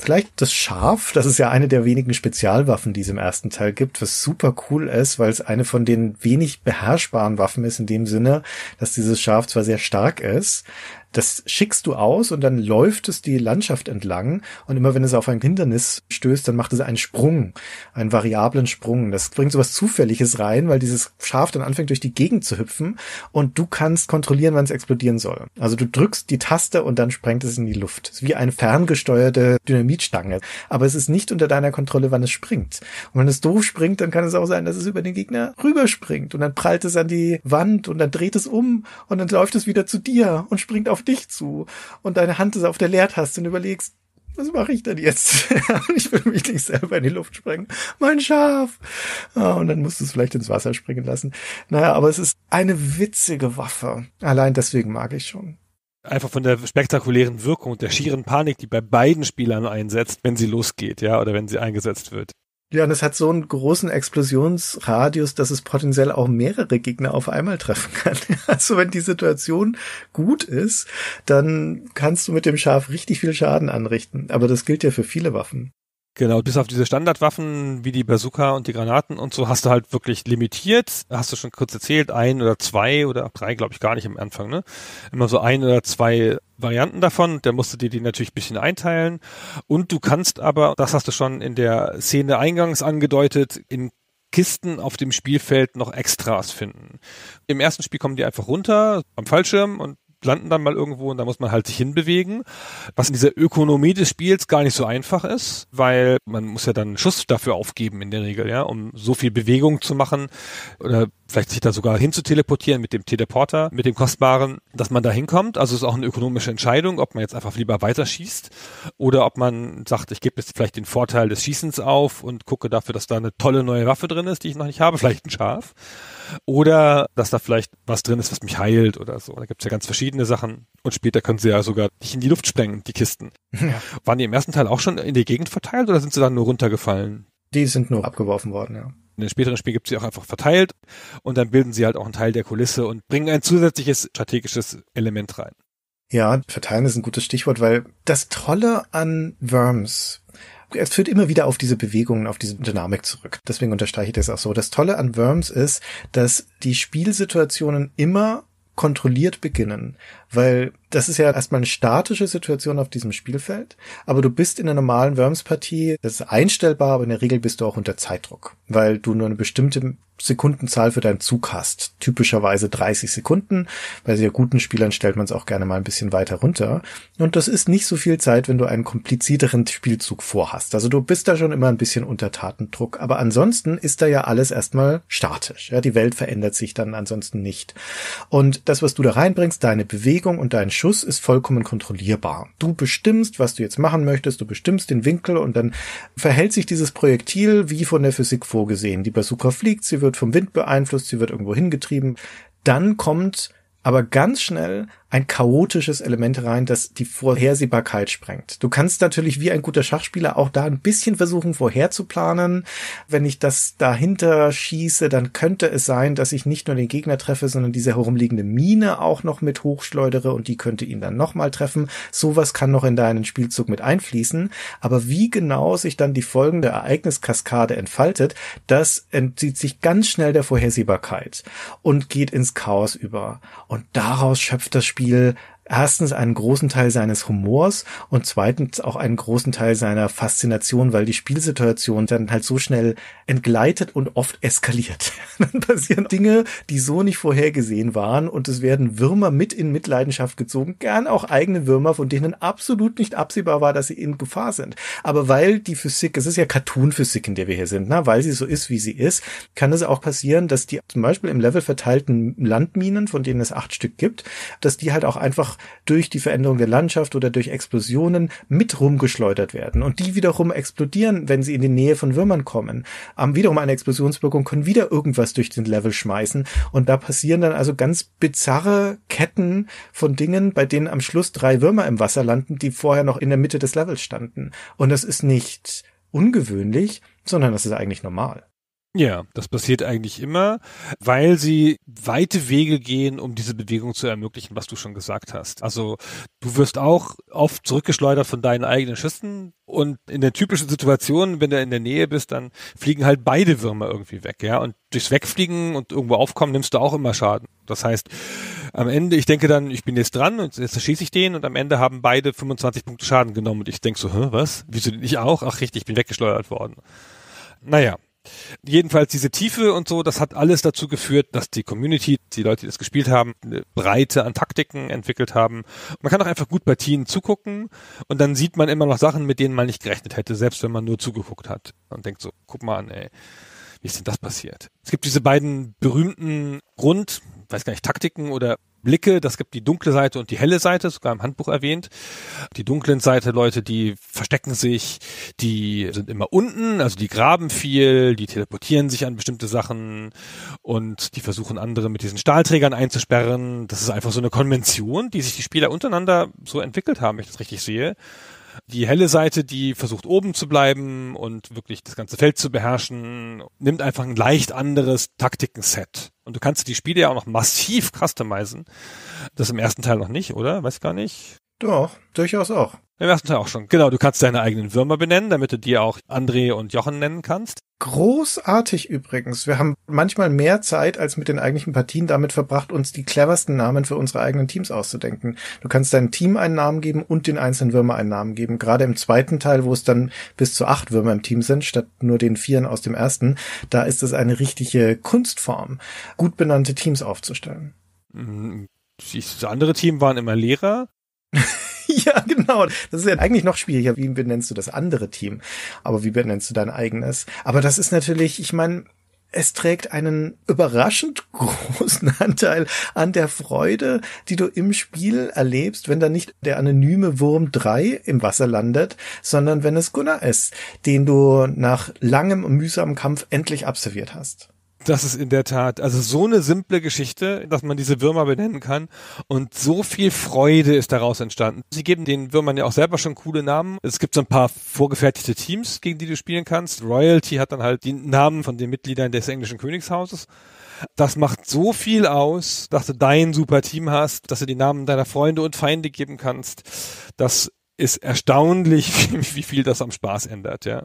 Vielleicht das Schaf, das ist ja eine der wenigen Spezialwaffen, die es im ersten Teil gibt, was super cool ist, weil es eine von den wenig beherrschbaren Waffen ist in dem Sinne, dass dieses Schaf zwar sehr stark ist, das schickst du aus und dann läuft es die Landschaft entlang und immer wenn es auf ein Hindernis stößt, dann macht es einen Sprung, einen variablen Sprung. Das bringt sowas Zufälliges rein, weil dieses Schaf dann anfängt durch die Gegend zu hüpfen und du kannst kontrollieren, wann es explodieren soll. Also du drückst die Taste und dann sprengt es in die Luft. Es ist wie eine ferngesteuerte Dynamitstange. Aber es ist nicht unter deiner Kontrolle, wann es springt. Und wenn es doof springt, dann kann es auch sein, dass es über den Gegner rüberspringt und dann prallt es an die Wand und dann dreht es um und dann läuft es wieder zu dir und springt auf auf dich zu und deine Hand ist auf der Leertaste und überlegst, was mache ich denn jetzt? ich will mich nicht selber in die Luft sprengen. Mein Schaf! Ah, und dann musst du es vielleicht ins Wasser springen lassen. Naja, aber es ist eine witzige Waffe. Allein deswegen mag ich schon. Einfach von der spektakulären Wirkung und der schieren Panik, die bei beiden Spielern einsetzt, wenn sie losgeht, ja, oder wenn sie eingesetzt wird. Ja, und es hat so einen großen Explosionsradius, dass es potenziell auch mehrere Gegner auf einmal treffen kann. Also wenn die Situation gut ist, dann kannst du mit dem Schaf richtig viel Schaden anrichten. Aber das gilt ja für viele Waffen. Genau, bis auf diese Standardwaffen wie die Bazooka und die Granaten und so hast du halt wirklich limitiert. Hast du schon kurz erzählt, ein oder zwei oder drei, glaube ich, gar nicht am Anfang, ne? Immer so ein oder zwei Varianten davon. Da musst du dir die natürlich ein bisschen einteilen. Und du kannst aber, das hast du schon in der Szene eingangs angedeutet, in Kisten auf dem Spielfeld noch Extras finden. Im ersten Spiel kommen die einfach runter am Fallschirm und landen dann mal irgendwo und da muss man halt sich hinbewegen, was in dieser Ökonomie des Spiels gar nicht so einfach ist, weil man muss ja dann einen Schuss dafür aufgeben in der Regel, ja, um so viel Bewegung zu machen oder vielleicht sich da sogar hin zu teleportieren mit dem Teleporter, mit dem kostbaren, dass man da hinkommt. Also es ist auch eine ökonomische Entscheidung, ob man jetzt einfach lieber weiter schießt oder ob man sagt, ich gebe jetzt vielleicht den Vorteil des Schießens auf und gucke dafür, dass da eine tolle neue Waffe drin ist, die ich noch nicht habe, vielleicht ein Schaf. Oder dass da vielleicht was drin ist, was mich heilt oder so. Da gibt's ja ganz verschiedene Sachen. Und später können sie ja sogar nicht in die Luft sprengen, die Kisten. Ja. Waren die im ersten Teil auch schon in die Gegend verteilt oder sind sie dann nur runtergefallen? Die sind nur abgeworfen worden, ja in den späteren Spielen gibt es sie auch einfach verteilt und dann bilden sie halt auch einen Teil der Kulisse und bringen ein zusätzliches strategisches Element rein. Ja, verteilen ist ein gutes Stichwort, weil das Tolle an Worms, es führt immer wieder auf diese Bewegungen, auf diese Dynamik zurück. Deswegen unterstreiche ich das auch so. Das Tolle an Worms ist, dass die Spielsituationen immer kontrolliert beginnen weil das ist ja erstmal eine statische Situation auf diesem Spielfeld, aber du bist in einer normalen Worms-Partie, das ist einstellbar, aber in der Regel bist du auch unter Zeitdruck, weil du nur eine bestimmte Sekundenzahl für deinen Zug hast, typischerweise 30 Sekunden, bei sehr guten Spielern stellt man es auch gerne mal ein bisschen weiter runter und das ist nicht so viel Zeit, wenn du einen komplizierteren Spielzug vorhast, also du bist da schon immer ein bisschen unter Tatendruck, aber ansonsten ist da ja alles erstmal statisch, ja, die Welt verändert sich dann ansonsten nicht und das, was du da reinbringst, deine Bewegung, Bewegung und dein Schuss ist vollkommen kontrollierbar. Du bestimmst, was du jetzt machen möchtest, du bestimmst den Winkel und dann verhält sich dieses Projektil wie von der Physik vorgesehen. Die Bazooka fliegt, sie wird vom Wind beeinflusst, sie wird irgendwo hingetrieben. Dann kommt aber ganz schnell ein chaotisches Element rein, das die Vorhersehbarkeit sprengt. Du kannst natürlich wie ein guter Schachspieler auch da ein bisschen versuchen, vorherzuplanen. Wenn ich das dahinter schieße, dann könnte es sein, dass ich nicht nur den Gegner treffe, sondern diese herumliegende Mine auch noch mit hochschleudere und die könnte ihn dann nochmal treffen. Sowas kann noch in deinen Spielzug mit einfließen. Aber wie genau sich dann die folgende Ereigniskaskade entfaltet, das entzieht sich ganz schnell der Vorhersehbarkeit und geht ins Chaos über. Und daraus schöpft das Spiel Spiel erstens einen großen Teil seines Humors und zweitens auch einen großen Teil seiner Faszination, weil die Spielsituation dann halt so schnell entgleitet und oft eskaliert. dann passieren Dinge, die so nicht vorhergesehen waren und es werden Würmer mit in Mitleidenschaft gezogen, gern auch eigene Würmer, von denen absolut nicht absehbar war, dass sie in Gefahr sind. Aber weil die Physik, es ist ja Cartoon-Physik, in der wir hier sind, ne? weil sie so ist, wie sie ist, kann es auch passieren, dass die zum Beispiel im Level verteilten Landminen, von denen es acht Stück gibt, dass die halt auch einfach durch die Veränderung der Landschaft oder durch Explosionen mit rumgeschleudert werden. Und die wiederum explodieren, wenn sie in die Nähe von Würmern kommen. Haben wiederum eine Explosionswirkung, können wieder irgendwas durch den Level schmeißen. Und da passieren dann also ganz bizarre Ketten von Dingen, bei denen am Schluss drei Würmer im Wasser landen, die vorher noch in der Mitte des Levels standen. Und das ist nicht ungewöhnlich, sondern das ist eigentlich normal. Ja, das passiert eigentlich immer, weil sie weite Wege gehen, um diese Bewegung zu ermöglichen, was du schon gesagt hast. Also du wirst auch oft zurückgeschleudert von deinen eigenen Schüssen und in der typischen Situation, wenn du in der Nähe bist, dann fliegen halt beide Würmer irgendwie weg, ja. Und durchs Wegfliegen und irgendwo aufkommen nimmst du auch immer Schaden. Das heißt, am Ende, ich denke dann, ich bin jetzt dran und jetzt erschieße ich den und am Ende haben beide 25 Punkte Schaden genommen und ich denke so, hä, was? Wieso nicht auch? Ach richtig, ich bin weggeschleudert worden. Naja, Jedenfalls diese Tiefe und so, das hat alles dazu geführt, dass die Community, die Leute, die das gespielt haben, eine Breite an Taktiken entwickelt haben. Man kann auch einfach gut Partien zugucken und dann sieht man immer noch Sachen, mit denen man nicht gerechnet hätte, selbst wenn man nur zugeguckt hat und denkt so, guck mal an, ey, wie ist denn das passiert? Es gibt diese beiden berühmten Grund, weiß gar nicht, Taktiken oder Blicke. Das gibt die dunkle Seite und die helle Seite, sogar im Handbuch erwähnt. Die dunklen Seite, Leute, die verstecken sich, die sind immer unten, also die graben viel, die teleportieren sich an bestimmte Sachen und die versuchen andere mit diesen Stahlträgern einzusperren. Das ist einfach so eine Konvention, die sich die Spieler untereinander so entwickelt haben, wenn ich das richtig sehe. Die helle Seite, die versucht oben zu bleiben und wirklich das ganze Feld zu beherrschen, nimmt einfach ein leicht anderes Taktiken-Set. Und du kannst die Spiele ja auch noch massiv customizen. Das im ersten Teil noch nicht, oder? Weiß gar nicht. Doch, durchaus auch. Im ersten Teil auch schon. Genau, du kannst deine eigenen Würmer benennen, damit du dir auch André und Jochen nennen kannst. Großartig übrigens. Wir haben manchmal mehr Zeit als mit den eigentlichen Partien damit verbracht, uns die cleversten Namen für unsere eigenen Teams auszudenken. Du kannst deinem Team einen Namen geben und den einzelnen Würmer einen Namen geben. Gerade im zweiten Teil, wo es dann bis zu acht Würmer im Team sind, statt nur den vieren aus dem ersten, da ist es eine richtige Kunstform, gut benannte Teams aufzustellen. Hm, das andere Team waren immer Lehrer. ja, genau. Das ist ja eigentlich noch schwieriger. Wie benennst du das andere Team? Aber wie benennst du dein eigenes? Aber das ist natürlich, ich meine, es trägt einen überraschend großen Anteil an der Freude, die du im Spiel erlebst, wenn da nicht der anonyme Wurm 3 im Wasser landet, sondern wenn es Gunnar ist, den du nach langem und mühsamem Kampf endlich abserviert hast. Das ist in der Tat, also so eine simple Geschichte, dass man diese Würmer benennen kann. Und so viel Freude ist daraus entstanden. Sie geben den Würmern ja auch selber schon coole Namen. Es gibt so ein paar vorgefertigte Teams, gegen die du spielen kannst. Royalty hat dann halt die Namen von den Mitgliedern des englischen Königshauses. Das macht so viel aus, dass du dein super Team hast, dass du die Namen deiner Freunde und Feinde geben kannst. Das ist erstaunlich, wie viel das am Spaß ändert, ja.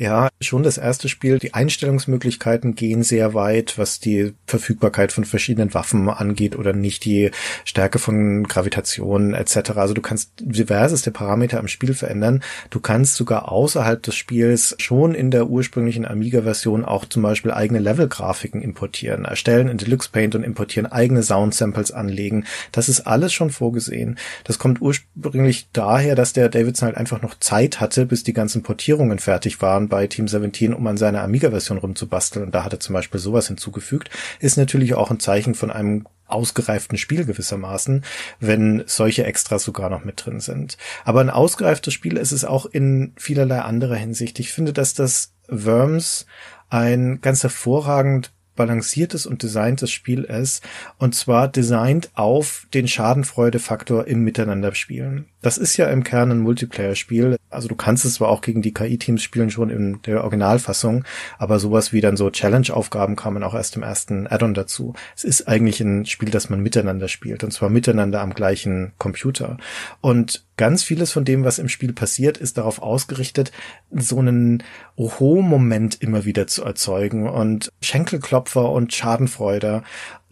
Ja, schon das erste Spiel. Die Einstellungsmöglichkeiten gehen sehr weit, was die Verfügbarkeit von verschiedenen Waffen angeht oder nicht, die Stärke von Gravitation etc. Also du kannst diverseste Parameter am Spiel verändern. Du kannst sogar außerhalb des Spiels schon in der ursprünglichen Amiga-Version auch zum Beispiel eigene Level-Grafiken importieren, erstellen in Deluxe Paint und importieren, eigene Sound-Samples anlegen. Das ist alles schon vorgesehen. Das kommt ursprünglich daher, dass der Davidson halt einfach noch Zeit hatte, bis die ganzen Portierungen fertig waren bei Team 17, um an seiner Amiga-Version rumzubasteln. Und da hat er zum Beispiel sowas hinzugefügt. Ist natürlich auch ein Zeichen von einem ausgereiften Spiel gewissermaßen, wenn solche Extras sogar noch mit drin sind. Aber ein ausgereiftes Spiel ist es auch in vielerlei anderer Hinsicht. Ich finde, dass das Worms ein ganz hervorragend balanciertes und designtes Spiel ist, und zwar designt auf den Schadenfreude-Faktor im spielen. Das ist ja im Kern ein Multiplayer-Spiel. Also du kannst es zwar auch gegen die KI-Teams spielen, schon in der Originalfassung, aber sowas wie dann so Challenge-Aufgaben kamen auch erst im ersten Add-on dazu. Es ist eigentlich ein Spiel, das man miteinander spielt, und zwar miteinander am gleichen Computer. Und ganz vieles von dem, was im Spiel passiert, ist darauf ausgerichtet, so einen Oho-Moment immer wieder zu erzeugen und Schenkelklopfer und Schadenfreude.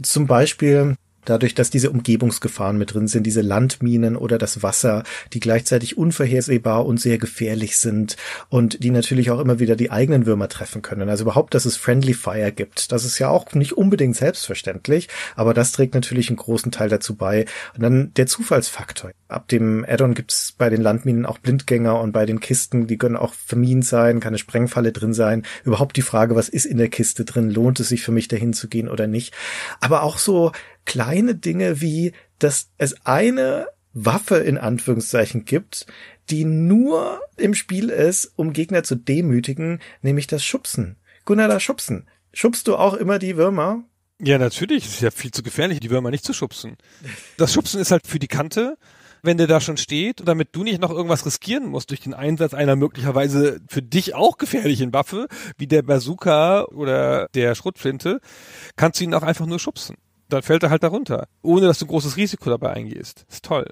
Zum Beispiel dadurch, dass diese Umgebungsgefahren mit drin sind, diese Landminen oder das Wasser, die gleichzeitig unvorhersehbar und sehr gefährlich sind und die natürlich auch immer wieder die eigenen Würmer treffen können. Also überhaupt, dass es Friendly Fire gibt, das ist ja auch nicht unbedingt selbstverständlich, aber das trägt natürlich einen großen Teil dazu bei. Und dann der Zufallsfaktor. Ab dem Addon gibt es bei den Landminen auch Blindgänger und bei den Kisten, die können auch vermint sein, kann eine Sprengfalle drin sein. Überhaupt die Frage, was ist in der Kiste drin? Lohnt es sich für mich dahin zu gehen oder nicht? Aber auch so kleine Dinge wie, dass es eine Waffe in Anführungszeichen gibt, die nur im Spiel ist, um Gegner zu demütigen, nämlich das Schubsen. Gunnar, das Schubsen. Schubst du auch immer die Würmer? Ja, natürlich. Es ist ja viel zu gefährlich, die Würmer nicht zu schubsen. Das Schubsen ist halt für die Kante, wenn der da schon steht, damit du nicht noch irgendwas riskieren musst durch den Einsatz einer möglicherweise für dich auch gefährlichen Waffe, wie der Bazooka oder der Schrotflinte, kannst du ihn auch einfach nur schubsen dann fällt er halt darunter, ohne dass du ein großes Risiko dabei eingehst. Ist toll.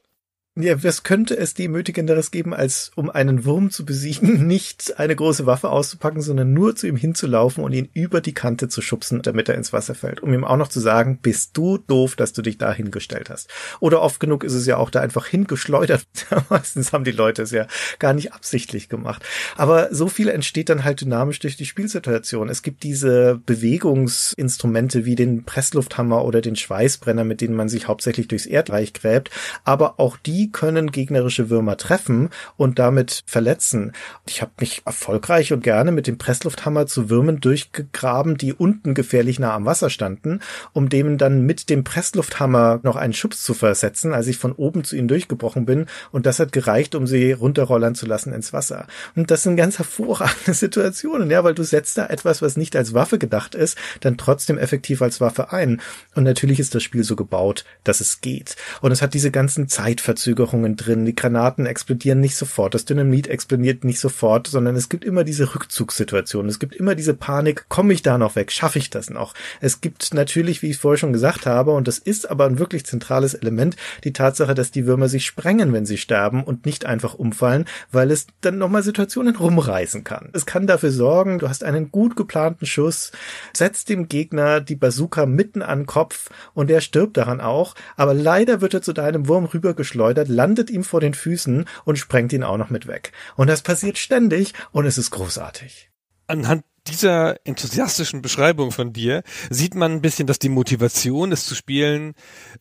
Ja, was könnte es demütigenderes geben, als um einen Wurm zu besiegen, nicht eine große Waffe auszupacken, sondern nur zu ihm hinzulaufen und ihn über die Kante zu schubsen, damit er ins Wasser fällt, um ihm auch noch zu sagen, bist du doof, dass du dich da hingestellt hast. Oder oft genug ist es ja auch da einfach hingeschleudert. Meistens haben die Leute es ja gar nicht absichtlich gemacht. Aber so viel entsteht dann halt dynamisch durch die Spielsituation. Es gibt diese Bewegungsinstrumente wie den Presslufthammer oder den Schweißbrenner, mit denen man sich hauptsächlich durchs Erdreich gräbt, aber auch die können gegnerische Würmer treffen und damit verletzen. Ich habe mich erfolgreich und gerne mit dem Presslufthammer zu Würmern durchgegraben, die unten gefährlich nah am Wasser standen, um denen dann mit dem Presslufthammer noch einen Schubs zu versetzen, als ich von oben zu ihnen durchgebrochen bin. Und das hat gereicht, um sie runterrollern zu lassen ins Wasser. Und das sind ganz hervorragende Situationen, ja, weil du setzt da etwas, was nicht als Waffe gedacht ist, dann trotzdem effektiv als Waffe ein. Und natürlich ist das Spiel so gebaut, dass es geht. Und es hat diese ganzen Zeitverzügungen Verzögerungen drin. Die Granaten explodieren nicht sofort, das Dynamit explodiert nicht sofort, sondern es gibt immer diese Rückzugssituation. Es gibt immer diese Panik, komme ich da noch weg? Schaffe ich das noch? Es gibt natürlich, wie ich vorher schon gesagt habe, und das ist aber ein wirklich zentrales Element, die Tatsache, dass die Würmer sich sprengen, wenn sie sterben und nicht einfach umfallen, weil es dann nochmal Situationen rumreißen kann. Es kann dafür sorgen, du hast einen gut geplanten Schuss, setzt dem Gegner die Bazooka mitten an Kopf und er stirbt daran auch, aber leider wird er zu deinem Wurm rübergeschleudert, Flugzeug landet ihm vor den Füßen und sprengt ihn auch noch mit weg. Und das passiert ständig und es ist großartig. Anhand dieser enthusiastischen Beschreibung von dir sieht man ein bisschen, dass die Motivation, es zu spielen,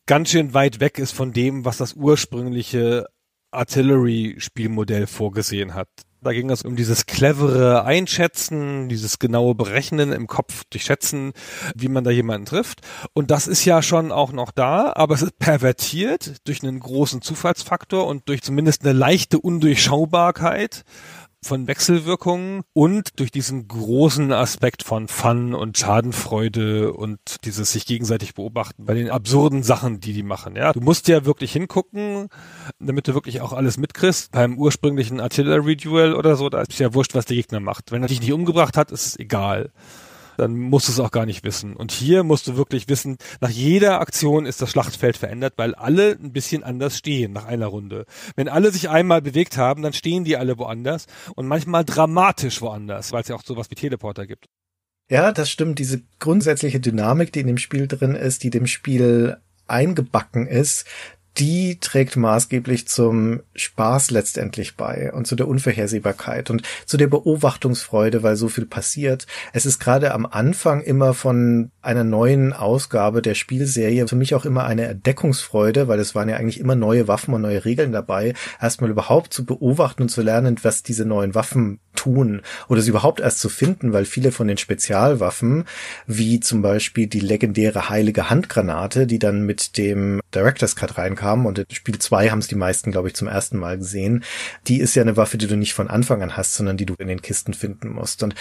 ganz schön weit weg ist von dem, was das ursprüngliche Artillery-Spielmodell vorgesehen hat. Da ging es um dieses clevere Einschätzen, dieses genaue Berechnen im Kopf durchschätzen, wie man da jemanden trifft. Und das ist ja schon auch noch da, aber es ist pervertiert durch einen großen Zufallsfaktor und durch zumindest eine leichte Undurchschaubarkeit von Wechselwirkungen und durch diesen großen Aspekt von Fun und Schadenfreude und dieses sich gegenseitig beobachten bei den absurden Sachen, die die machen. Ja, du musst ja wirklich hingucken, damit du wirklich auch alles mitkriegst. Beim ursprünglichen Artillery Duel oder so, da ist ja wurscht, was der Gegner macht. Wenn er dich nicht umgebracht hat, ist es egal dann musst du es auch gar nicht wissen. Und hier musst du wirklich wissen, nach jeder Aktion ist das Schlachtfeld verändert, weil alle ein bisschen anders stehen nach einer Runde. Wenn alle sich einmal bewegt haben, dann stehen die alle woanders und manchmal dramatisch woanders, weil es ja auch sowas wie Teleporter gibt. Ja, das stimmt. Diese grundsätzliche Dynamik, die in dem Spiel drin ist, die dem Spiel eingebacken ist, die trägt maßgeblich zum Spaß letztendlich bei und zu der Unvorhersehbarkeit und zu der Beobachtungsfreude, weil so viel passiert. Es ist gerade am Anfang immer von einer neuen Ausgabe der Spielserie für mich auch immer eine Erdeckungsfreude, weil es waren ja eigentlich immer neue Waffen und neue Regeln dabei, erstmal überhaupt zu beobachten und zu lernen, was diese neuen Waffen tun oder sie überhaupt erst zu finden, weil viele von den Spezialwaffen, wie zum Beispiel die legendäre heilige Handgranate, die dann mit dem Director's Cut reinkam, kamen und in Spiel 2 haben es die meisten, glaube ich, zum ersten Mal gesehen, die ist ja eine Waffe, die du nicht von Anfang an hast, sondern die du in den Kisten finden musst. Und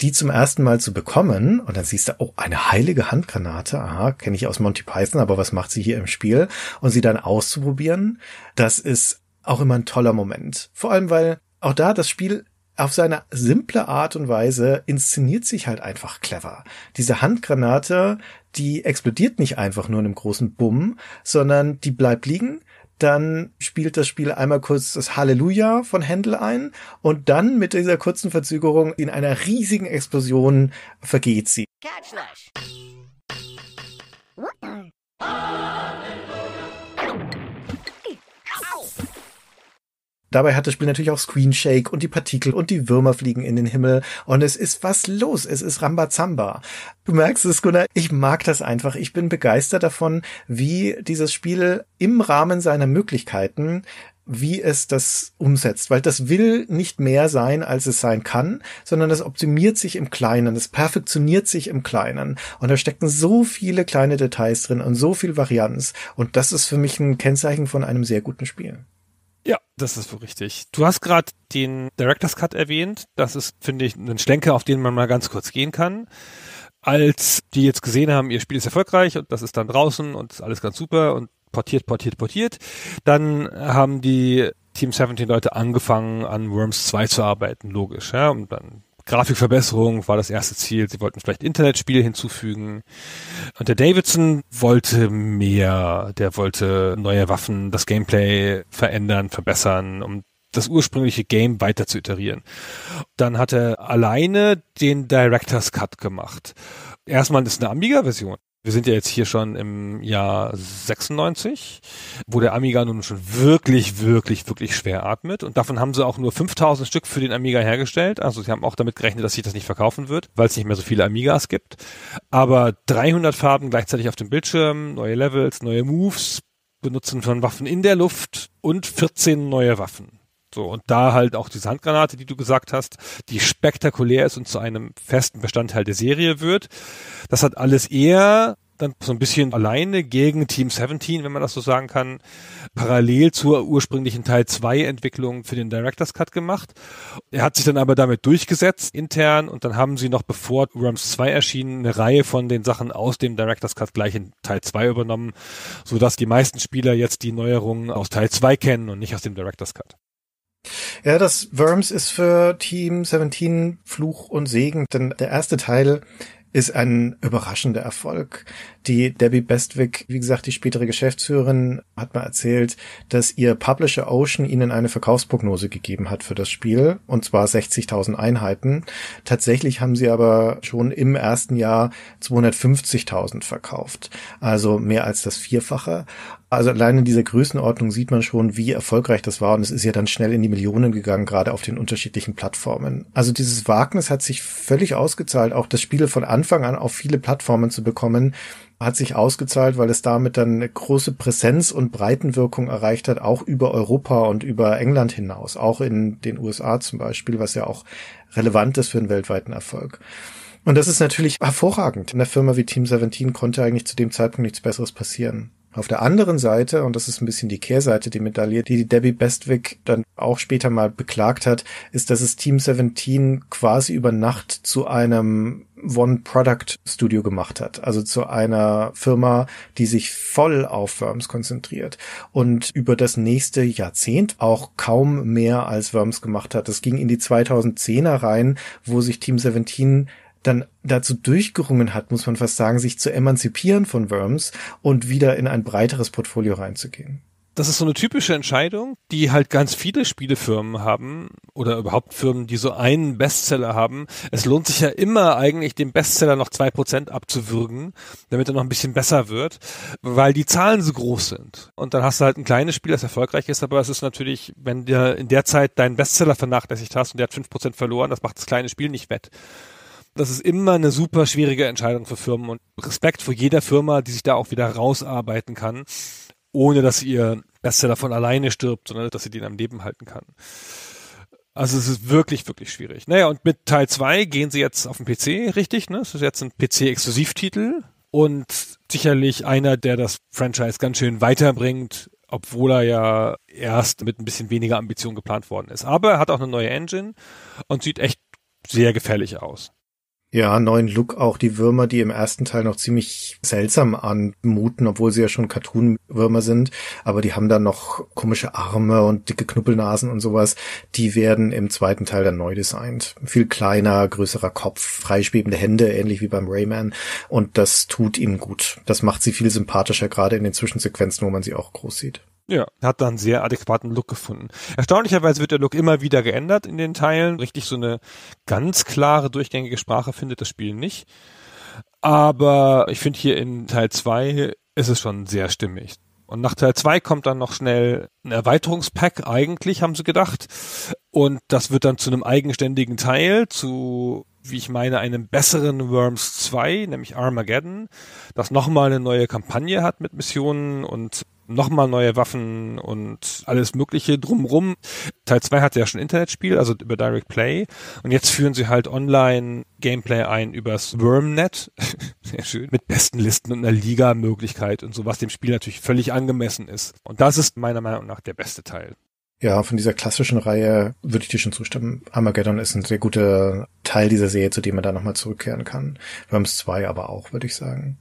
die zum ersten Mal zu bekommen und dann siehst du, oh, eine heilige Handgranate, aha, kenne ich aus Monty Python, aber was macht sie hier im Spiel? Und sie dann auszuprobieren, das ist auch immer ein toller Moment. Vor allem, weil auch da das Spiel auf seine simple Art und Weise inszeniert sich halt einfach clever. Diese Handgranate, die explodiert nicht einfach nur in einem großen Bumm, sondern die bleibt liegen, dann spielt das Spiel einmal kurz das Halleluja von Händel ein und dann mit dieser kurzen Verzögerung in einer riesigen Explosion vergeht sie. Dabei hat das Spiel natürlich auch Screenshake und die Partikel und die Würmer fliegen in den Himmel und es ist was los. Es ist Rambazamba. Du merkst es, Gunnar, ich mag das einfach. Ich bin begeistert davon, wie dieses Spiel im Rahmen seiner Möglichkeiten wie es das umsetzt, weil das will nicht mehr sein, als es sein kann, sondern es optimiert sich im Kleinen, es perfektioniert sich im Kleinen und da stecken so viele kleine Details drin und so viel Varianz und das ist für mich ein Kennzeichen von einem sehr guten Spiel. Ja, das ist so richtig. Du hast gerade den Director's Cut erwähnt. Das ist, finde ich, ein Schlenker, auf den man mal ganz kurz gehen kann. Als die jetzt gesehen haben, ihr Spiel ist erfolgreich und das ist dann draußen und ist alles ganz super und portiert, portiert, portiert, dann haben die Team 17 Leute angefangen, an Worms 2 zu arbeiten, logisch, ja, und dann Grafikverbesserung war das erste Ziel. Sie wollten vielleicht Internetspiele hinzufügen. Und der Davidson wollte mehr. Der wollte neue Waffen, das Gameplay verändern, verbessern, um das ursprüngliche Game weiter zu iterieren. Dann hat er alleine den Director's Cut gemacht. Erstmal ist es eine Amiga-Version. Wir sind ja jetzt hier schon im Jahr 96, wo der Amiga nun schon wirklich, wirklich, wirklich schwer atmet. Und davon haben sie auch nur 5000 Stück für den Amiga hergestellt. Also sie haben auch damit gerechnet, dass sich das nicht verkaufen wird, weil es nicht mehr so viele Amigas gibt. Aber 300 Farben gleichzeitig auf dem Bildschirm, neue Levels, neue Moves, Benutzen von Waffen in der Luft und 14 neue Waffen. So, und da halt auch die Sandgranate, die du gesagt hast, die spektakulär ist und zu einem festen Bestandteil der Serie wird. Das hat alles eher dann so ein bisschen alleine gegen Team 17, wenn man das so sagen kann, parallel zur ursprünglichen Teil 2 Entwicklung für den Director's Cut gemacht. Er hat sich dann aber damit durchgesetzt intern und dann haben sie noch bevor Rams 2 erschienen eine Reihe von den Sachen aus dem Director's Cut gleich in Teil 2 übernommen, sodass die meisten Spieler jetzt die Neuerungen aus Teil 2 kennen und nicht aus dem Director's Cut. Ja, das Worms ist für Team 17 Fluch und Segen, denn der erste Teil ist ein überraschender Erfolg. Die Debbie Bestwick, wie gesagt, die spätere Geschäftsführerin, hat mal erzählt, dass ihr Publisher Ocean ihnen eine Verkaufsprognose gegeben hat für das Spiel, und zwar 60.000 Einheiten. Tatsächlich haben sie aber schon im ersten Jahr 250.000 verkauft, also mehr als das Vierfache. Also allein in dieser Größenordnung sieht man schon, wie erfolgreich das war und es ist ja dann schnell in die Millionen gegangen, gerade auf den unterschiedlichen Plattformen. Also dieses Wagnis hat sich völlig ausgezahlt, auch das Spiel von Anfang an auf viele Plattformen zu bekommen, hat sich ausgezahlt, weil es damit dann eine große Präsenz und Breitenwirkung erreicht hat, auch über Europa und über England hinaus, auch in den USA zum Beispiel, was ja auch relevant ist für einen weltweiten Erfolg. Und das ist natürlich hervorragend. In einer Firma wie Team 17 konnte eigentlich zu dem Zeitpunkt nichts Besseres passieren. Auf der anderen Seite, und das ist ein bisschen die Kehrseite der Medaille, die, Debbie Bestwick dann auch später mal beklagt hat, ist, dass es Team 17 quasi über Nacht zu einem One-Product-Studio gemacht hat. Also zu einer Firma, die sich voll auf Worms konzentriert und über das nächste Jahrzehnt auch kaum mehr als Worms gemacht hat. Das ging in die 2010er rein, wo sich Team 17 dann dazu durchgerungen hat, muss man fast sagen, sich zu emanzipieren von Worms und wieder in ein breiteres Portfolio reinzugehen. Das ist so eine typische Entscheidung, die halt ganz viele Spielefirmen haben oder überhaupt Firmen, die so einen Bestseller haben. Es lohnt sich ja immer eigentlich, dem Bestseller noch zwei Prozent abzuwürgen, damit er noch ein bisschen besser wird, weil die Zahlen so groß sind. Und dann hast du halt ein kleines Spiel, das erfolgreich ist, aber es ist natürlich, wenn du in der Zeit deinen Bestseller vernachlässigt hast und der hat fünf Prozent verloren, das macht das kleine Spiel nicht wett. Das ist immer eine super schwierige Entscheidung für Firmen und Respekt vor jeder Firma, die sich da auch wieder rausarbeiten kann, ohne dass ihr Beste davon alleine stirbt, sondern dass sie den am Leben halten kann. Also es ist wirklich, wirklich schwierig. Naja, und mit Teil 2 gehen sie jetzt auf den PC, richtig? Ne? Es ist jetzt ein PC-Exklusivtitel und sicherlich einer, der das Franchise ganz schön weiterbringt, obwohl er ja erst mit ein bisschen weniger Ambition geplant worden ist. Aber er hat auch eine neue Engine und sieht echt sehr gefährlich aus. Ja, neuen Look auch die Würmer, die im ersten Teil noch ziemlich seltsam anmuten, obwohl sie ja schon Cartoon-Würmer sind, aber die haben dann noch komische Arme und dicke Knuppelnasen und sowas. Die werden im zweiten Teil dann neu designt. Viel kleiner, größerer Kopf, freischwebende Hände, ähnlich wie beim Rayman. Und das tut ihnen gut. Das macht sie viel sympathischer, gerade in den Zwischensequenzen, wo man sie auch groß sieht. Ja, hat dann sehr adäquaten Look gefunden. Erstaunlicherweise wird der Look immer wieder geändert in den Teilen. Richtig so eine ganz klare, durchgängige Sprache findet das Spiel nicht. Aber ich finde hier in Teil 2 ist es schon sehr stimmig. Und nach Teil 2 kommt dann noch schnell ein Erweiterungspack, eigentlich haben sie gedacht. Und das wird dann zu einem eigenständigen Teil, zu, wie ich meine, einem besseren Worms 2, nämlich Armageddon, das nochmal eine neue Kampagne hat mit Missionen und nochmal neue Waffen und alles Mögliche drumrum. Teil 2 hat ja schon Internetspiel, also über Direct Play. Und jetzt führen sie halt online Gameplay ein übers Wormnet. Sehr schön. Mit besten Listen und einer Liga-Möglichkeit und so, was dem Spiel natürlich völlig angemessen ist. Und das ist meiner Meinung nach der beste Teil. Ja, von dieser klassischen Reihe würde ich dir schon zustimmen. Armageddon ist ein sehr guter Teil dieser Serie, zu dem man da nochmal zurückkehren kann. Worms 2 aber auch, würde ich sagen.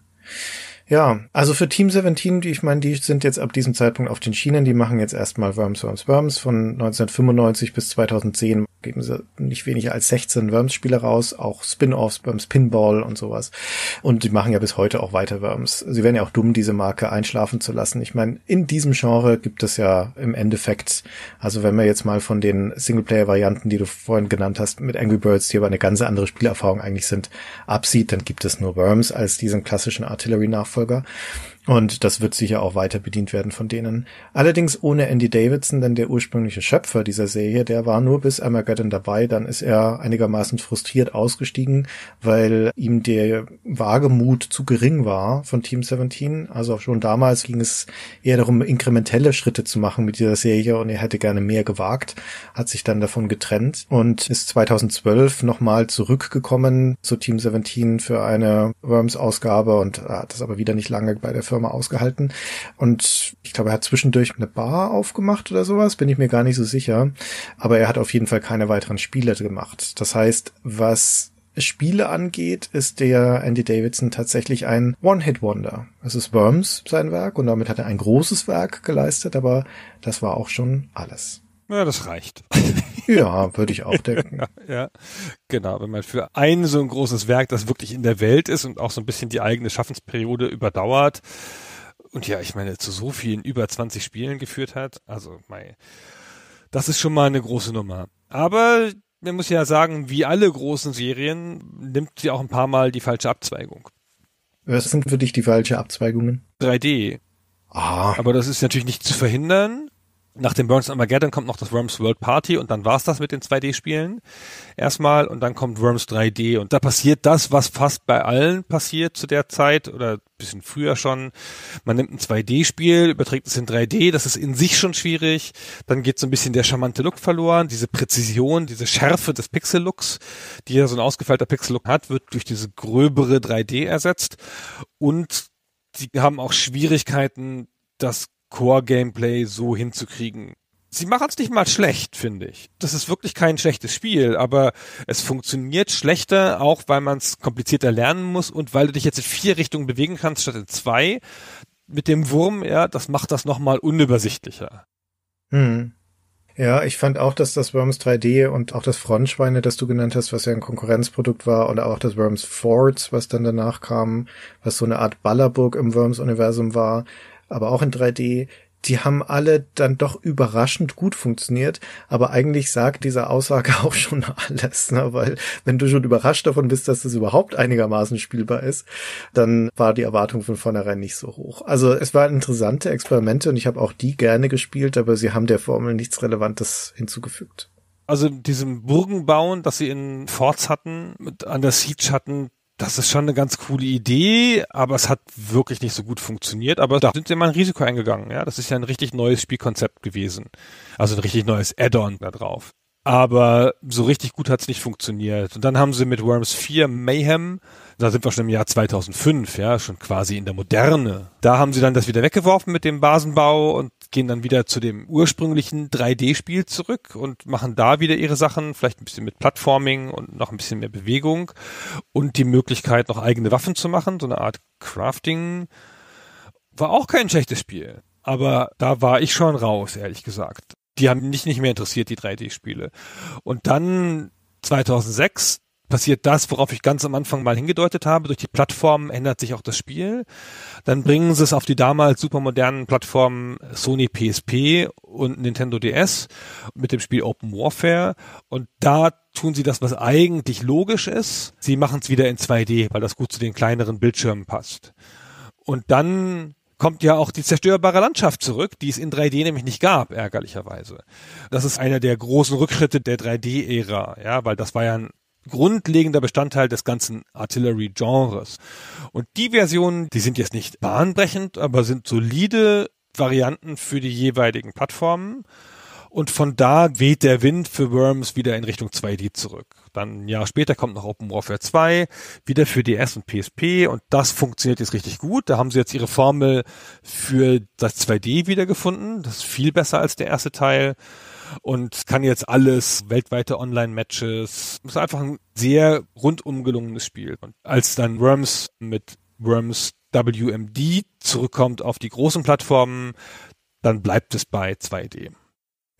Ja, also für Team 17, die ich meine, die sind jetzt ab diesem Zeitpunkt auf den Schienen, die machen jetzt erstmal Worms, Worms, Worms von 1995 bis 2010 geben sie nicht weniger als 16 Worms-Spiele raus, auch Spin-offs, Worms Pinball und sowas. Und die machen ja bis heute auch weiter Worms. Sie wären ja auch dumm, diese Marke einschlafen zu lassen. Ich meine, in diesem Genre gibt es ja im Endeffekt, also wenn wir jetzt mal von den Singleplayer-Varianten, die du vorhin genannt hast, mit Angry Birds, die aber eine ganz andere Spielerfahrung eigentlich sind, absieht, dann gibt es nur Worms als diesen klassischen Artillery-Nachfolger. Und das wird sicher auch weiter bedient werden von denen. Allerdings ohne Andy Davidson, denn der ursprüngliche Schöpfer dieser Serie, der war nur bis Armageddon dabei. Dann ist er einigermaßen frustriert ausgestiegen, weil ihm der Wagemut zu gering war von Team 17. Also auch schon damals ging es eher darum, inkrementelle Schritte zu machen mit dieser Serie und er hätte gerne mehr gewagt, hat sich dann davon getrennt und ist 2012 nochmal zurückgekommen zu Team 17 für eine Worms-Ausgabe und hat das aber wieder nicht lange bei der Firma einfach ausgehalten. Und ich glaube, er hat zwischendurch eine Bar aufgemacht oder sowas, bin ich mir gar nicht so sicher. Aber er hat auf jeden Fall keine weiteren Spiele gemacht. Das heißt, was Spiele angeht, ist der Andy Davidson tatsächlich ein One-Hit-Wonder. Es ist Worms sein Werk und damit hat er ein großes Werk geleistet, aber das war auch schon alles. Ja, das reicht. Ja, würde ich auch denken. ja, ja, genau. Wenn man für ein so ein großes Werk, das wirklich in der Welt ist und auch so ein bisschen die eigene Schaffensperiode überdauert und ja, ich meine, zu so vielen über 20 Spielen geführt hat, also mei, das ist schon mal eine große Nummer. Aber man muss ja sagen, wie alle großen Serien nimmt sie auch ein paar Mal die falsche Abzweigung. Was sind für dich die falsche Abzweigungen? 3D. Ah. Aber das ist natürlich nicht zu verhindern nach dem Worms Armageddon kommt noch das Worms World Party und dann war's das mit den 2D-Spielen erstmal und dann kommt Worms 3D und da passiert das, was fast bei allen passiert zu der Zeit oder bisschen früher schon. Man nimmt ein 2D-Spiel, überträgt es in 3D, das ist in sich schon schwierig. Dann geht so ein bisschen der charmante Look verloren, diese Präzision, diese Schärfe des Pixel-Looks, die ja so ein ausgefeilter Pixel-Look hat, wird durch diese gröbere 3D ersetzt und die haben auch Schwierigkeiten, das Core-Gameplay so hinzukriegen. Sie machen es nicht mal schlecht, finde ich. Das ist wirklich kein schlechtes Spiel, aber es funktioniert schlechter, auch weil man es komplizierter lernen muss und weil du dich jetzt in vier Richtungen bewegen kannst statt in zwei. Mit dem Wurm, ja, das macht das nochmal unübersichtlicher. Hm. Ja, ich fand auch, dass das Worms 3D und auch das Frontschweine, das du genannt hast, was ja ein Konkurrenzprodukt war, oder auch das Worms Forts, was dann danach kam, was so eine Art Ballerburg im Worms-Universum war, aber auch in 3D, die haben alle dann doch überraschend gut funktioniert, aber eigentlich sagt diese Aussage auch schon alles, ne? weil wenn du schon überrascht davon bist, dass es überhaupt einigermaßen spielbar ist, dann war die Erwartung von vornherein nicht so hoch. Also es waren interessante Experimente und ich habe auch die gerne gespielt, aber sie haben der Formel nichts Relevantes hinzugefügt also diesem Burgenbauen, das sie in Forts hatten, mit an der Siege hatten, das ist schon eine ganz coole Idee, aber es hat wirklich nicht so gut funktioniert. Aber da sind sie mal ein Risiko eingegangen. Ja, das ist ja ein richtig neues Spielkonzept gewesen. Also ein richtig neues Add-on da drauf. Aber so richtig gut hat es nicht funktioniert. Und dann haben sie mit Worms 4 Mayhem, da sind wir schon im Jahr 2005, ja, schon quasi in der Moderne. Da haben sie dann das wieder weggeworfen mit dem Basenbau und gehen dann wieder zu dem ursprünglichen 3D-Spiel zurück und machen da wieder ihre Sachen, vielleicht ein bisschen mit Plattforming und noch ein bisschen mehr Bewegung und die Möglichkeit, noch eigene Waffen zu machen, so eine Art Crafting. War auch kein schlechtes Spiel. Aber da war ich schon raus, ehrlich gesagt. Die haben mich nicht mehr interessiert, die 3D-Spiele. Und dann 2006 passiert das, worauf ich ganz am Anfang mal hingedeutet habe. Durch die Plattformen ändert sich auch das Spiel. Dann bringen sie es auf die damals supermodernen Plattformen Sony PSP und Nintendo DS mit dem Spiel Open Warfare. Und da tun sie das, was eigentlich logisch ist. Sie machen es wieder in 2D, weil das gut zu den kleineren Bildschirmen passt. Und dann kommt ja auch die zerstörbare Landschaft zurück, die es in 3D nämlich nicht gab, ärgerlicherweise. Das ist einer der großen Rückschritte der 3D-Ära, ja, weil das war ja ein grundlegender Bestandteil des ganzen Artillery-Genres. Und die Versionen, die sind jetzt nicht bahnbrechend, aber sind solide Varianten für die jeweiligen Plattformen. Und von da weht der Wind für Worms wieder in Richtung 2D zurück. Dann ein Jahr später kommt noch Open Warfare 2, wieder für DS und PSP und das funktioniert jetzt richtig gut. Da haben sie jetzt ihre Formel für das 2D wiedergefunden. Das ist viel besser als der erste Teil und kann jetzt alles, weltweite Online-Matches. Ist einfach ein sehr rundum gelungenes Spiel. Und als dann Worms mit Worms WMD zurückkommt auf die großen Plattformen, dann bleibt es bei 2D.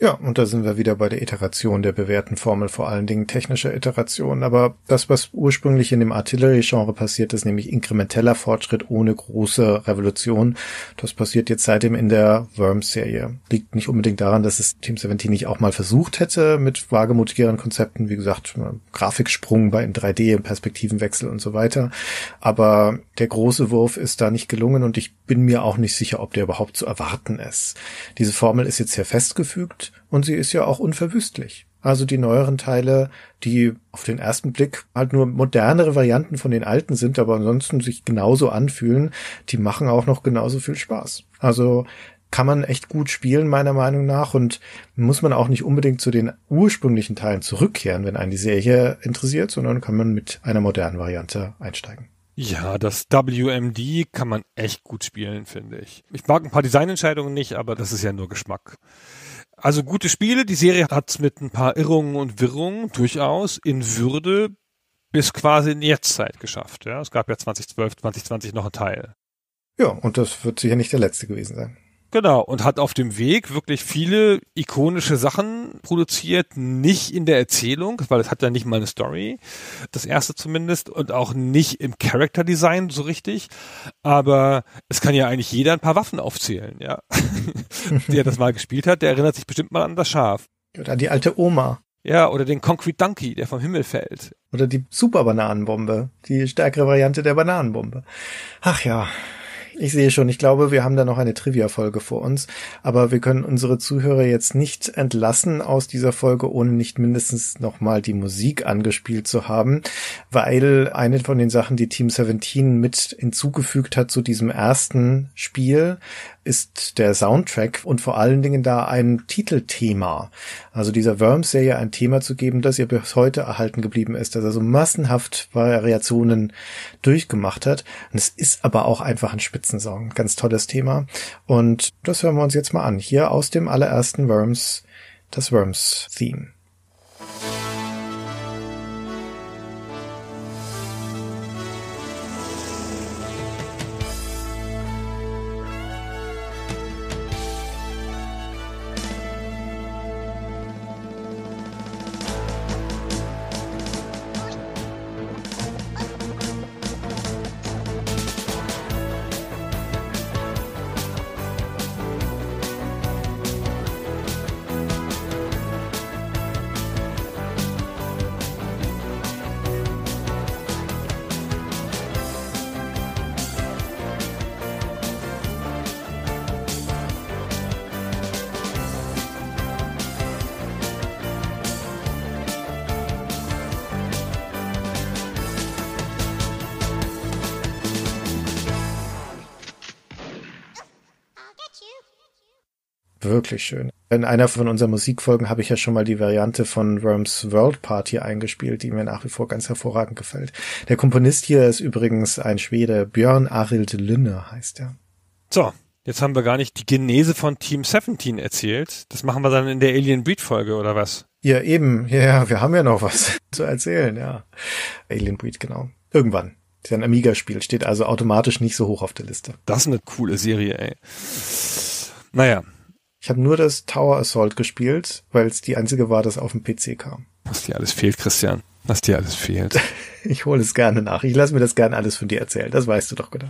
Ja, und da sind wir wieder bei der Iteration der bewährten Formel, vor allen Dingen technischer Iteration. Aber das, was ursprünglich in dem Artillery-Genre passiert ist, nämlich inkrementeller Fortschritt ohne große Revolution, das passiert jetzt seitdem in der Worm-Serie. Liegt nicht unbedingt daran, dass es Team 17 nicht auch mal versucht hätte mit wagemutigeren Konzepten, wie gesagt, Grafiksprung bei in 3D, Perspektivenwechsel und so weiter. Aber der große Wurf ist da nicht gelungen und ich bin mir auch nicht sicher, ob der überhaupt zu erwarten ist. Diese Formel ist jetzt hier festgefügt und sie ist ja auch unverwüstlich. Also die neueren Teile, die auf den ersten Blick halt nur modernere Varianten von den alten sind, aber ansonsten sich genauso anfühlen, die machen auch noch genauso viel Spaß. Also kann man echt gut spielen, meiner Meinung nach, und muss man auch nicht unbedingt zu den ursprünglichen Teilen zurückkehren, wenn einen die Serie interessiert, sondern kann man mit einer modernen Variante einsteigen. Ja, das WMD kann man echt gut spielen, finde ich. Ich mag ein paar Designentscheidungen nicht, aber das ist ja nur Geschmack. Also gute Spiele. Die Serie hat's mit ein paar Irrungen und Wirrungen durchaus in Würde bis quasi in die Jetztzeit geschafft. Ja, es gab ja 2012, 2020 noch einen Teil. Ja, und das wird sicher nicht der letzte gewesen sein. Genau, und hat auf dem Weg wirklich viele ikonische Sachen produziert, nicht in der Erzählung, weil es hat ja nicht mal eine Story, das erste zumindest, und auch nicht im Character Design so richtig. Aber es kann ja eigentlich jeder ein paar Waffen aufzählen, ja. der das mal gespielt hat, der erinnert sich bestimmt mal an das Schaf. Oder die alte Oma. Ja, oder den Concrete Donkey, der vom Himmel fällt. Oder die Super Bananenbombe, die stärkere Variante der Bananenbombe. Ach ja. Ich sehe schon, ich glaube, wir haben da noch eine Trivia-Folge vor uns, aber wir können unsere Zuhörer jetzt nicht entlassen aus dieser Folge, ohne nicht mindestens nochmal die Musik angespielt zu haben, weil eine von den Sachen, die Team 17 mit hinzugefügt hat zu diesem ersten Spiel, ist der Soundtrack und vor allen Dingen da ein Titelthema. Also dieser Worms-Serie ein Thema zu geben, das ihr bis heute erhalten geblieben ist, dass er so also massenhaft Variationen durchgemacht hat. Und es ist aber auch einfach ein Spitz letzten Song. Ganz tolles Thema. Und das hören wir uns jetzt mal an. Hier aus dem allerersten Worms, das Worms-Theme. wirklich schön. In einer von unseren Musikfolgen habe ich ja schon mal die Variante von Worms World Party eingespielt, die mir nach wie vor ganz hervorragend gefällt. Der Komponist hier ist übrigens ein Schwede, Björn Arild Lünne heißt er. So, jetzt haben wir gar nicht die Genese von Team 17 erzählt. Das machen wir dann in der Alien Breed Folge oder was? Ja, eben. Ja, ja, wir haben ja noch was zu erzählen, ja. Alien Breed, genau. Irgendwann. Ist ja ein Amiga-Spiel, steht also automatisch nicht so hoch auf der Liste. Das ist eine coole Serie, ey. Naja, ich habe nur das Tower Assault gespielt, weil es die einzige war, das auf dem PC kam. Was dir alles fehlt, Christian. Was dir alles fehlt. ich hole es gerne nach. Ich lasse mir das gerne alles von dir erzählen. Das weißt du doch genau.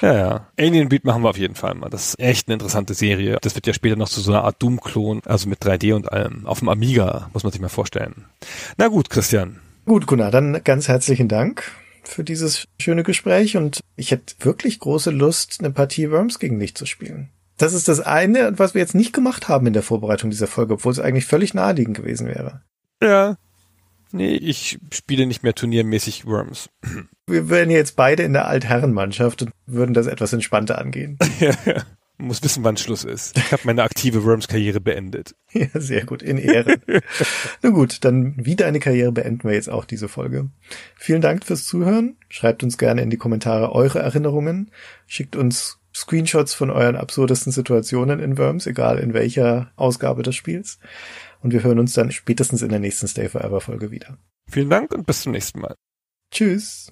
Ja, ja. Alien Beat machen wir auf jeden Fall mal. Das ist echt eine interessante Serie. Das wird ja später noch zu so einer Art Doom-Klon, also mit 3D und allem. Auf dem Amiga, muss man sich mal vorstellen. Na gut, Christian. Gut, Gunnar, dann ganz herzlichen Dank für dieses schöne Gespräch und ich hätte wirklich große Lust, eine Partie Worms gegen dich zu spielen. Das ist das eine, was wir jetzt nicht gemacht haben in der Vorbereitung dieser Folge, obwohl es eigentlich völlig naheliegend gewesen wäre. Ja. Nee, ich spiele nicht mehr turniermäßig Worms. Wir wären jetzt beide in der Altherrenmannschaft und würden das etwas entspannter angehen. ja, ja. Muss wissen, wann Schluss ist. Ich habe meine aktive Worms-Karriere beendet. Ja, sehr gut, in Ehre. Na gut, dann wie deine Karriere beenden wir jetzt auch diese Folge. Vielen Dank fürs Zuhören. Schreibt uns gerne in die Kommentare eure Erinnerungen. Schickt uns Screenshots von euren absurdesten Situationen in Worms, egal in welcher Ausgabe des Spiels. Und wir hören uns dann spätestens in der nächsten Stay Forever Folge wieder. Vielen Dank und bis zum nächsten Mal. Tschüss.